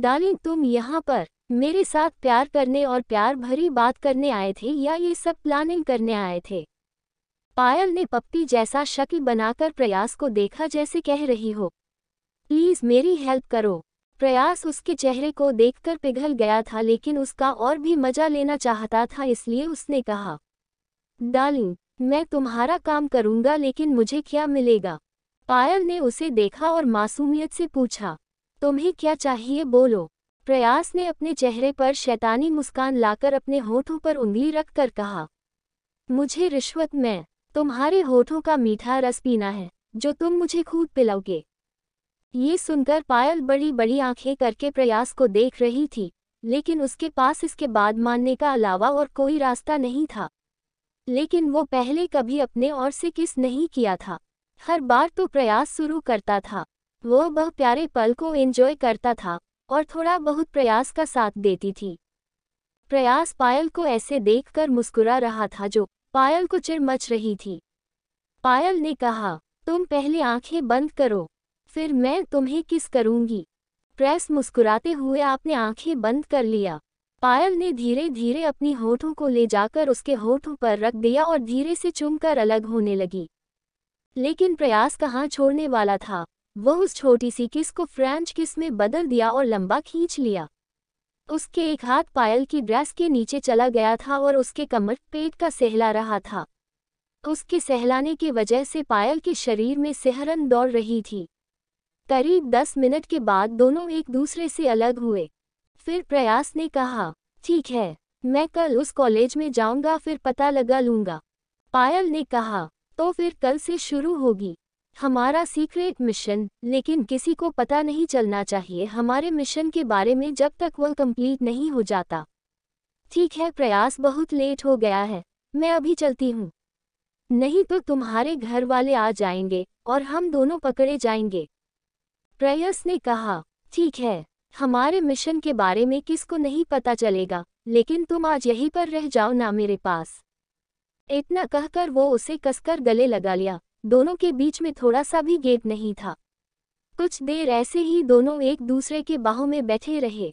डाली तुम यहाँ पर मेरे साथ प्यार करने और प्यार भरी बात करने आए थे या ये सब प्लानिंग करने आए थे पायल ने पप्पी जैसा शकी बनाकर प्रयास को देखा जैसे कह रही हो प्लीज मेरी हेल्प करो प्रयास उसके चेहरे को देखकर पिघल गया था लेकिन उसका और भी मजा लेना चाहता था इसलिए उसने कहा डालिंग मैं तुम्हारा काम करूंगा लेकिन मुझे क्या मिलेगा पायल ने उसे देखा और मासूमियत से पूछा तुम्हें क्या चाहिए बोलो प्रयास ने अपने चेहरे पर शैतानी मुस्कान लाकर अपने होठों पर उंगली रखकर कहा मुझे रिश्वत में तुम्हारे होठों का मीठा रस पीना है जो तुम मुझे खूब पिलाओगे ये सुनकर पायल बड़ी बड़ी आंखें करके प्रयास को देख रही थी लेकिन उसके पास इसके बाद मानने का अलावा और कोई रास्ता नहीं था लेकिन वो पहले कभी अपने और से किस नहीं किया था हर बार तो प्रयास शुरू करता था वो बह प्यारे पल को एंजॉय करता था और थोड़ा बहुत प्रयास का साथ देती थी प्रयास पायल को ऐसे देखकर मुस्कुरा रहा था जो पायल को चिर मच रही थी पायल ने कहा तुम पहले आंखें बंद करो फिर मैं तुम्हें किस करूंगी प्रेस मुस्कुराते हुए आपने आंखें बंद कर लिया पायल ने धीरे धीरे अपनी होठों को ले जाकर उसके होठों पर रख दिया और धीरे से चुमकर अलग होने लगी लेकिन प्रयास कहाँ छोड़ने वाला था वह उस छोटी सी किस को फ्रेंच किस में बदल दिया और लंबा खींच लिया उसके एक हाथ पायल की ड्रेस के नीचे चला गया था और उसके कमर पेट का सहला रहा था उसके सहलाने की वजह से पायल के शरीर में सेहरन दौड़ रही थी करीब दस मिनट के बाद दोनों एक दूसरे से अलग हुए फिर प्रयास ने कहा ठीक है मैं कल उस कॉलेज में जाऊंगा फिर पता लगा लूंगा पायल ने कहा तो फिर कल से शुरू होगी हमारा सीक्रेट मिशन लेकिन किसी को पता नहीं चलना चाहिए हमारे मिशन के बारे में जब तक वह कंप्लीट नहीं हो जाता ठीक है प्रयास बहुत लेट हो गया है मैं अभी चलती हूँ नहीं तो तुम्हारे घर वाले आ जाएंगे और हम दोनों पकड़े जाएंगे प्रयास ने कहा ठीक है हमारे मिशन के बारे में किसको नहीं पता चलेगा लेकिन तुम आज यहीं पर रह जाओ ना मेरे पास इतना कहकर वो उसे कसकर गले लगा लिया दोनों के बीच में थोड़ा सा भी गेप नहीं था कुछ देर ऐसे ही दोनों एक दूसरे के बाहों में बैठे रहे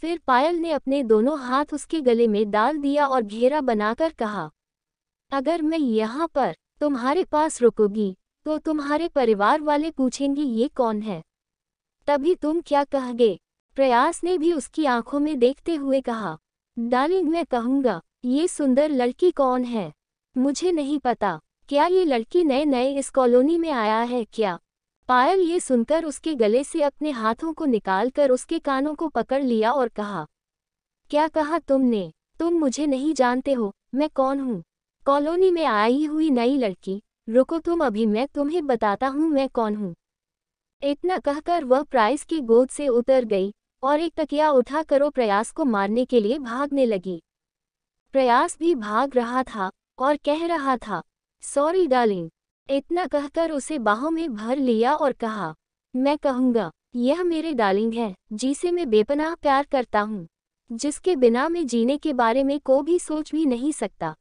फिर पायल ने अपने दोनों हाथ उसके गले में डाल दिया और घेरा बनाकर कहा अगर मैं यहाँ पर तुम्हारे पास रुकोगी तो तुम्हारे परिवार वाले पूछेंगे ये कौन है तभी तुम क्या कहगे प्रयास ने भी उसकी आंखों में देखते हुए कहा डालिंग मैं कहूँगा ये सुंदर लड़की कौन है मुझे नहीं पता क्या ये लड़की नए नए इस कॉलोनी में आया है क्या पायल ये सुनकर उसके गले से अपने हाथों को निकालकर उसके कानों को पकड़ लिया और कहा क्या कहा तुमने तुम मुझे नहीं जानते हो मैं कौन हूँ कॉलोनी में आई हुई नई लड़की रुको तुम अभी मैं तुम्हें बताता हूँ मैं कौन हूँ इतना कहकर वह प्राइस की गोद से उतर गई और एक तकिया उठा करो प्रयास को मारने के लिए भागने लगी प्रयास भी भाग रहा था और कह रहा था सॉरी डालिंग इतना कहकर उसे बाहों में भर लिया और कहा मैं कहूँगा यह मेरे डालिंग है जिसे मैं बेपनाह प्यार करता हूँ जिसके बिना मैं जीने के बारे में को भी सोच भी नहीं सकता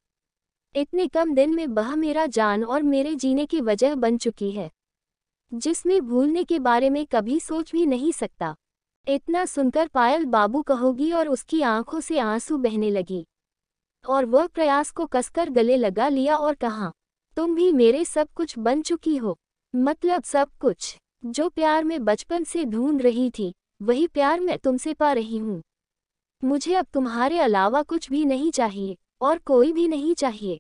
इतने कम दिन में वह मेरा जान और मेरे जीने की वजह बन चुकी है जिसमें भूलने के बारे में कभी सोच भी नहीं सकता इतना सुनकर पायल बाबू कहोगी और उसकी आंखों से आंसू बहने लगी और वह प्रयास को कसकर गले लगा लिया और कहा तुम भी मेरे सब कुछ बन चुकी हो मतलब सब कुछ जो प्यार में बचपन से ढूंढ रही थी वही प्यार मैं तुमसे पा रही हूँ मुझे अब तुम्हारे अलावा कुछ भी नहीं चाहिए और कोई भी नहीं चाहिए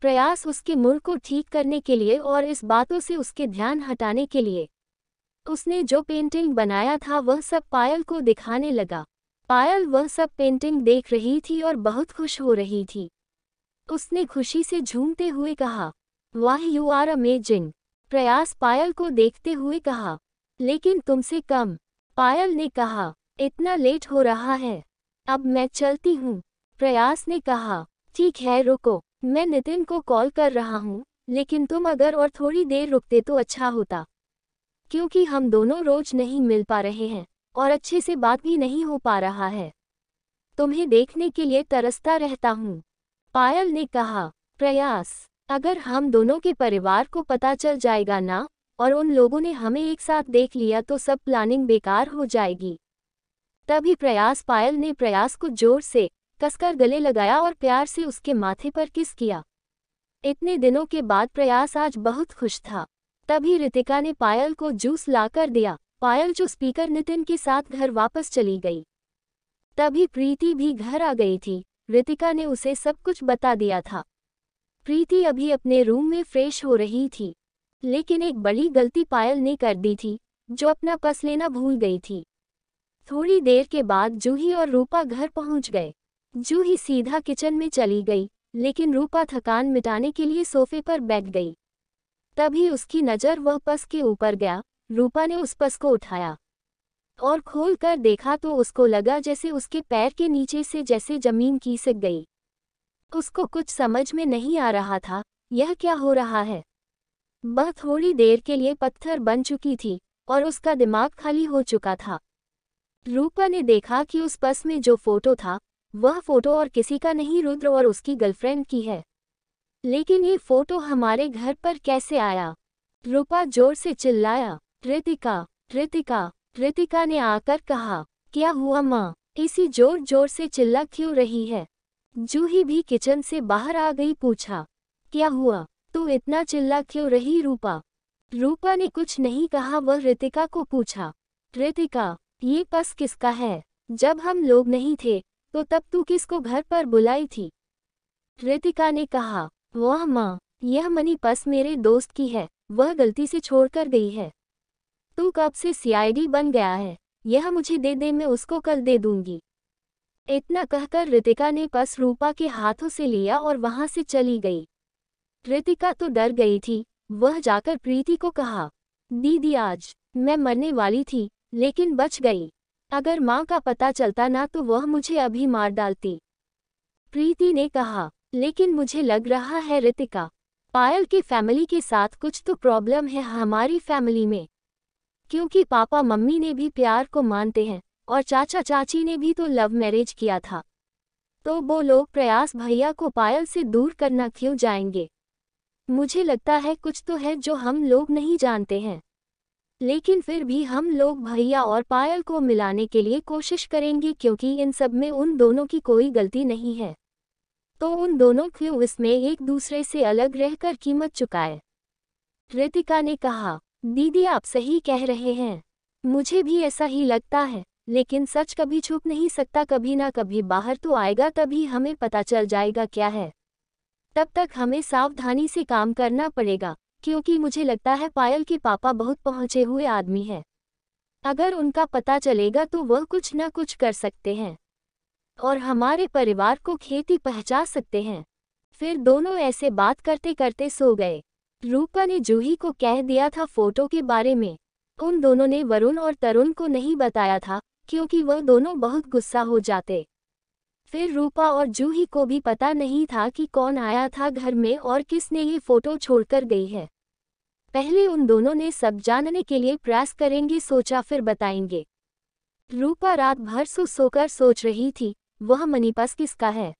प्रयास उसके मुल को ठीक करने के लिए और इस बातों से उसके ध्यान हटाने के लिए उसने जो पेंटिंग बनाया था वह सब पायल को दिखाने लगा पायल वह सब पेंटिंग देख रही थी और बहुत खुश हो रही थी उसने खुशी से झूमते हुए कहा वाह यू आर अमेजिंग प्रयास पायल को देखते हुए कहा लेकिन तुमसे कम पायल ने कहा इतना लेट हो रहा है अब मैं चलती हूँ प्रयास ने कहा ठीक है रुको मैं नितिन को कॉल कर रहा हूँ लेकिन तुम अगर और थोड़ी देर रुकते तो अच्छा होता क्योंकि हम दोनों रोज नहीं मिल पा रहे हैं और अच्छे से बात भी नहीं हो पा रहा है तुम्हें देखने के लिए तरसता रहता हूँ पायल ने कहा प्रयास अगर हम दोनों के परिवार को पता चल जाएगा ना और उन लोगों ने हमें एक साथ देख लिया तो सब प्लानिंग बेकार हो जाएगी तभी प्रयास पायल ने प्रयास को जोर से कसकर गले लगाया और प्यार से उसके माथे पर किस किया इतने दिनों के बाद प्रयास आज बहुत खुश था तभी रितिका ने पायल को जूस लाकर दिया पायल जो स्पीकर नितिन के साथ घर वापस चली गई तभी प्रीति भी घर आ गई थी रितिका ने उसे सब कुछ बता दिया था प्रीति अभी अपने रूम में फ्रेश हो रही थी लेकिन एक बड़ी गलती पायल ने कर दी थी जो अपना पस लेना भूल गई थी थोड़ी देर के बाद जूही और रूपा घर पहुंच गए जूही सीधा किचन में चली गई लेकिन रूपा थकान मिटाने के लिए सोफे पर बैठ गई तभी उसकी नज़र वह पस के ऊपर गया रूपा ने उस पस को उठाया और खोल कर देखा तो उसको लगा जैसे उसके पैर के नीचे से जैसे जमीन की सक गई उसको कुछ समझ में नहीं आ रहा था यह क्या हो रहा है वह थोड़ी देर के लिए पत्थर बन चुकी थी और उसका दिमाग खाली हो चुका था रूपा ने देखा कि उस बस में जो फोटो था वह फोटो और किसी का नहीं रुद्र और उसकी गर्लफ्रेंड की है लेकिन ये फोटो हमारे घर पर कैसे आया रूपा जोर से चिल्लाया ऋतिका ऋतिका कृतिका ने आकर कहा क्या हुआ माँ इसी जोर जोर से चिल्ला क्यों रही है जूही भी किचन से बाहर आ गई पूछा क्या हुआ तू इतना चिल्ला क्यों रही रूपा रूपा ने कुछ नहीं कहा वह ऋतिका को पूछा ऋतिका ये पस किसका है जब हम लोग नहीं थे तो तब तू किसको घर पर बुलाई थी ऋतिका ने कहा वह माँ यह मनी पस मेरे दोस्त की है वह गलती से छोड़कर गई है तू कब से सीआईडी बन गया है यह मुझे दे दे मैं उसको कल दे दूंगी इतना कहकर रितिका ने पस रूपा के हाथों से लिया और वहां से चली गई रितिका तो डर गई थी वह जाकर प्रीति को कहा दीदी आज मैं मरने वाली थी लेकिन बच गई अगर माँ का पता चलता ना तो वह मुझे अभी मार डालती प्रीति ने कहा लेकिन मुझे लग रहा है रितिका पायल के फैमिली के साथ कुछ तो प्रॉब्लम है हमारी फैमिली में क्योंकि पापा मम्मी ने भी प्यार को मानते हैं और चाचा चाची ने भी तो लव मैरिज किया था तो वो लोग प्रयास भैया को पायल से दूर करना क्यों जाएंगे मुझे लगता है कुछ तो है जो हम लोग नहीं जानते हैं लेकिन फिर भी हम लोग भैया और पायल को मिलाने के लिए कोशिश करेंगे क्योंकि इन सब में उन दोनों की कोई गलती नहीं है तो उन दोनों क्यों इसमें एक दूसरे से अलग रहकर कीमत चुकाए रितिका ने कहा दीदी आप सही कह रहे हैं मुझे भी ऐसा ही लगता है लेकिन सच कभी छुप नहीं सकता कभी ना कभी बाहर तो आएगा तभी हमें पता चल जाएगा क्या है तब तक हमें सावधानी से काम करना पड़ेगा क्योंकि मुझे लगता है पायल के पापा बहुत पहुंचे हुए आदमी हैं अगर उनका पता चलेगा तो वह कुछ ना कुछ कर सकते हैं और हमारे परिवार को खेती पहचा सकते हैं फिर दोनों ऐसे बात करते करते सो गए रूपा ने जूही को कह दिया था फोटो के बारे में उन दोनों ने वरुण और तरुण को नहीं बताया था क्योंकि वह दोनों बहुत गुस्सा हो जाते फिर रूपा और जूही को भी पता नहीं था कि कौन आया था घर में और किसने ये फोटो छोड़कर गई है पहले उन दोनों ने सब जानने के लिए प्रयास करेंगे सोचा फिर बताएंगे रूपा रात भर सो सोकर सोच रही थी वह मनीपस किसका है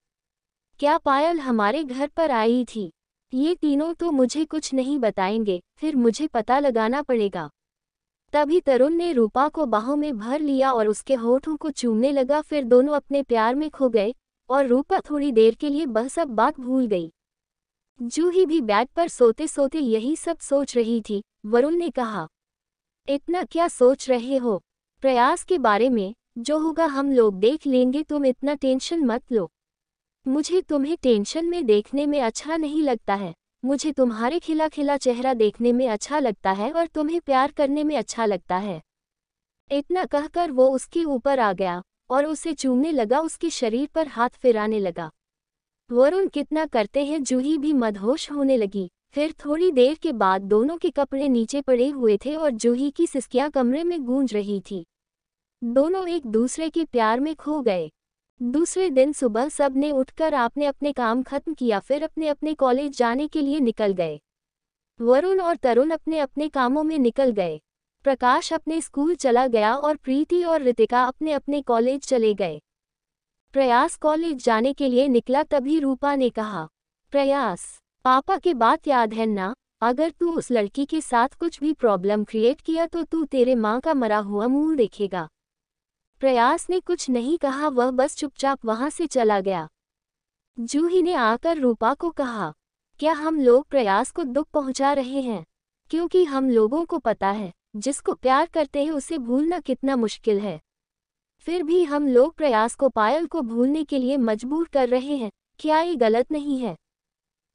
क्या पायल हमारे घर पर आई थी ये तीनों तो मुझे कुछ नहीं बताएंगे फिर मुझे पता लगाना पड़ेगा तभी तरुण ने रूपा को बाहों में भर लिया और उसके होठों को चूमने लगा फिर दोनों अपने प्यार में खो गए और रूपा थोड़ी देर के लिए बह सब बात भूल गई जूही भी बैड पर सोते सोते यही सब सोच रही थी वरुण ने कहा इतना क्या सोच रहे हो प्रयास के बारे में जो होगा हम लोग देख लेंगे तुम इतना टेंशन मत लो मुझे तुम्हें टेंशन में देखने में अच्छा नहीं लगता है मुझे तुम्हारे खिला खिला चेहरा देखने में अच्छा लगता है और तुम्हें प्यार करने में अच्छा लगता है इतना कहकर वो उसके ऊपर आ गया और उसे चूमने लगा उसके शरीर पर हाथ फिराने लगा वरुण कितना करते हैं जूही भी मदहोश होने लगी फिर थोड़ी देर के बाद दोनों के कपड़े नीचे पड़े हुए थे और जूही की सिस्कियां कमरे में गूंज रही थी दोनों एक दूसरे के प्यार में खो गए दूसरे दिन सुबह सब ने उठकर आपने अपने काम खत्म किया फिर अपने अपने कॉलेज जाने के लिए निकल गए वरुण और तरुण अपने अपने कामों में निकल गए प्रकाश अपने स्कूल चला गया और प्रीति और रितिका अपने अपने कॉलेज चले गए प्रयास कॉलेज जाने के लिए निकला तभी रूपा ने कहा प्रयास पापा की बात याद है ना अगर तू उस लड़की के साथ कुछ भी प्रॉब्लम क्रिएट किया तो तू तेरे माँ का मरा हुआ मुंह देखेगा प्रयास ने कुछ नहीं कहा वह बस चुपचाप वहां से चला गया जूही ने आकर रूपा को कहा क्या हम लोग प्रयास को दुख पहुंचा रहे हैं क्योंकि हम लोगों को पता है जिसको प्यार करते हैं उसे भूलना कितना मुश्किल है फिर भी हम लोग प्रयास को पायल को भूलने के लिए मजबूर कर रहे हैं क्या ये गलत नहीं है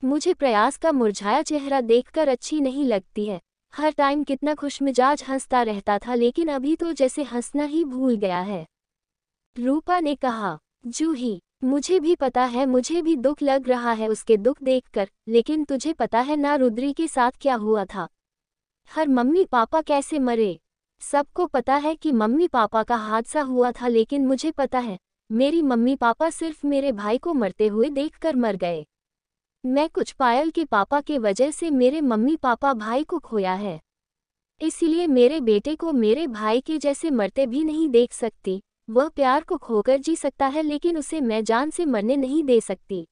मुझे प्रयास का मुरझाया चेहरा देखकर अच्छी नहीं लगती है हर टाइम कितना खुशमिजाज हंसता रहता था लेकिन अभी तो जैसे हंसना ही भूल गया है रूपा ने कहा जूही मुझे भी पता है मुझे भी दुख लग रहा है उसके दुख देखकर लेकिन तुझे पता है ना रुद्री के साथ क्या हुआ था हर मम्मी पापा कैसे मरे सबको पता है कि मम्मी पापा का हादसा हुआ था लेकिन मुझे पता है मेरी मम्मी पापा सिर्फ मेरे भाई को मरते हुए देखकर मर गए मैं कुछ पायल के पापा के वजह से मेरे मम्मी पापा भाई को खोया है इसलिए मेरे बेटे को मेरे भाई के जैसे मरते भी नहीं देख सकती वह प्यार को खोकर जी सकता है लेकिन उसे मैं जान से मरने नहीं दे सकती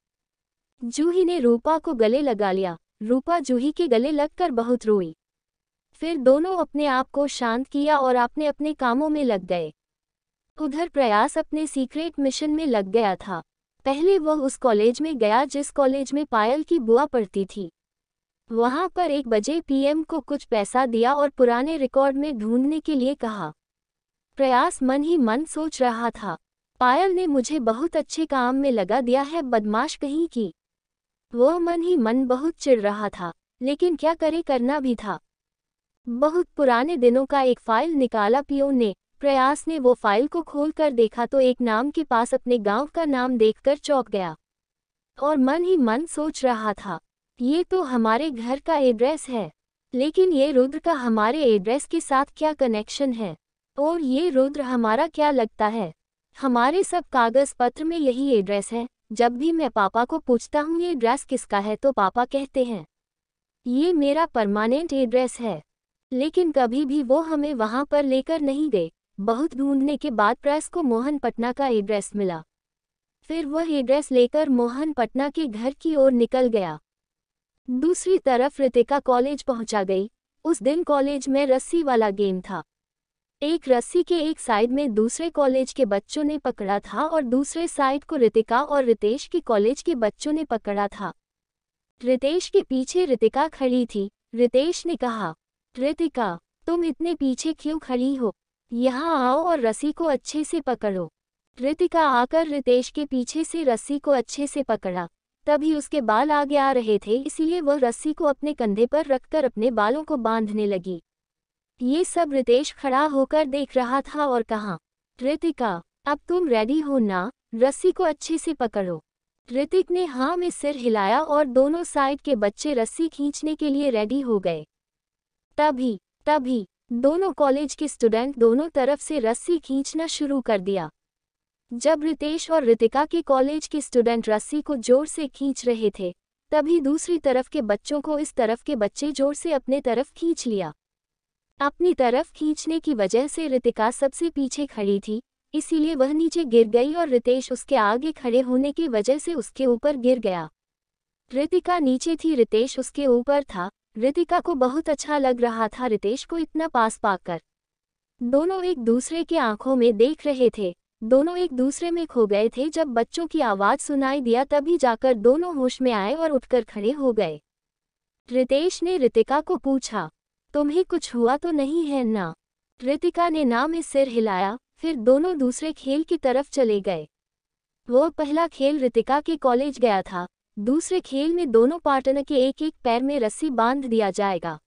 जूही ने रूपा को गले लगा लिया रूपा जूही के गले लगकर बहुत रोई फिर दोनों अपने आप को शांत किया और अपने अपने कामों में लग गए उधर प्रयास अपने सीक्रेट मिशन में लग गया था पहले वह उस कॉलेज में गया जिस कॉलेज में पायल की बुआ पढ़ती थी वहां पर एक बजे पीएम को कुछ पैसा दिया और पुराने रिकॉर्ड में ढूंढने के लिए कहा प्रयास मन ही मन सोच रहा था पायल ने मुझे बहुत अच्छे काम में लगा दिया है बदमाश कहीं की वह मन ही मन बहुत चिढ़ रहा था लेकिन क्या करे करना भी था बहुत पुराने दिनों का एक फाइल निकाला पीओ ने प्रयास ने वो फाइल को खोल कर देखा तो एक नाम के पास अपने गांव का नाम देखकर चौंक गया और मन ही मन सोच रहा था ये तो हमारे घर का एड्रेस है लेकिन ये रुद्र का हमारे एड्रेस के साथ क्या कनेक्शन है और ये रुद्र हमारा क्या लगता है हमारे सब कागज पत्र में यही एड्रेस है जब भी मैं पापा को पूछता हूँ ये एड्रेस किसका है तो पापा कहते हैं ये मेरा परमानेंट एड्रेस है लेकिन कभी भी वो हमें वहाँ पर लेकर नहीं गए बहुत ढूंढने के बाद प्रेस को मोहन पटना का एड्रेस मिला फिर वह एड्रेस लेकर मोहन पटना के घर की ओर निकल गया दूसरी तरफ रितिका कॉलेज पहुंचा गई उस दिन कॉलेज में रस्सी वाला गेम था एक रस्सी के एक साइड में दूसरे कॉलेज के बच्चों ने पकड़ा था और दूसरे साइड को रितिका और रितेश के कॉलेज के बच्चों ने पकड़ा था रितेश के पीछे रितिका खड़ी थी रितेश ने कहा रितिका तुम इतने पीछे क्यों खड़ी हो यहाँ आओ और रस्सी को अच्छे से पकड़ो रितिका आकर रितेश के पीछे से रस्सी को अच्छे से पकड़ा तभी उसके बाल आगे आ रहे थे इसलिए वह रस्सी को अपने कंधे पर रखकर अपने बालों को बांधने लगी ये सब रितेश खड़ा होकर देख रहा था और कहा रितिका अब तुम रेडी हो ना रस्सी को अच्छे से पकड़ो ऋतिक ने हाँ में सिर हिलाया और दोनों साइड के बच्चे रस्सी खींचने के लिए रेडी हो गए तभी तभी दोनों कॉलेज के स्टूडेंट दोनों तरफ से रस्सी खींचना शुरू कर दिया जब रितेश और रितिका के कॉलेज के स्टूडेंट रस्सी को जोर से खींच रहे थे तभी दूसरी तरफ के बच्चों को इस तरफ के बच्चे जोर से अपने तरफ खींच लिया अपनी तरफ खींचने की वजह से रितिका सबसे पीछे खड़ी थी इसीलिए वह नीचे गिर गई और रितेश उसके आगे खड़े होने की वजह से उसके ऊपर गिर गया रितिका नीचे थी रितेश उसके ऊपर था रितिका को बहुत अच्छा लग रहा था रितेश को इतना पास पाकर दोनों एक दूसरे की आंखों में देख रहे थे दोनों एक दूसरे में खो गए थे जब बच्चों की आवाज़ सुनाई दिया तभी जाकर दोनों होश में आए और उठकर खड़े हो गए रितेश ने रितिका को पूछा तुम्हें कुछ हुआ तो नहीं है ना रितिका ने ना में सिर हिलाया फिर दोनों दूसरे खेल की तरफ चले गए वो पहला खेल रितिका के कॉलेज गया था दूसरे खेल में दोनों पार्टनर के एक एक पैर में रस्सी बांध दिया जाएगा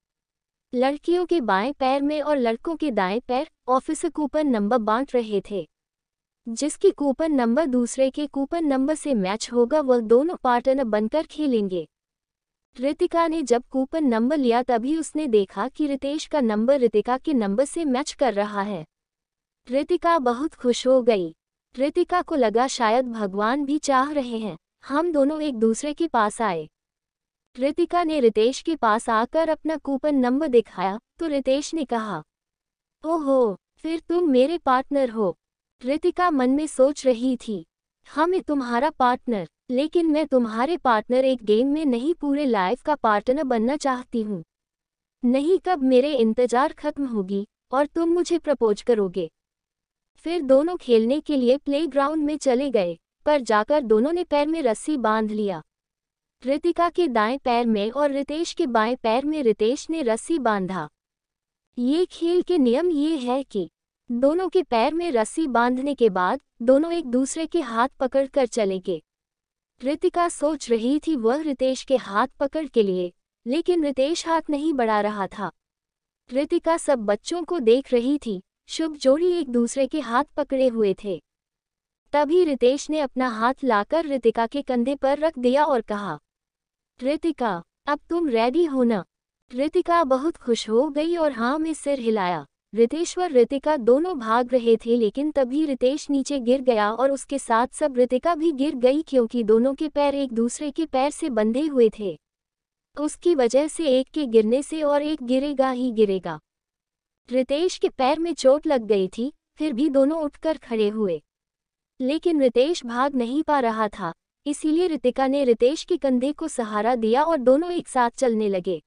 लड़कियों के बाएं पैर में और लड़कों के दाएं पैर ऑफिसर कूपन नंबर बांट रहे थे जिसकी कूपन नंबर दूसरे के कूपन नंबर से मैच होगा वह दोनों पार्टनर बनकर खेलेंगे रितिका ने जब कूपन नंबर लिया तभी उसने देखा कि रितेश का नंबर रितिका के नंबर से मैच कर रहा है रितिका बहुत खुश हो गई रितिका को लगा शायद भगवान भी चाह रहे हैं हम दोनों एक दूसरे के पास आए रितिका ने रितेश के पास आकर अपना कूपन नंबर दिखाया तो रितेश ने कहा ओहो फिर तुम मेरे पार्टनर हो रितिका मन में सोच रही थी हम तुम्हारा पार्टनर लेकिन मैं तुम्हारे पार्टनर एक गेम में नहीं पूरे लाइफ का पार्टनर बनना चाहती हूँ नहीं कब मेरे इंतजार खत्म होगी और तुम मुझे प्रपोज करोगे फिर दोनों खेलने के लिए प्लेग्राउंड में चले गए पर जाकर दोनों ने पैर में रस्सी बांध लिया रितिका के दाएं पैर में और रितेश के बाएं पैर में रितेश ने रस्सी बांधा ये खेल के नियम ये है कि दोनों के पैर में रस्सी बांधने के बाद दोनों एक दूसरे के हाथ पकड़कर चलेंगे रितिका सोच रही थी वह रितेश के हाथ पकड़ के लिए लेकिन रितेश हाथ नहीं बढ़ा रहा था रितिका सब बच्चों को देख रही थी शुभ जोड़ी एक दूसरे के हाथ पकड़े हुए थे तभी रितेश ने अपना हाथ लाकर रितिका के कंधे पर रख दिया और कहा रितिका अब तुम रेडी हो ना रितिका बहुत खुश हो गई और हाँ में सिर हिलाया रितेश और रितिका दोनों भाग रहे थे लेकिन तभी रितेश नीचे गिर गया और उसके साथ सब रितिका भी गिर गई क्योंकि दोनों के पैर एक दूसरे के पैर से बंधे हुए थे उसकी वजह से एक के गिरने से और एक गिरेगा ही गिरेगा रितेश के पैर में चोट लग गई थी फिर भी दोनों उठकर खड़े हुए लेकिन रितेश भाग नहीं पा रहा था इसीलिए रितिका ने रितेश के कंधे को सहारा दिया और दोनों एक साथ चलने लगे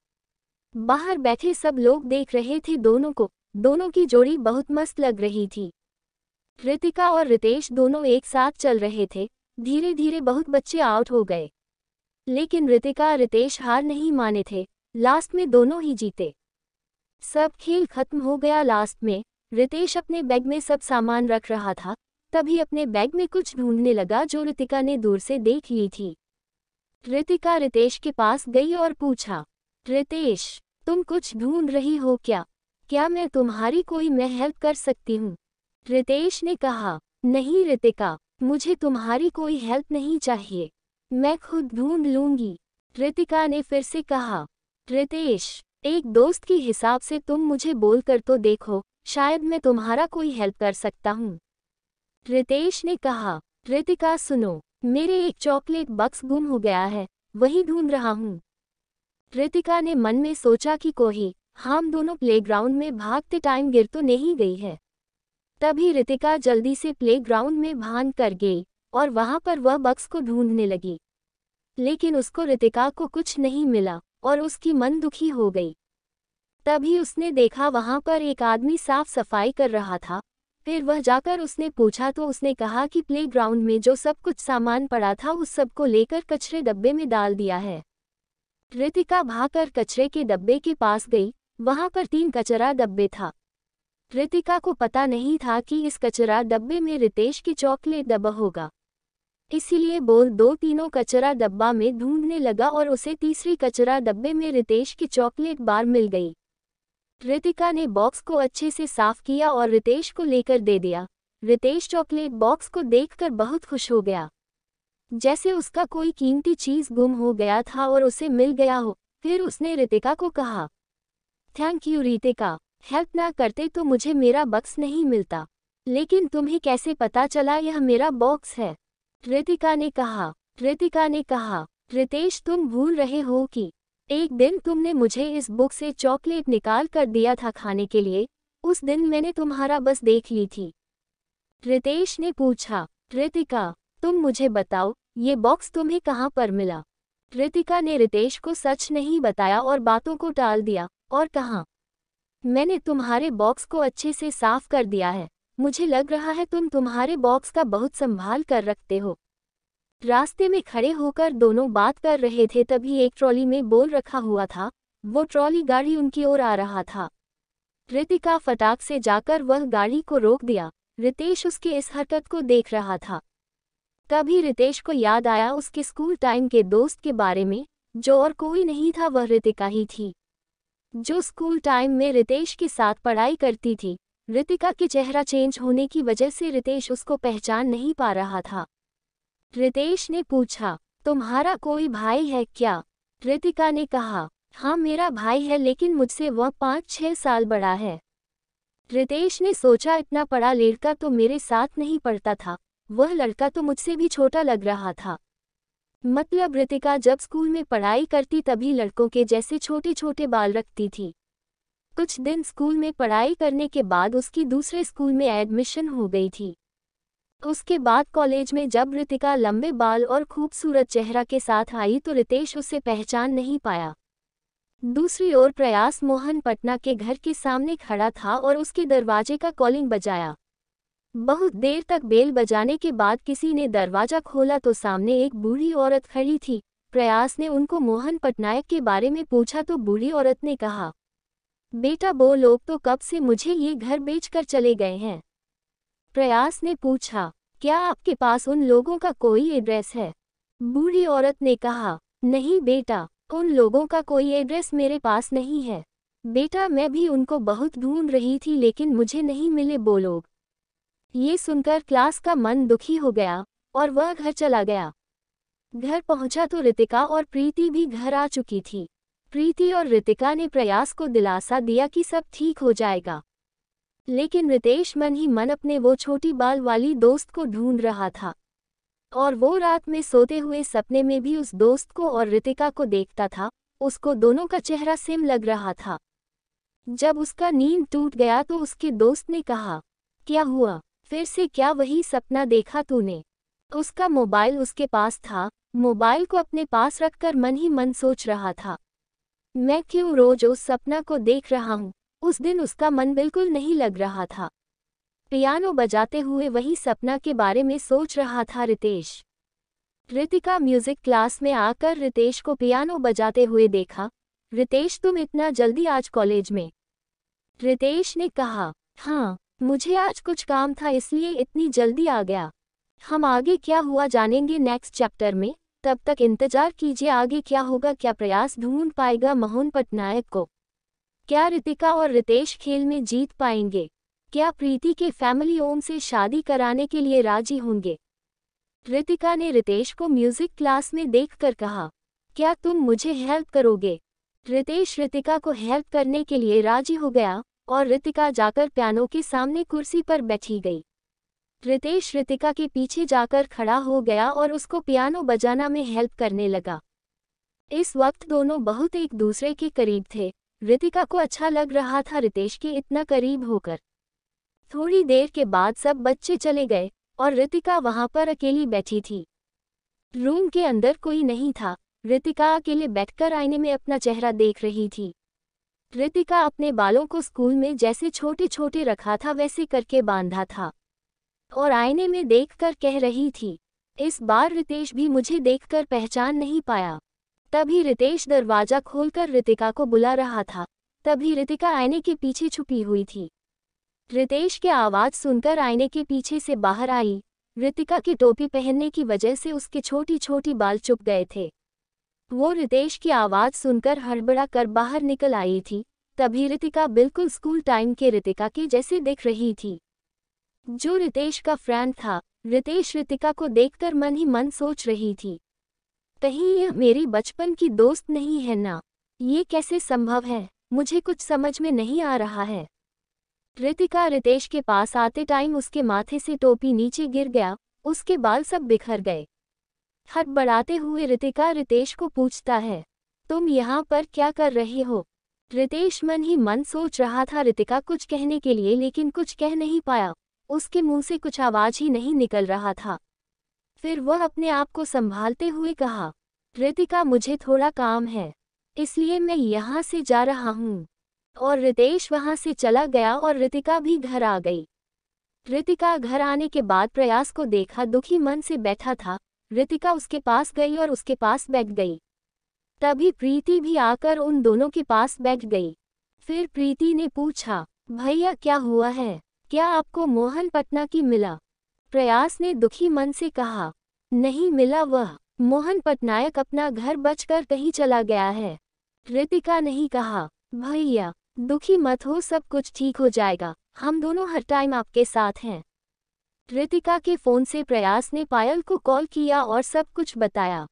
बाहर बैठे सब लोग देख रहे थे दोनों को दोनों की जोड़ी बहुत मस्त लग रही थी रितिका और रितेश दोनों एक साथ चल रहे थे धीरे धीरे बहुत बच्चे आउट हो गए लेकिन रितिका रितेश हार नहीं माने थे लास्ट में दोनों ही जीते सब खेल खत्म हो गया लास्ट में रितेश अपने बैग में सब सामान रख रहा था तभी अपने बैग में कुछ ढूंढने लगा जो ऋतिका ने दूर से देख ली थी ऋतिका रितेश के पास गई और पूछा रितेश तुम कुछ ढूंढ रही हो क्या क्या मैं तुम्हारी कोई मैं हेल्प कर सकती हूँ रितेश ने कहा नहीं रितिका मुझे तुम्हारी कोई हेल्प नहीं चाहिए मैं खुद ढूंढ लूंगी रितिका ने फिर से कहा रितेश एक दोस्त के हिसाब से तुम मुझे बोलकर तो देखो शायद मैं तुम्हारा कोई हेल्प कर सकता हूँ रितेश ने कहा रितिका सुनो मेरे एक चॉकलेट बक्स गुम हो गया है वही ढूंढ रहा हूँ रितिका ने मन में सोचा कि कोही हम दोनों प्लेग्राउंड में भागते टाइम गिर तो नहीं गई है तभी रितिका जल्दी से प्लेग्राउंड में भान कर गई और वहां पर वह बक्स को ढूंढने लगी लेकिन उसको रितिका को कुछ नहीं मिला और उसकी मन दुखी हो गई तभी उसने देखा वहां पर एक आदमी साफ सफाई कर रहा था फिर वह जाकर उसने पूछा तो उसने कहा कि प्लेग्राउंड में जो सब कुछ सामान पड़ा था उस सब को लेकर कचरे डब्बे में डाल दिया है ऋतिका भागकर कचरे के डब्बे के पास गई वहां पर तीन कचरा डब्बे था ऋतिका को पता नहीं था कि इस कचरा डब्बे में रितेश की चॉकलेट डब्बा होगा इसीलिए बोल दो तीनों कचरा डब्बा में ढूंढने लगा और उसे तीसरी कचरा डब्बे में रितेश की चॉकलेट बार मिल गई रितिका ने बॉक्स को अच्छे से साफ किया और रितेश को लेकर दे दिया रितेश चॉकलेट बॉक्स को देखकर बहुत खुश हो गया जैसे उसका कोई कीमती चीज गुम हो गया था और उसे मिल गया हो फिर उसने रितिका को कहा थैंक यू रितिका हेल्प ना करते तो मुझे मेरा बक्स नहीं मिलता लेकिन तुम्हें कैसे पता चला यह मेरा बॉक्स है रितिका ने कहा रितिका ने कहा रितेश तुम भूल रहे हो कि एक दिन तुमने मुझे इस बुक से चॉकलेट निकाल कर दिया था खाने के लिए उस दिन मैंने तुम्हारा बस देख ली थी रितेश ने पूछा रितिका तुम मुझे बताओ ये बॉक्स तुम्हें कहाँ पर मिला रितिका ने रितेश को सच नहीं बताया और बातों को टाल दिया और कहा मैंने तुम्हारे बॉक्स को अच्छे से साफ कर दिया है मुझे लग रहा है तुम तुम्हारे बॉक्स का बहुत संभाल कर रखते हो रास्ते में खड़े होकर दोनों बात कर रहे थे तभी एक ट्रॉली में बोल रखा हुआ था वो ट्रॉली गाड़ी उनकी ओर आ रहा था रितिका फटाक से जाकर वह गाड़ी को रोक दिया रितेश उसकी इस हरकत को देख रहा था तभी रितेश को याद आया उसके स्कूल टाइम के दोस्त के बारे में जो और कोई नहीं था वह रितिका ही थी जो स्कूल टाइम में रितेश के साथ पढ़ाई करती थी रितिका के चेहरा चेंज होने की वजह से रितेश उसको पहचान नहीं पा रहा था रितेश ने पूछा तुम्हारा कोई भाई है क्या रितिका ने कहा हाँ मेरा भाई है लेकिन मुझसे वह पाँच छः साल बड़ा है रितेश ने सोचा इतना पड़ा लड़का तो मेरे साथ नहीं पढ़ता था वह लड़का तो मुझसे भी छोटा लग रहा था मतलब रितिका जब स्कूल में पढ़ाई करती तभी लड़कों के जैसे छोटे छोटे बाल रखती थी कुछ दिन स्कूल में पढ़ाई करने के बाद उसकी दूसरे स्कूल में एडमिशन हो गई थी उसके बाद कॉलेज में जब ऋतिका लंबे बाल और खूबसूरत चेहरा के साथ आई तो रितेश उसे पहचान नहीं पाया दूसरी ओर प्रयास मोहन पटना के घर के सामने खड़ा था और उसके दरवाजे का कॉलिंग बजाया बहुत देर तक बेल बजाने के बाद किसी ने दरवाजा खोला तो सामने एक बूढ़ी औरत खड़ी थी प्रयास ने उनको मोहन पटनायक के बारे में पूछा तो बूढ़ी औरत ने कहा बेटा वो लोग तो कब से मुझे ये घर बेचकर चले गए हैं प्रयास ने पूछा क्या आपके पास उन लोगों का कोई एड्रेस है बूढ़ी औरत ने कहा नहीं बेटा उन लोगों का कोई एड्रेस मेरे पास नहीं है बेटा मैं भी उनको बहुत ढूंढ रही थी लेकिन मुझे नहीं मिले वो लोग ये सुनकर क्लास का मन दुखी हो गया और वह घर चला गया घर पहुंचा तो रितिका और प्रीति भी घर आ चुकी थी प्रीति और रितिका ने प्रयास को दिलासा दिया कि सब ठीक हो जाएगा लेकिन रितेश मन ही मन अपने वो छोटी बाल वाली दोस्त को ढूंढ रहा था और वो रात में सोते हुए सपने में भी उस दोस्त को और रितिका को देखता था उसको दोनों का चेहरा सिम लग रहा था जब उसका नींद टूट गया तो उसके दोस्त ने कहा क्या हुआ फिर से क्या वही सपना देखा तूने उसका मोबाइल उसके पास था मोबाइल को अपने पास रखकर मन ही मन सोच रहा था मैं क्यों रोज उस सपना को देख रहा हूँ उस दिन उसका मन बिल्कुल नहीं लग रहा था पियानो बजाते हुए वही सपना के बारे में सोच रहा था रितेश रितिका म्यूजिक क्लास में आकर रितेश को पियानो बजाते हुए देखा रितेश तुम इतना जल्दी आज कॉलेज में रितेश ने कहा हाँ मुझे आज कुछ काम था इसलिए इतनी जल्दी आ गया हम आगे क्या हुआ जानेंगे नेक्स्ट चैप्टर में तब तक इंतजार कीजिए आगे क्या होगा क्या प्रयास ढूंढ पाएगा मोहन पटनायक को क्या रितिका और रितेश खेल में जीत पाएंगे क्या प्रीति के फैमिली ओम से शादी कराने के लिए राजी होंगे रितिका ने रितेश को म्यूजिक क्लास में देखकर कहा क्या तुम मुझे हेल्प करोगे रितेश रितिका को हेल्प करने के लिए राजी हो गया और रितिका जाकर पियानो के सामने कुर्सी पर बैठी गई रितेश रितिका के पीछे जाकर खड़ा हो गया और उसको पियानो बजाना में हेल्प करने लगा इस वक्त दोनों बहुत एक दूसरे के करीब थे रितिका को अच्छा लग रहा था रितेश के इतना करीब होकर थोड़ी देर के बाद सब बच्चे चले गए और रितिका वहां पर अकेली बैठी थी रूम के अंदर कोई नहीं था रितिका अकेले बैठकर आईने में अपना चेहरा देख रही थी रितिका अपने बालों को स्कूल में जैसे छोटे छोटे रखा था वैसे करके बांधा था और आईने में देखकर कह रही थी इस बार रितेश भी मुझे देखकर पहचान नहीं पाया तभी रितेश दरवाजा खोलकर रितिका को बुला रहा था तभी रितिका आईने के पीछे छुपी हुई थी रितेश के आवाज़ सुनकर आईने के पीछे से बाहर आई रितिका की टोपी पहनने की वजह से उसके छोटी छोटी बाल चुप गए थे वो रितेश की आवाज़ सुनकर हड़बड़ा कर बाहर निकल आई थी तभी रितिका बिल्कुल स्कूल टाइम के रितिका के जैसे दिख रही थी जो रितेश का फ्रेंड था रितेश रितिका को देखकर मन ही मन सोच रही थी कहीं यह मेरी बचपन की दोस्त नहीं है ना ये कैसे संभव है मुझे कुछ समझ में नहीं आ रहा है रितिका रितेश के पास आते टाइम उसके माथे से टोपी नीचे गिर गया उसके बाल सब बिखर गए हट बढ़ाते हुए रितिका रितेश को पूछता है तुम यहाँ पर क्या कर रहे हो रितेश मन ही मन सोच रहा था रितिका कुछ कहने के लिए लेकिन कुछ कह नहीं पाया उसके मुंह से कुछ आवाज ही नहीं निकल रहा था फिर वह अपने आप को संभालते हुए कहा रितिका मुझे थोड़ा काम है इसलिए मैं यहाँ से जा रहा हूँ और रितेश वहाँ से चला गया और रितिका भी घर आ गई रितिका घर आने के बाद प्रयास को देखा दुखी मन से बैठा था रितिका उसके पास गई और उसके पास बैठ गई तभी प्रीति भी आकर उन दोनों के पास बैठ गई फिर प्रीति ने पूछा भैया क्या हुआ है क्या आपको मोहन पटना की मिला प्रयास ने दुखी मन से कहा नहीं मिला वह मोहन पटनायक अपना घर बचकर कहीं चला गया है ऋतिका नहीं कहा भैया दुखी मत हो सब कुछ ठीक हो जाएगा हम दोनों हर टाइम आपके साथ हैं ऋतिका के फोन से प्रयास ने पायल को कॉल किया और सब कुछ बताया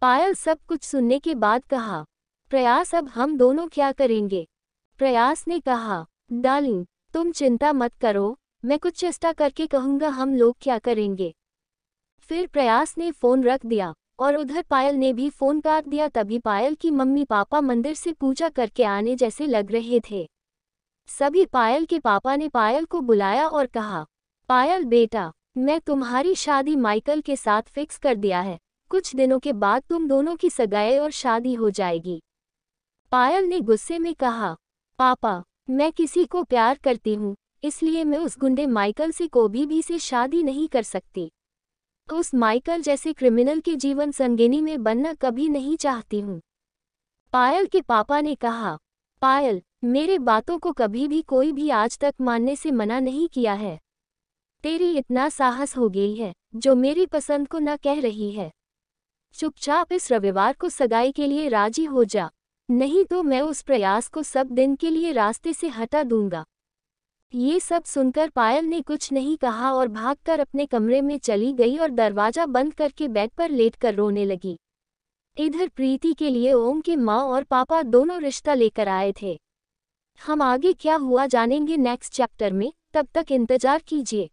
पायल सब कुछ सुनने के बाद कहा प्रयास अब हम दोनों क्या करेंगे प्रयास ने कहा डालिंग तुम चिंता मत करो मैं कुछ चेष्टा करके कहूँगा हम लोग क्या करेंगे फिर प्रयास ने फ़ोन रख दिया और उधर पायल ने भी फ़ोन काट दिया तभी पायल की मम्मी पापा मंदिर से पूजा करके आने जैसे लग रहे थे सभी पायल के पापा ने पायल को बुलाया और कहा पायल बेटा मैं तुम्हारी शादी माइकल के साथ फिक्स कर दिया है कुछ दिनों के बाद तुम दोनों की सगाई और शादी हो जाएगी पायल ने गुस्से में कहा पापा मैं किसी को प्यार करती हूँ इसलिए मैं उस गुंडे माइकल से कोभी भी से शादी नहीं कर सकती उस माइकल जैसे क्रिमिनल के जीवन संगिनी में बनना कभी नहीं चाहती हूँ पायल के पापा ने कहा पायल मेरे बातों को कभी भी कोई भी आज तक मानने से मना नहीं किया है तेरी इतना साहस हो गई है जो मेरी पसंद को न कह रही है चुपचाप इस रविवार को सगाई के लिए राजी हो जा नहीं तो मैं उस प्रयास को सब दिन के लिए रास्ते से हटा दूंगा ये सब सुनकर पायल ने कुछ नहीं कहा और भागकर अपने कमरे में चली गई और दरवाजा बंद करके बेड पर लेट कर रोने लगी इधर प्रीति के लिए ओम के माँ और पापा दोनों रिश्ता लेकर आए थे हम आगे क्या हुआ जानेंगे नेक्स्ट चैप्टर में तब तक इंतजार कीजिए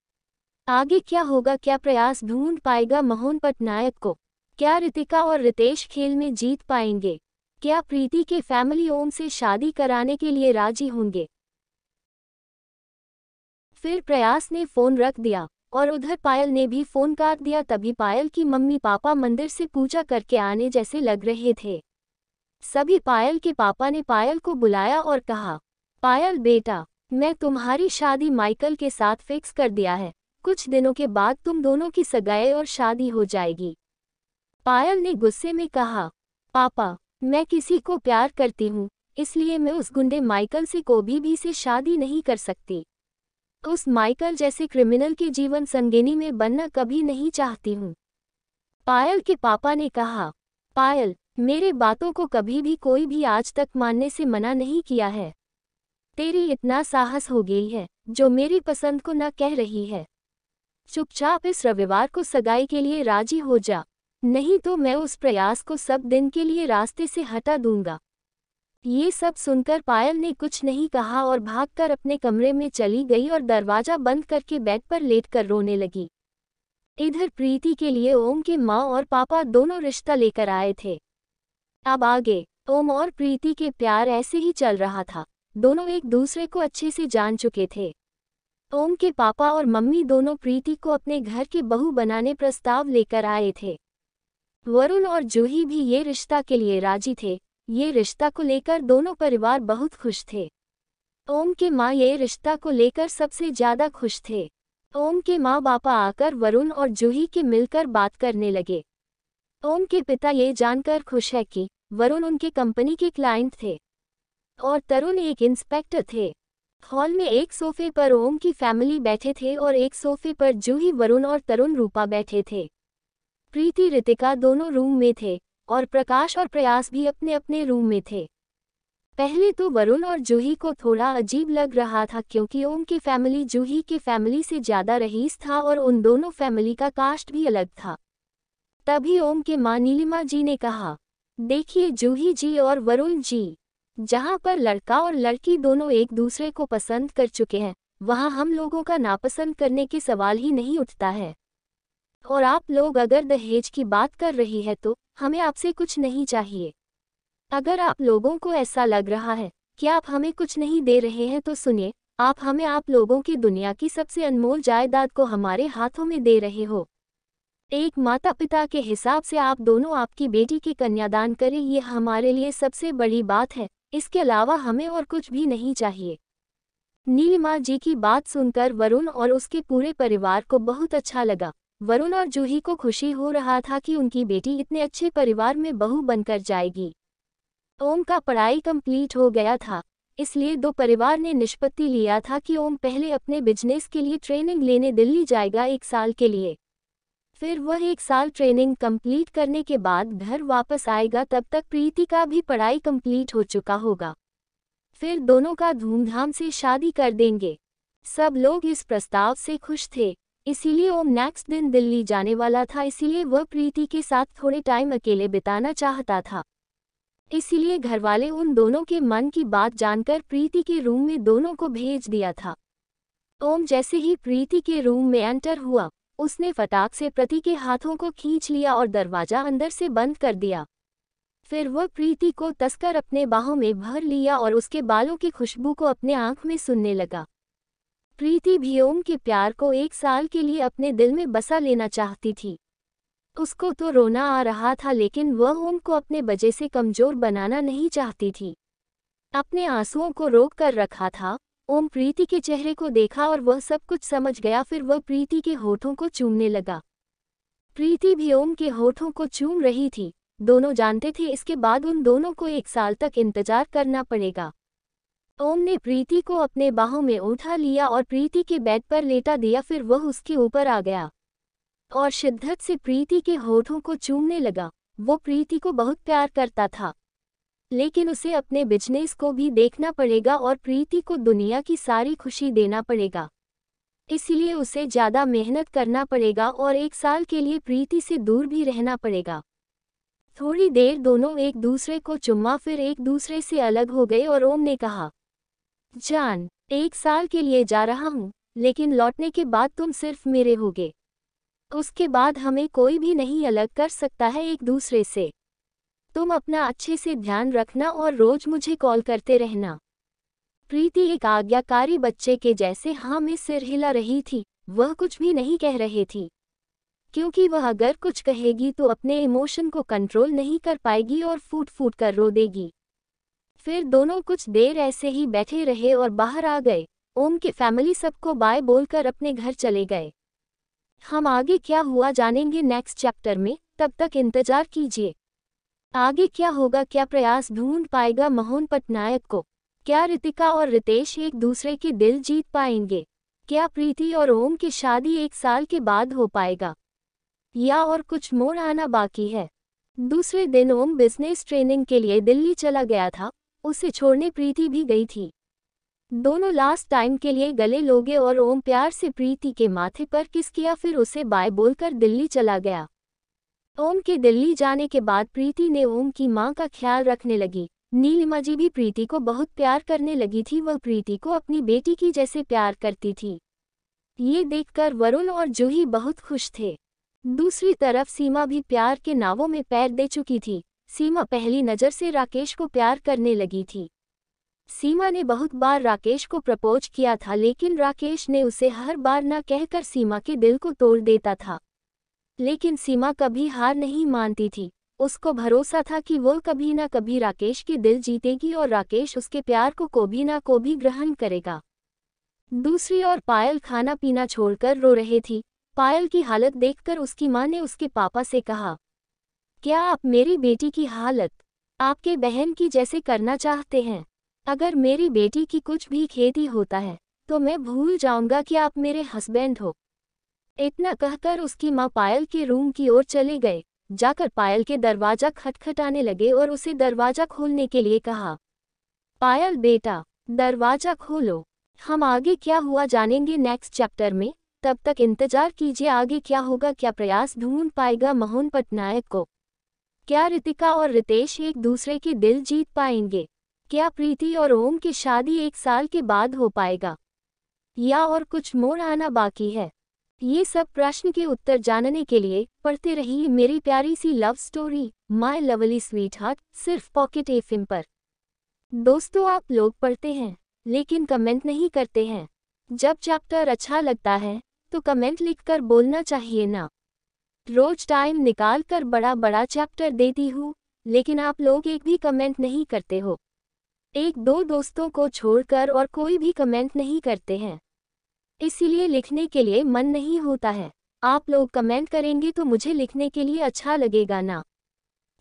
आगे क्या होगा क्या प्रयास ढूंढ पाएगा मोहन पटनायक को क्या रितिका और रितेश खेल में जीत पाएंगे क्या प्रीति के फैमिली ओम से शादी कराने के लिए राजी होंगे फिर प्रयास ने फोन रख दिया और उधर पायल ने भी फोन काट दिया तभी पायल की मम्मी पापा मंदिर से पूजा करके आने जैसे लग रहे थे सभी पायल के पापा ने पायल को बुलाया और कहा पायल बेटा मैं तुम्हारी शादी माइकल के साथ फिक्स कर दिया है कुछ दिनों के बाद तुम दोनों की सगाई और शादी हो जाएगी पायल ने गुस्से में कहा पापा मैं किसी को प्यार करती हूँ इसलिए मैं उस गुंडे माइकल से को भी, भी से शादी नहीं कर सकती उस माइकल जैसे क्रिमिनल के जीवन संगेनी में बनना कभी नहीं चाहती हूँ पायल के पापा ने कहा पायल मेरे बातों को कभी भी कोई भी आज तक मानने से मना नहीं किया है तेरी इतना साहस हो गई है जो मेरी पसंद को न कह रही है चुपचाप इस रविवार को सगाई के लिए राजी हो जा नहीं तो मैं उस प्रयास को सब दिन के लिए रास्ते से हटा दूंगा ये सब सुनकर पायल ने कुछ नहीं कहा और भागकर अपने कमरे में चली गई और दरवाजा बंद करके बेड पर लेटकर रोने लगी इधर प्रीति के लिए ओम के माँ और पापा दोनों रिश्ता लेकर आए थे अब आगे ओम और प्रीति के प्यार ऐसे ही चल रहा था दोनों एक दूसरे को अच्छे से जान चुके थे ओम के पापा और मम्मी दोनों प्रीति को अपने घर के बहू बनाने प्रस्ताव लेकर आए थे वरुण और जूही भी ये रिश्ता के लिए राजी थे ये रिश्ता को लेकर दोनों परिवार बहुत खुश थे ओम के माँ ये रिश्ता को लेकर सबसे ज्यादा खुश थे ओम के माँ बापा आकर वरुण और जूही के मिलकर बात करने लगे ओम के पिता ये जानकर खुश है कि वरुण उनके कंपनी के क्लाइंट थे और तरुण एक इंस्पेक्टर थे हॉल में एक सोफे पर ओम की फैमिली बैठे थे और एक सोफे पर जूही वरुण और तरुण रूपा बैठे थे प्रीति रितिका दोनों रूम में थे और प्रकाश और प्रयास भी अपने अपने रूम में थे पहले तो वरुण और जूही को थोड़ा अजीब लग रहा था क्योंकि ओम की फैमिली जूही की फैमिली से ज़्यादा रहीस था और उन दोनों फैमिली का कास्ट भी अलग था तभी ओम के मां नीलिमा जी ने कहा देखिए जूही जी और वरुण जी जहां पर लड़का और लड़की दोनों एक दूसरे को पसंद कर चुके हैं वहां हम लोगों का नापसंद करने के सवाल ही नहीं उठता है और आप लोग अगर दहेज की बात कर रही है तो हमें आपसे कुछ नहीं चाहिए अगर आप लोगों को ऐसा लग रहा है कि आप हमें कुछ नहीं दे रहे हैं तो सुनिए आप हमें आप लोगों की दुनिया की सबसे अनमोल जायदाद को हमारे हाथों में दे रहे हो एक माता पिता के हिसाब से आप दोनों आपकी बेटी की कन्यादान करें ये हमारे लिए सबसे बड़ी बात है इसके अलावा हमें और कुछ भी नहीं चाहिए नीलिमा जी की बात सुनकर वरुण और उसके पूरे परिवार को बहुत अच्छा लगा वरुण और जूही को खुशी हो रहा था कि उनकी बेटी इतने अच्छे परिवार में बहू बनकर जाएगी ओम का पढ़ाई कंप्लीट हो गया था इसलिए दो परिवार ने निष्पत्ति लिया था कि ओम पहले अपने बिजनेस के लिए ट्रेनिंग लेने दिल्ली जाएगा एक साल के लिए फिर वह एक साल ट्रेनिंग कंप्लीट करने के बाद घर वापस आएगा तब तक प्रीति का भी पढ़ाई कंप्लीट हो चुका होगा फिर दोनों का धूमधाम से शादी कर देंगे सब लोग इस प्रस्ताव से खुश थे इसीलिए ओम नेक्स्ट दिन दिल्ली जाने वाला था इसीलिए वह प्रीति के साथ थोड़े टाइम अकेले बिताना चाहता था इसीलिए घरवाले उन दोनों के मन की बात जानकर प्रीति के रूम में दोनों को भेज दिया था ओम जैसे ही प्रीति के रूम में एंटर हुआ उसने फटाक से प्रति के हाथों को खींच लिया और दरवाजा अंदर से बंद कर दिया फिर वह प्रीति को तस्कर अपने बाहों में भर लिया और उसके बालों की खुशबू को अपने आंख में सुनने लगा प्रीति भी ओम के प्यार को एक साल के लिए अपने दिल में बसा लेना चाहती थी उसको तो रोना आ रहा था लेकिन वह ओम को अपने वजह से कमजोर बनाना नहीं चाहती थी अपने आंसुओं को रोक कर रखा था ओम प्रीति के चेहरे को देखा और वह सब कुछ समझ गया फिर वह प्रीति के होठों को चूमने लगा प्रीति भी ओम के होठों को चूम रही थी दोनों जानते थे इसके बाद उन दोनों को एक साल तक इंतजार करना पड़ेगा ओम ने प्रीति को अपने बाहों में उठा लिया और प्रीति के बेड पर लेटा दिया फिर वह उसके ऊपर आ गया और शिद्दत से प्रीति के होठों को चूमने लगा वो प्रीति को बहुत प्यार करता था लेकिन उसे अपने बिजनेस को भी देखना पड़ेगा और प्रीति को दुनिया की सारी खुशी देना पड़ेगा इसलिए उसे ज़्यादा मेहनत करना पड़ेगा और एक साल के लिए प्रीति से दूर भी रहना पड़ेगा थोड़ी देर दोनों एक दूसरे को चुम्मा फिर एक दूसरे से अलग हो गए और ओम ने कहा जान एक साल के लिए जा रहा हूँ लेकिन लौटने के बाद तुम सिर्फ मेरे होगे उसके बाद हमें कोई भी नहीं अलग कर सकता है एक दूसरे से तुम अपना अच्छे से ध्यान रखना और रोज मुझे कॉल करते रहना प्रीति एक आज्ञाकारी बच्चे के जैसे हाँ में सिर हिला रही थी वह कुछ भी नहीं कह रही थी क्योंकि वह अगर कुछ कहेगी तो अपने इमोशन को कंट्रोल नहीं कर पाएगी और फूट फूट कर रो देगी फिर दोनों कुछ देर ऐसे ही बैठे रहे और बाहर आ गए ओम की फैमिली सबको बाय बोलकर अपने घर चले गए हम आगे क्या हुआ जानेंगे नेक्स्ट चैप्टर में तब तक इंतजार कीजिए आगे क्या होगा क्या प्रयास ढूंढ पाएगा मोहन पटनायक को क्या रितिका और रितेश एक दूसरे के दिल जीत पाएंगे क्या प्रीति और ओम की शादी एक साल के बाद हो पाएगा या और कुछ मोड़ आना बाकी है दूसरे दिन ओम बिजनेस ट्रेनिंग के लिए दिल्ली चला गया था उसे छोड़ने प्रीति भी गई थी दोनों लास्ट टाइम के लिए गले लोगे और ओम प्यार से प्रीति के माथे पर किस किया फिर उसे बाय बोलकर दिल्ली चला गया ओम के दिल्ली जाने के बाद प्रीति ने ओम की मां का ख्याल रखने लगी नीलिमा जी भी प्रीति को बहुत प्यार करने लगी थी वह प्रीति को अपनी बेटी की जैसे प्यार करती थी ये देखकर वरुण और जूही बहुत खुश थे दूसरी तरफ सीमा भी प्यार के नावों में पैर दे चुकी थी सीमा पहली नज़र से राकेश को प्यार करने लगी थी सीमा ने बहुत बार राकेश को प्रपोज किया था लेकिन राकेश ने उसे हर बार न कहकर सीमा के दिल को तोड़ देता था लेकिन सीमा कभी हार नहीं मानती थी उसको भरोसा था कि वो कभी न कभी राकेश के दिल जीतेगी और राकेश उसके प्यार को को भी ना को भी ग्रहण करेगा दूसरी ओर पायल खाना पीना छोड़कर रो रहे थी पायल की हालत देखकर उसकी मां ने उसके पापा से कहा क्या आप मेरी बेटी की हालत आपके बहन की जैसे करना चाहते हैं अगर मेरी बेटी की कुछ भी खेती होता है तो मैं भूल जाऊंगा कि आप मेरे हस्बैंड हो इतना कहकर उसकी माँ पायल के रूम की ओर चले गए जाकर पायल के दरवाजा खटखटाने लगे और उसे दरवाजा खोलने के लिए कहा पायल बेटा दरवाजा खोलो हम आगे क्या हुआ जानेंगे नेक्स्ट चैप्टर में तब तक इंतजार कीजिए आगे क्या होगा क्या प्रयास ढूंढ पाएगा मोहन पटनायक को क्या रितिका और रितेश एक दूसरे के दिल जीत पाएंगे क्या प्रीति और ओम की शादी एक साल के बाद हो पाएगा या और कुछ मोड़ आना बाकी है ये सब प्रश्न के उत्तर जानने के लिए पढ़ते रहिए मेरी प्यारी सी love story my lovely sweetheart सिर्फ पॉकेट एफिम पर दोस्तों आप लोग पढ़ते हैं लेकिन कमेंट नहीं करते हैं जब चैप्टर अच्छा लगता है तो कमेंट लिखकर बोलना चाहिए ना रोज टाइम निकाल कर बड़ा बड़ा चैप्टर देती हूँ लेकिन आप लोग एक भी कमेंट नहीं करते हो एक दो दोस्तों को छोड़कर और कोई भी कमेंट नहीं करते हैं इसीलिए लिखने के लिए मन नहीं होता है आप लोग कमेंट करेंगे तो मुझे लिखने के लिए अच्छा लगेगा ना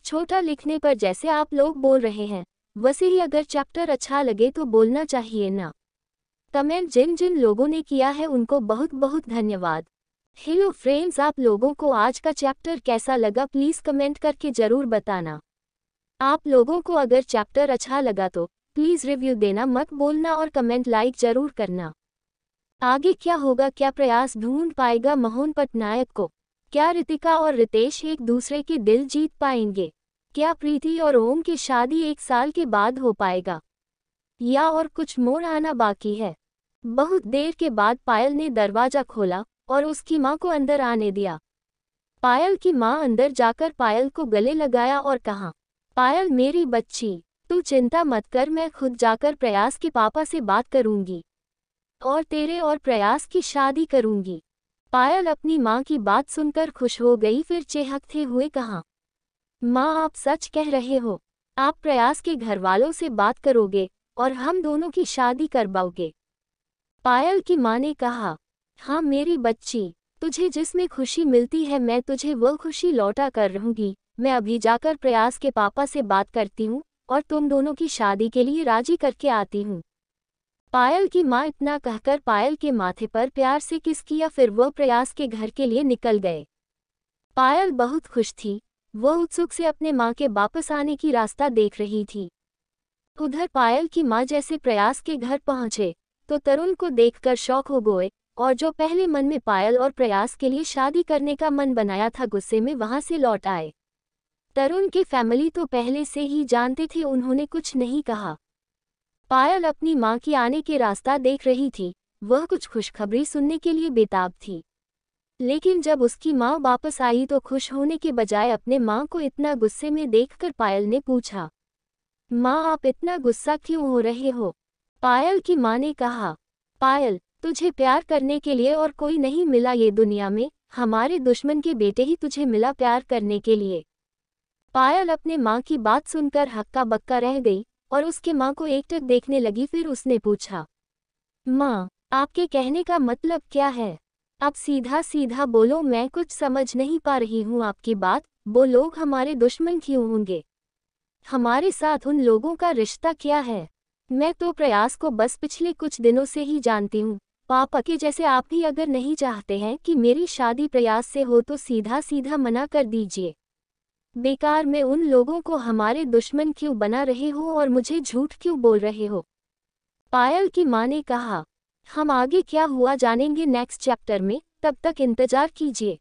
छोटा लिखने पर जैसे आप लोग बोल रहे हैं वैसे ही अगर चैप्टर अच्छा लगे तो बोलना चाहिए ना कमेंट जिन जिन लोगों ने किया है उनको बहुत बहुत धन्यवाद हेलो फ्रेंड्स आप लोगों को आज का चैप्टर कैसा लगा प्लीज़ कमेंट करके ज़रूर बताना आप लोगों को अगर चैप्टर अच्छा लगा तो प्लीज़ रिव्यू देना मत बोलना और कमेंट लाइक ज़रूर करना आगे क्या होगा क्या प्रयास ढूंढ पाएगा मोहन पटनायक को क्या रितिका और रितेश एक दूसरे के दिल जीत पाएंगे क्या प्रीति और ओम की शादी एक साल के बाद हो पाएगा या और कुछ मोड़ आना बाकी है बहुत देर के बाद पायल ने दरवाज़ा खोला और उसकी माँ को अंदर आने दिया पायल की माँ अंदर जाकर पायल को गले लगाया और कहा पायल मेरी बच्ची तू चिंता मत कर मैं खुद जाकर प्रयास के पापा से बात करूंगी और तेरे और प्रयास की शादी करूंगी पायल अपनी माँ की बात सुनकर खुश हो गई फिर चेहकते हुए कहा माँ आप सच कह रहे हो आप प्रयास के घर वालों से बात करोगे और हम दोनों की शादी करवाओगे पायल की माँ ने कहा हाँ मेरी बच्ची तुझे जिसमें खुशी मिलती है मैं तुझे वो खुशी लौटा कर रहूंगी मैं अभी जाकर प्रयास के पापा से बात करती हूँ और तुम दोनों की शादी के लिए राजी करके आती हूँ पायल की माँ इतना कहकर पायल के माथे पर प्यार से किस किया फिर वो प्रयास के घर के लिए निकल गए पायल बहुत खुश थी वो उत्सुक से अपने माँ के वापस आने की रास्ता देख रही थी उधर पायल की माँ जैसे प्रयास के घर पहुंचे तो तरुण को देखकर शौक हो गए और जो पहले मन में पायल और प्रयास के लिए शादी करने का मन बनाया था गुस्से में वहां से लौट आए तरुण की फैमिली तो पहले से ही जानते थे उन्होंने कुछ नहीं कहा पायल अपनी माँ की आने के रास्ता देख रही थी वह कुछ खुशखबरी सुनने के लिए बेताब थी लेकिन जब उसकी माँ वापस आई तो खुश होने के बजाय अपने माँ को इतना गुस्से में देखकर पायल ने पूछा माँ आप इतना गुस्सा क्यों हो रहे हो पायल की माँ ने कहा पायल तुझे प्यार करने के लिए और कोई नहीं मिला ये दुनिया में हमारे दुश्मन के बेटे ही तुझे मिला प्यार करने के लिए पायल अपने माँ की बात सुनकर हक्का बक्का रह गई और उसके माँ को एकटक देखने लगी फिर उसने पूछा माँ आपके कहने का मतलब क्या है आप सीधा सीधा बोलो मैं कुछ समझ नहीं पा रही हूँ आपकी बात वो लोग हमारे दुश्मन क्यों होंगे हमारे साथ उन लोगों का रिश्ता क्या है मैं तो प्रयास को बस पिछले कुछ दिनों से ही जानती हूँ पापा के जैसे आप भी अगर नहीं चाहते हैं कि मेरी शादी प्रयास से हो तो सीधा सीधा मना कर दीजिए बेकार में उन लोगों को हमारे दुश्मन क्यों बना रहे हो और मुझे झूठ क्यों बोल रहे हो पायल की माँ ने कहा हम आगे क्या हुआ जानेंगे नेक्स्ट चैप्टर में तब तक इंतजार कीजिए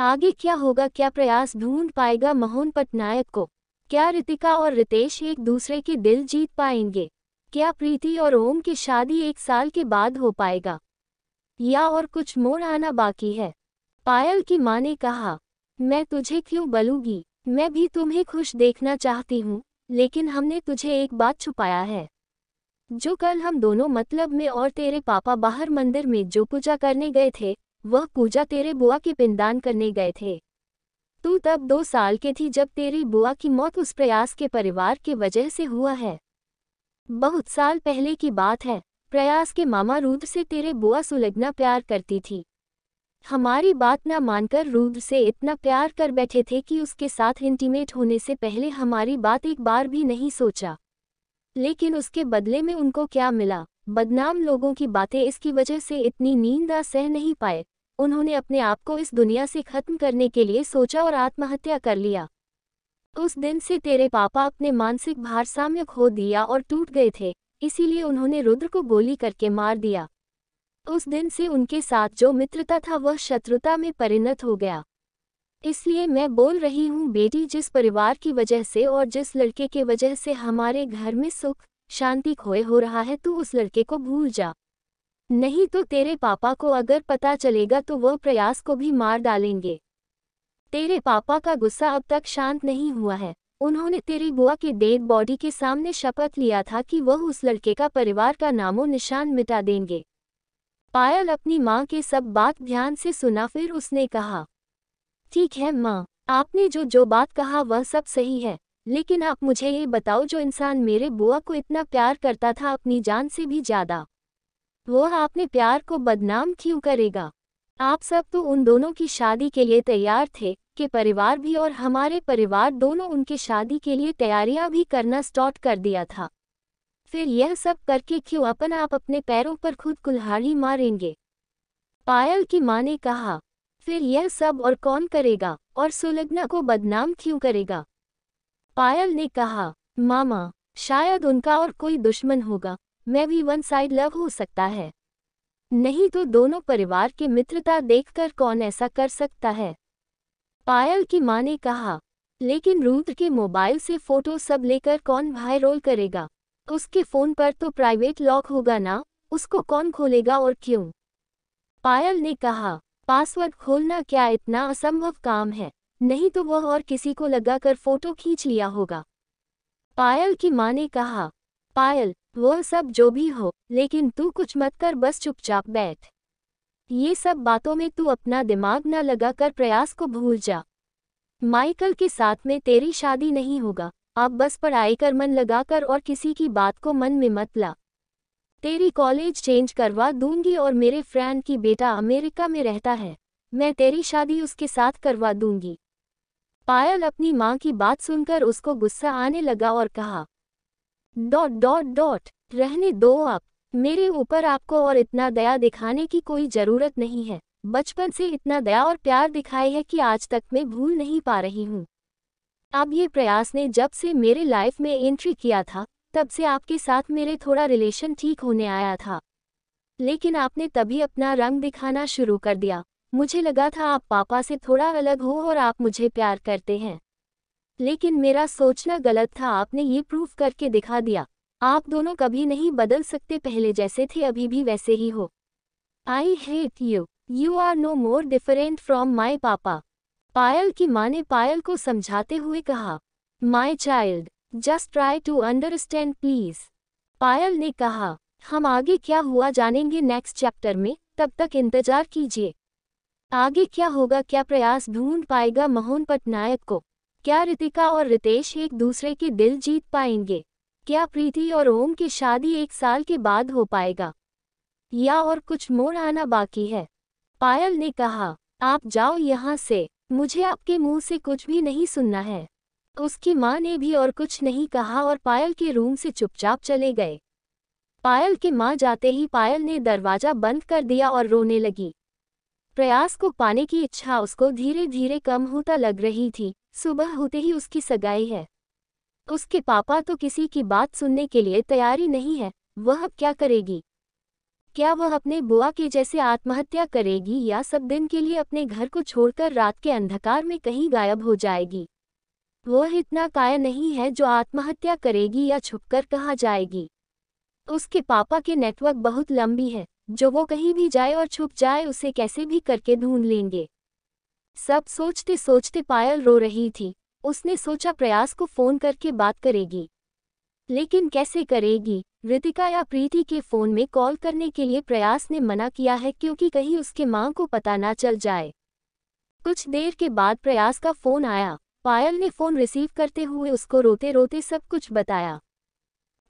आगे क्या होगा क्या प्रयास ढूंढ पाएगा मोहन पटनायक को क्या रितिका और रितेश एक दूसरे के दिल जीत पाएंगे क्या प्रीति और ओम की शादी एक साल के बाद हो पाएगा या और कुछ मोड़ आना बाकी है पायल की माँ ने कहा मैं तुझे क्यों बलूंगी मैं भी तुम्हें खुश देखना चाहती हूँ लेकिन हमने तुझे एक बात छुपाया है जो कल हम दोनों मतलब में और तेरे पापा बाहर मंदिर में जो पूजा करने गए थे वह पूजा तेरे बुआ के पिंदान करने गए थे तू तब दो साल के थी जब तेरी बुआ की मौत उस प्रयास के परिवार के वजह से हुआ है बहुत साल पहले की बात है प्रयास के मामा रुद्र से तेरे बुआ सुलगना प्यार करती थी हमारी बात न मानकर रुद्र से इतना प्यार कर बैठे थे कि उसके साथ इंटीमेट होने से पहले हमारी बात एक बार भी नहीं सोचा लेकिन उसके बदले में उनको क्या मिला बदनाम लोगों की बातें इसकी वजह से इतनी नींद आ सह नहीं पाए उन्होंने अपने आप को इस दुनिया से खत्म करने के लिए सोचा और आत्महत्या कर लिया उस दिन से तेरे पापा अपने मानसिक भारसाम्य खो दिया और टूट गए थे इसीलिए उन्होंने रुद्र को गोली करके मार दिया उस दिन से उनके साथ जो मित्रता था वह शत्रुता में परिणत हो गया इसलिए मैं बोल रही हूँ बेटी जिस परिवार की वजह से और जिस लड़के के वजह से हमारे घर में सुख शांति खोए हो रहा है तू उस लड़के को भूल जा नहीं तो तेरे पापा को अगर पता चलेगा तो वह प्रयास को भी मार डालेंगे तेरे पापा का गुस्सा अब तक शांत नहीं हुआ है उन्होंने तेरी बुआ की डेड बॉडी के सामने शपथ लिया था कि वह उस लड़के का परिवार का नामो निशान मिटा देंगे पायल अपनी माँ के सब बात ध्यान से सुना फिर उसने कहा ठीक है माँ आपने जो जो बात कहा वह सब सही है लेकिन आप मुझे ये बताओ जो इंसान मेरे बुआ को इतना प्यार करता था अपनी जान से भी ज्यादा वह आपने प्यार को बदनाम क्यों करेगा आप सब तो उन दोनों की शादी के लिए तैयार थे के परिवार भी और हमारे परिवार दोनों उनके शादी के लिए तैयारियां भी करना स्टार्ट कर दिया था फिर यह सब करके क्यों अपन आप अपने पैरों पर खुद कुल्हाड़ी मारेंगे पायल की माँ ने कहा फिर यह सब और कौन करेगा और सुलग्ना को बदनाम क्यों करेगा पायल ने कहा मामा शायद उनका और कोई दुश्मन होगा मैं भी वन साइड लव हो सकता है नहीं तो दोनों परिवार की मित्रता देखकर कौन ऐसा कर सकता है पायल की मां ने कहा लेकिन रुद्र के मोबाइल से फोटो सब लेकर कौन वायरल करेगा उसके फोन पर तो प्राइवेट लॉक होगा ना उसको कौन खोलेगा और क्यों पायल ने कहा पासवर्ड खोलना क्या इतना असंभव काम है नहीं तो वह और किसी को लगाकर फोटो खींच लिया होगा पायल की मां ने कहा पायल वह सब जो भी हो लेकिन तू कुछ मत कर बस चुपचाप बैठ ये सब बातों में तू अपना दिमाग न लगाकर प्रयास को भूल जा माइकल के साथ में तेरी शादी नहीं होगा अब बस पढ़ाई कर मन लगाकर और किसी की बात को मन में मत ला तेरी कॉलेज चेंज करवा दूंगी और मेरे फ्रेंड की बेटा अमेरिका में रहता है मैं तेरी शादी उसके साथ करवा दूंगी पायल अपनी माँ की बात सुनकर उसको गुस्सा आने लगा और कहा डॉट डॉट डॉट रहने दो आप मेरे ऊपर आपको और इतना दया दिखाने की कोई ज़रूरत नहीं है बचपन से इतना दया और प्यार दिखाए है कि आज तक मैं भूल नहीं पा रही हूँ अब ये प्रयास ने जब से मेरे लाइफ में एंट्री किया था तब से आपके साथ मेरे थोड़ा रिलेशन ठीक होने आया था लेकिन आपने तभी अपना रंग दिखाना शुरू कर दिया मुझे लगा था आप पापा से थोड़ा अलग हो और आप मुझे प्यार करते हैं लेकिन मेरा सोचना गलत था आपने ये प्रूफ करके दिखा दिया आप दोनों कभी नहीं बदल सकते पहले जैसे थे अभी भी वैसे ही हो I hate you you are no more different from my papa Payal की माँ ने पायल को समझाते हुए कहा my child just try to understand please Payal ने कहा हम आगे क्या हुआ जानेंगे नेक्स्ट चैप्टर में तब तक इंतजार कीजिए आगे क्या होगा क्या प्रयास ढूंढ पाएगा मोहन पटनायक को क्या रितिका और रितेश एक दूसरे के दिल जीत पाएंगे क्या प्रीति और ओम की शादी एक साल के बाद हो पाएगा या और कुछ मोड़ आना बाकी है पायल ने कहा आप जाओ यहाँ से मुझे आपके मुंह से कुछ भी नहीं सुनना है उसकी माँ ने भी और कुछ नहीं कहा और पायल के रूम से चुपचाप चले गए पायल के माँ जाते ही पायल ने दरवाजा बंद कर दिया और रोने लगी प्रयास को पाने की इच्छा उसको धीरे धीरे कम होता लग रही थी सुबह होते ही उसकी सगाई है उसके पापा तो किसी की बात सुनने के लिए तैयारी नहीं है वह अब क्या करेगी क्या वह अपने बुआ के जैसे आत्महत्या करेगी या सब दिन के लिए अपने घर को छोड़कर रात के अंधकार में कहीं गायब हो जाएगी वह इतना काया नहीं है जो आत्महत्या करेगी या छुपकर कहा जाएगी उसके पापा के नेटवर्क बहुत लंबी है जो वो कहीं भी जाए और छुप जाए उसे कैसे भी करके ढूंढ लेंगे सब सोचते सोचते पायल रो रही थी उसने सोचा प्रयास को फोन करके बात करेगी लेकिन कैसे करेगी रितिका या प्रीति के फोन में कॉल करने के लिए प्रयास ने मना किया है क्योंकि कहीं उसके मां को पता ना चल जाए कुछ देर के बाद प्रयास का फोन आया पायल ने फोन रिसीव करते हुए उसको रोते रोते सब कुछ बताया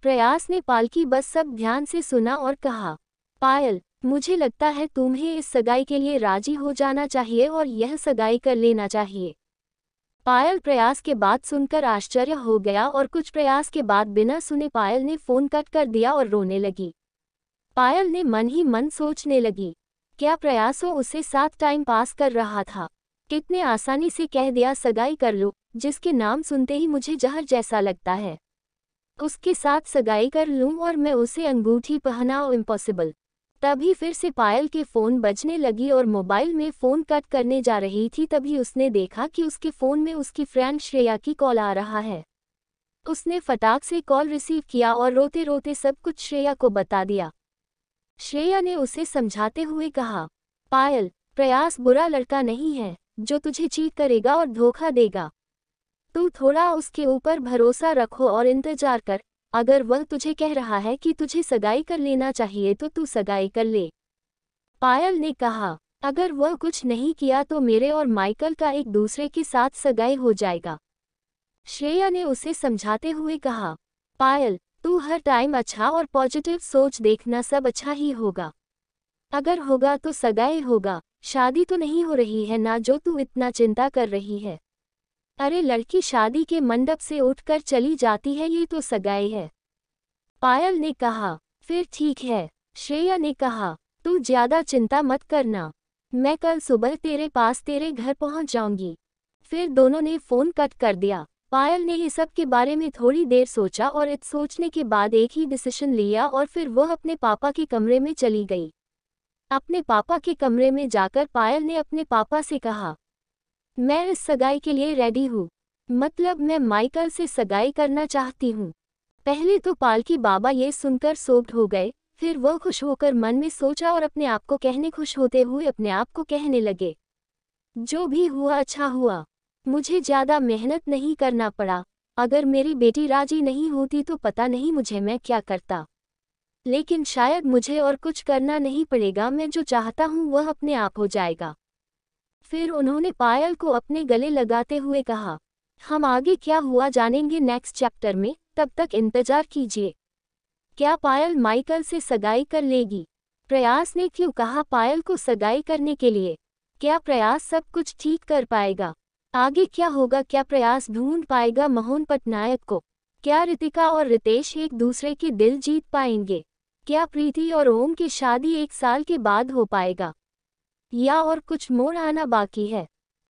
प्रयास ने पालकी बस सब ध्यान से सुना और कहा पायल मुझे लगता है तुम्हें इस सगाई के लिए राजी हो जाना चाहिए और यह सगाई कर लेना चाहिए पायल प्रयास के बाद सुनकर आश्चर्य हो गया और कुछ प्रयास के बाद बिना सुने पायल ने फोन कट कर दिया और रोने लगी पायल ने मन ही मन सोचने लगी क्या प्रयासों उसे साथ टाइम पास कर रहा था कितने आसानी से कह दिया सगाई कर लो जिसके नाम सुनते ही मुझे जहर जैसा लगता है उसके साथ सगाई कर लूं और मैं उसे अंगूठी पहनाओ इम्पॉसिबल तभी फिर से पायल के फ़ोन बजने लगी और मोबाइल में फ़ोन कट करने जा रही थी तभी उसने देखा कि उसके फ़ोन में उसकी फ्रेंड श्रेया की कॉल आ रहा है उसने फटाक से कॉल रिसीव किया और रोते रोते सब कुछ श्रेया को बता दिया श्रेया ने उसे समझाते हुए कहा पायल प्रयास बुरा लड़का नहीं है जो तुझे चीट करेगा और धोखा देगा तू थोड़ा उसके ऊपर भरोसा रखो और इंतजार कर अगर वह तुझे कह रहा है कि तुझे सगाई कर लेना चाहिए तो तू सगाई कर ले पायल ने कहा अगर वह कुछ नहीं किया तो मेरे और माइकल का एक दूसरे के साथ सगाई हो जाएगा श्रेया ने उसे समझाते हुए कहा पायल तू हर टाइम अच्छा और पॉजिटिव सोच देखना सब अच्छा ही होगा अगर होगा तो सगाई होगा शादी तो नहीं हो रही है ना जो तू इतना चिंता कर रही है अरे लड़की शादी के मंडप से उठकर चली जाती है ये तो सगाई है पायल ने कहा फिर ठीक है श्रेया ने कहा तू ज्यादा चिंता मत करना मैं कल सुबह तेरे पास तेरे घर पहुंच जाऊंगी फिर दोनों ने फोन कट कर दिया पायल ने ही सब के बारे में थोड़ी देर सोचा और इस सोचने के बाद एक ही डिसीशन लिया और फिर वह अपने पापा के कमरे में चली गई अपने पापा के कमरे में जाकर पायल ने अपने पापा से कहा मैं इस सगाई के लिए रेडी हूँ मतलब मैं माइकल से सगाई करना चाहती हूँ पहले तो पालकी बाबा ये सुनकर सोब्ड हो गए फिर वह खुश होकर मन में सोचा और अपने आप को कहने खुश होते हुए अपने आप को कहने लगे जो भी हुआ अच्छा हुआ मुझे ज़्यादा मेहनत नहीं करना पड़ा अगर मेरी बेटी राजी नहीं होती तो पता नहीं मुझे मैं क्या करता लेकिन शायद मुझे और कुछ करना नहीं पड़ेगा मैं जो चाहता हूँ वह अपने आप हो जाएगा फिर उन्होंने पायल को अपने गले लगाते हुए कहा हम आगे क्या हुआ जानेंगे नेक्स्ट चैप्टर में तब तक इंतजार कीजिए क्या पायल माइकल से सगाई कर लेगी प्रयास ने क्यों कहा पायल को सगाई करने के लिए क्या प्रयास सब कुछ ठीक कर पाएगा आगे क्या होगा क्या प्रयास ढूंढ पाएगा मोहन पटनायक को क्या रितिका और रितेश एक दूसरे के दिल जीत पाएंगे क्या प्रीति और ओम की शादी एक साल के बाद हो पाएगा या और कुछ मोड़ आना बाकी है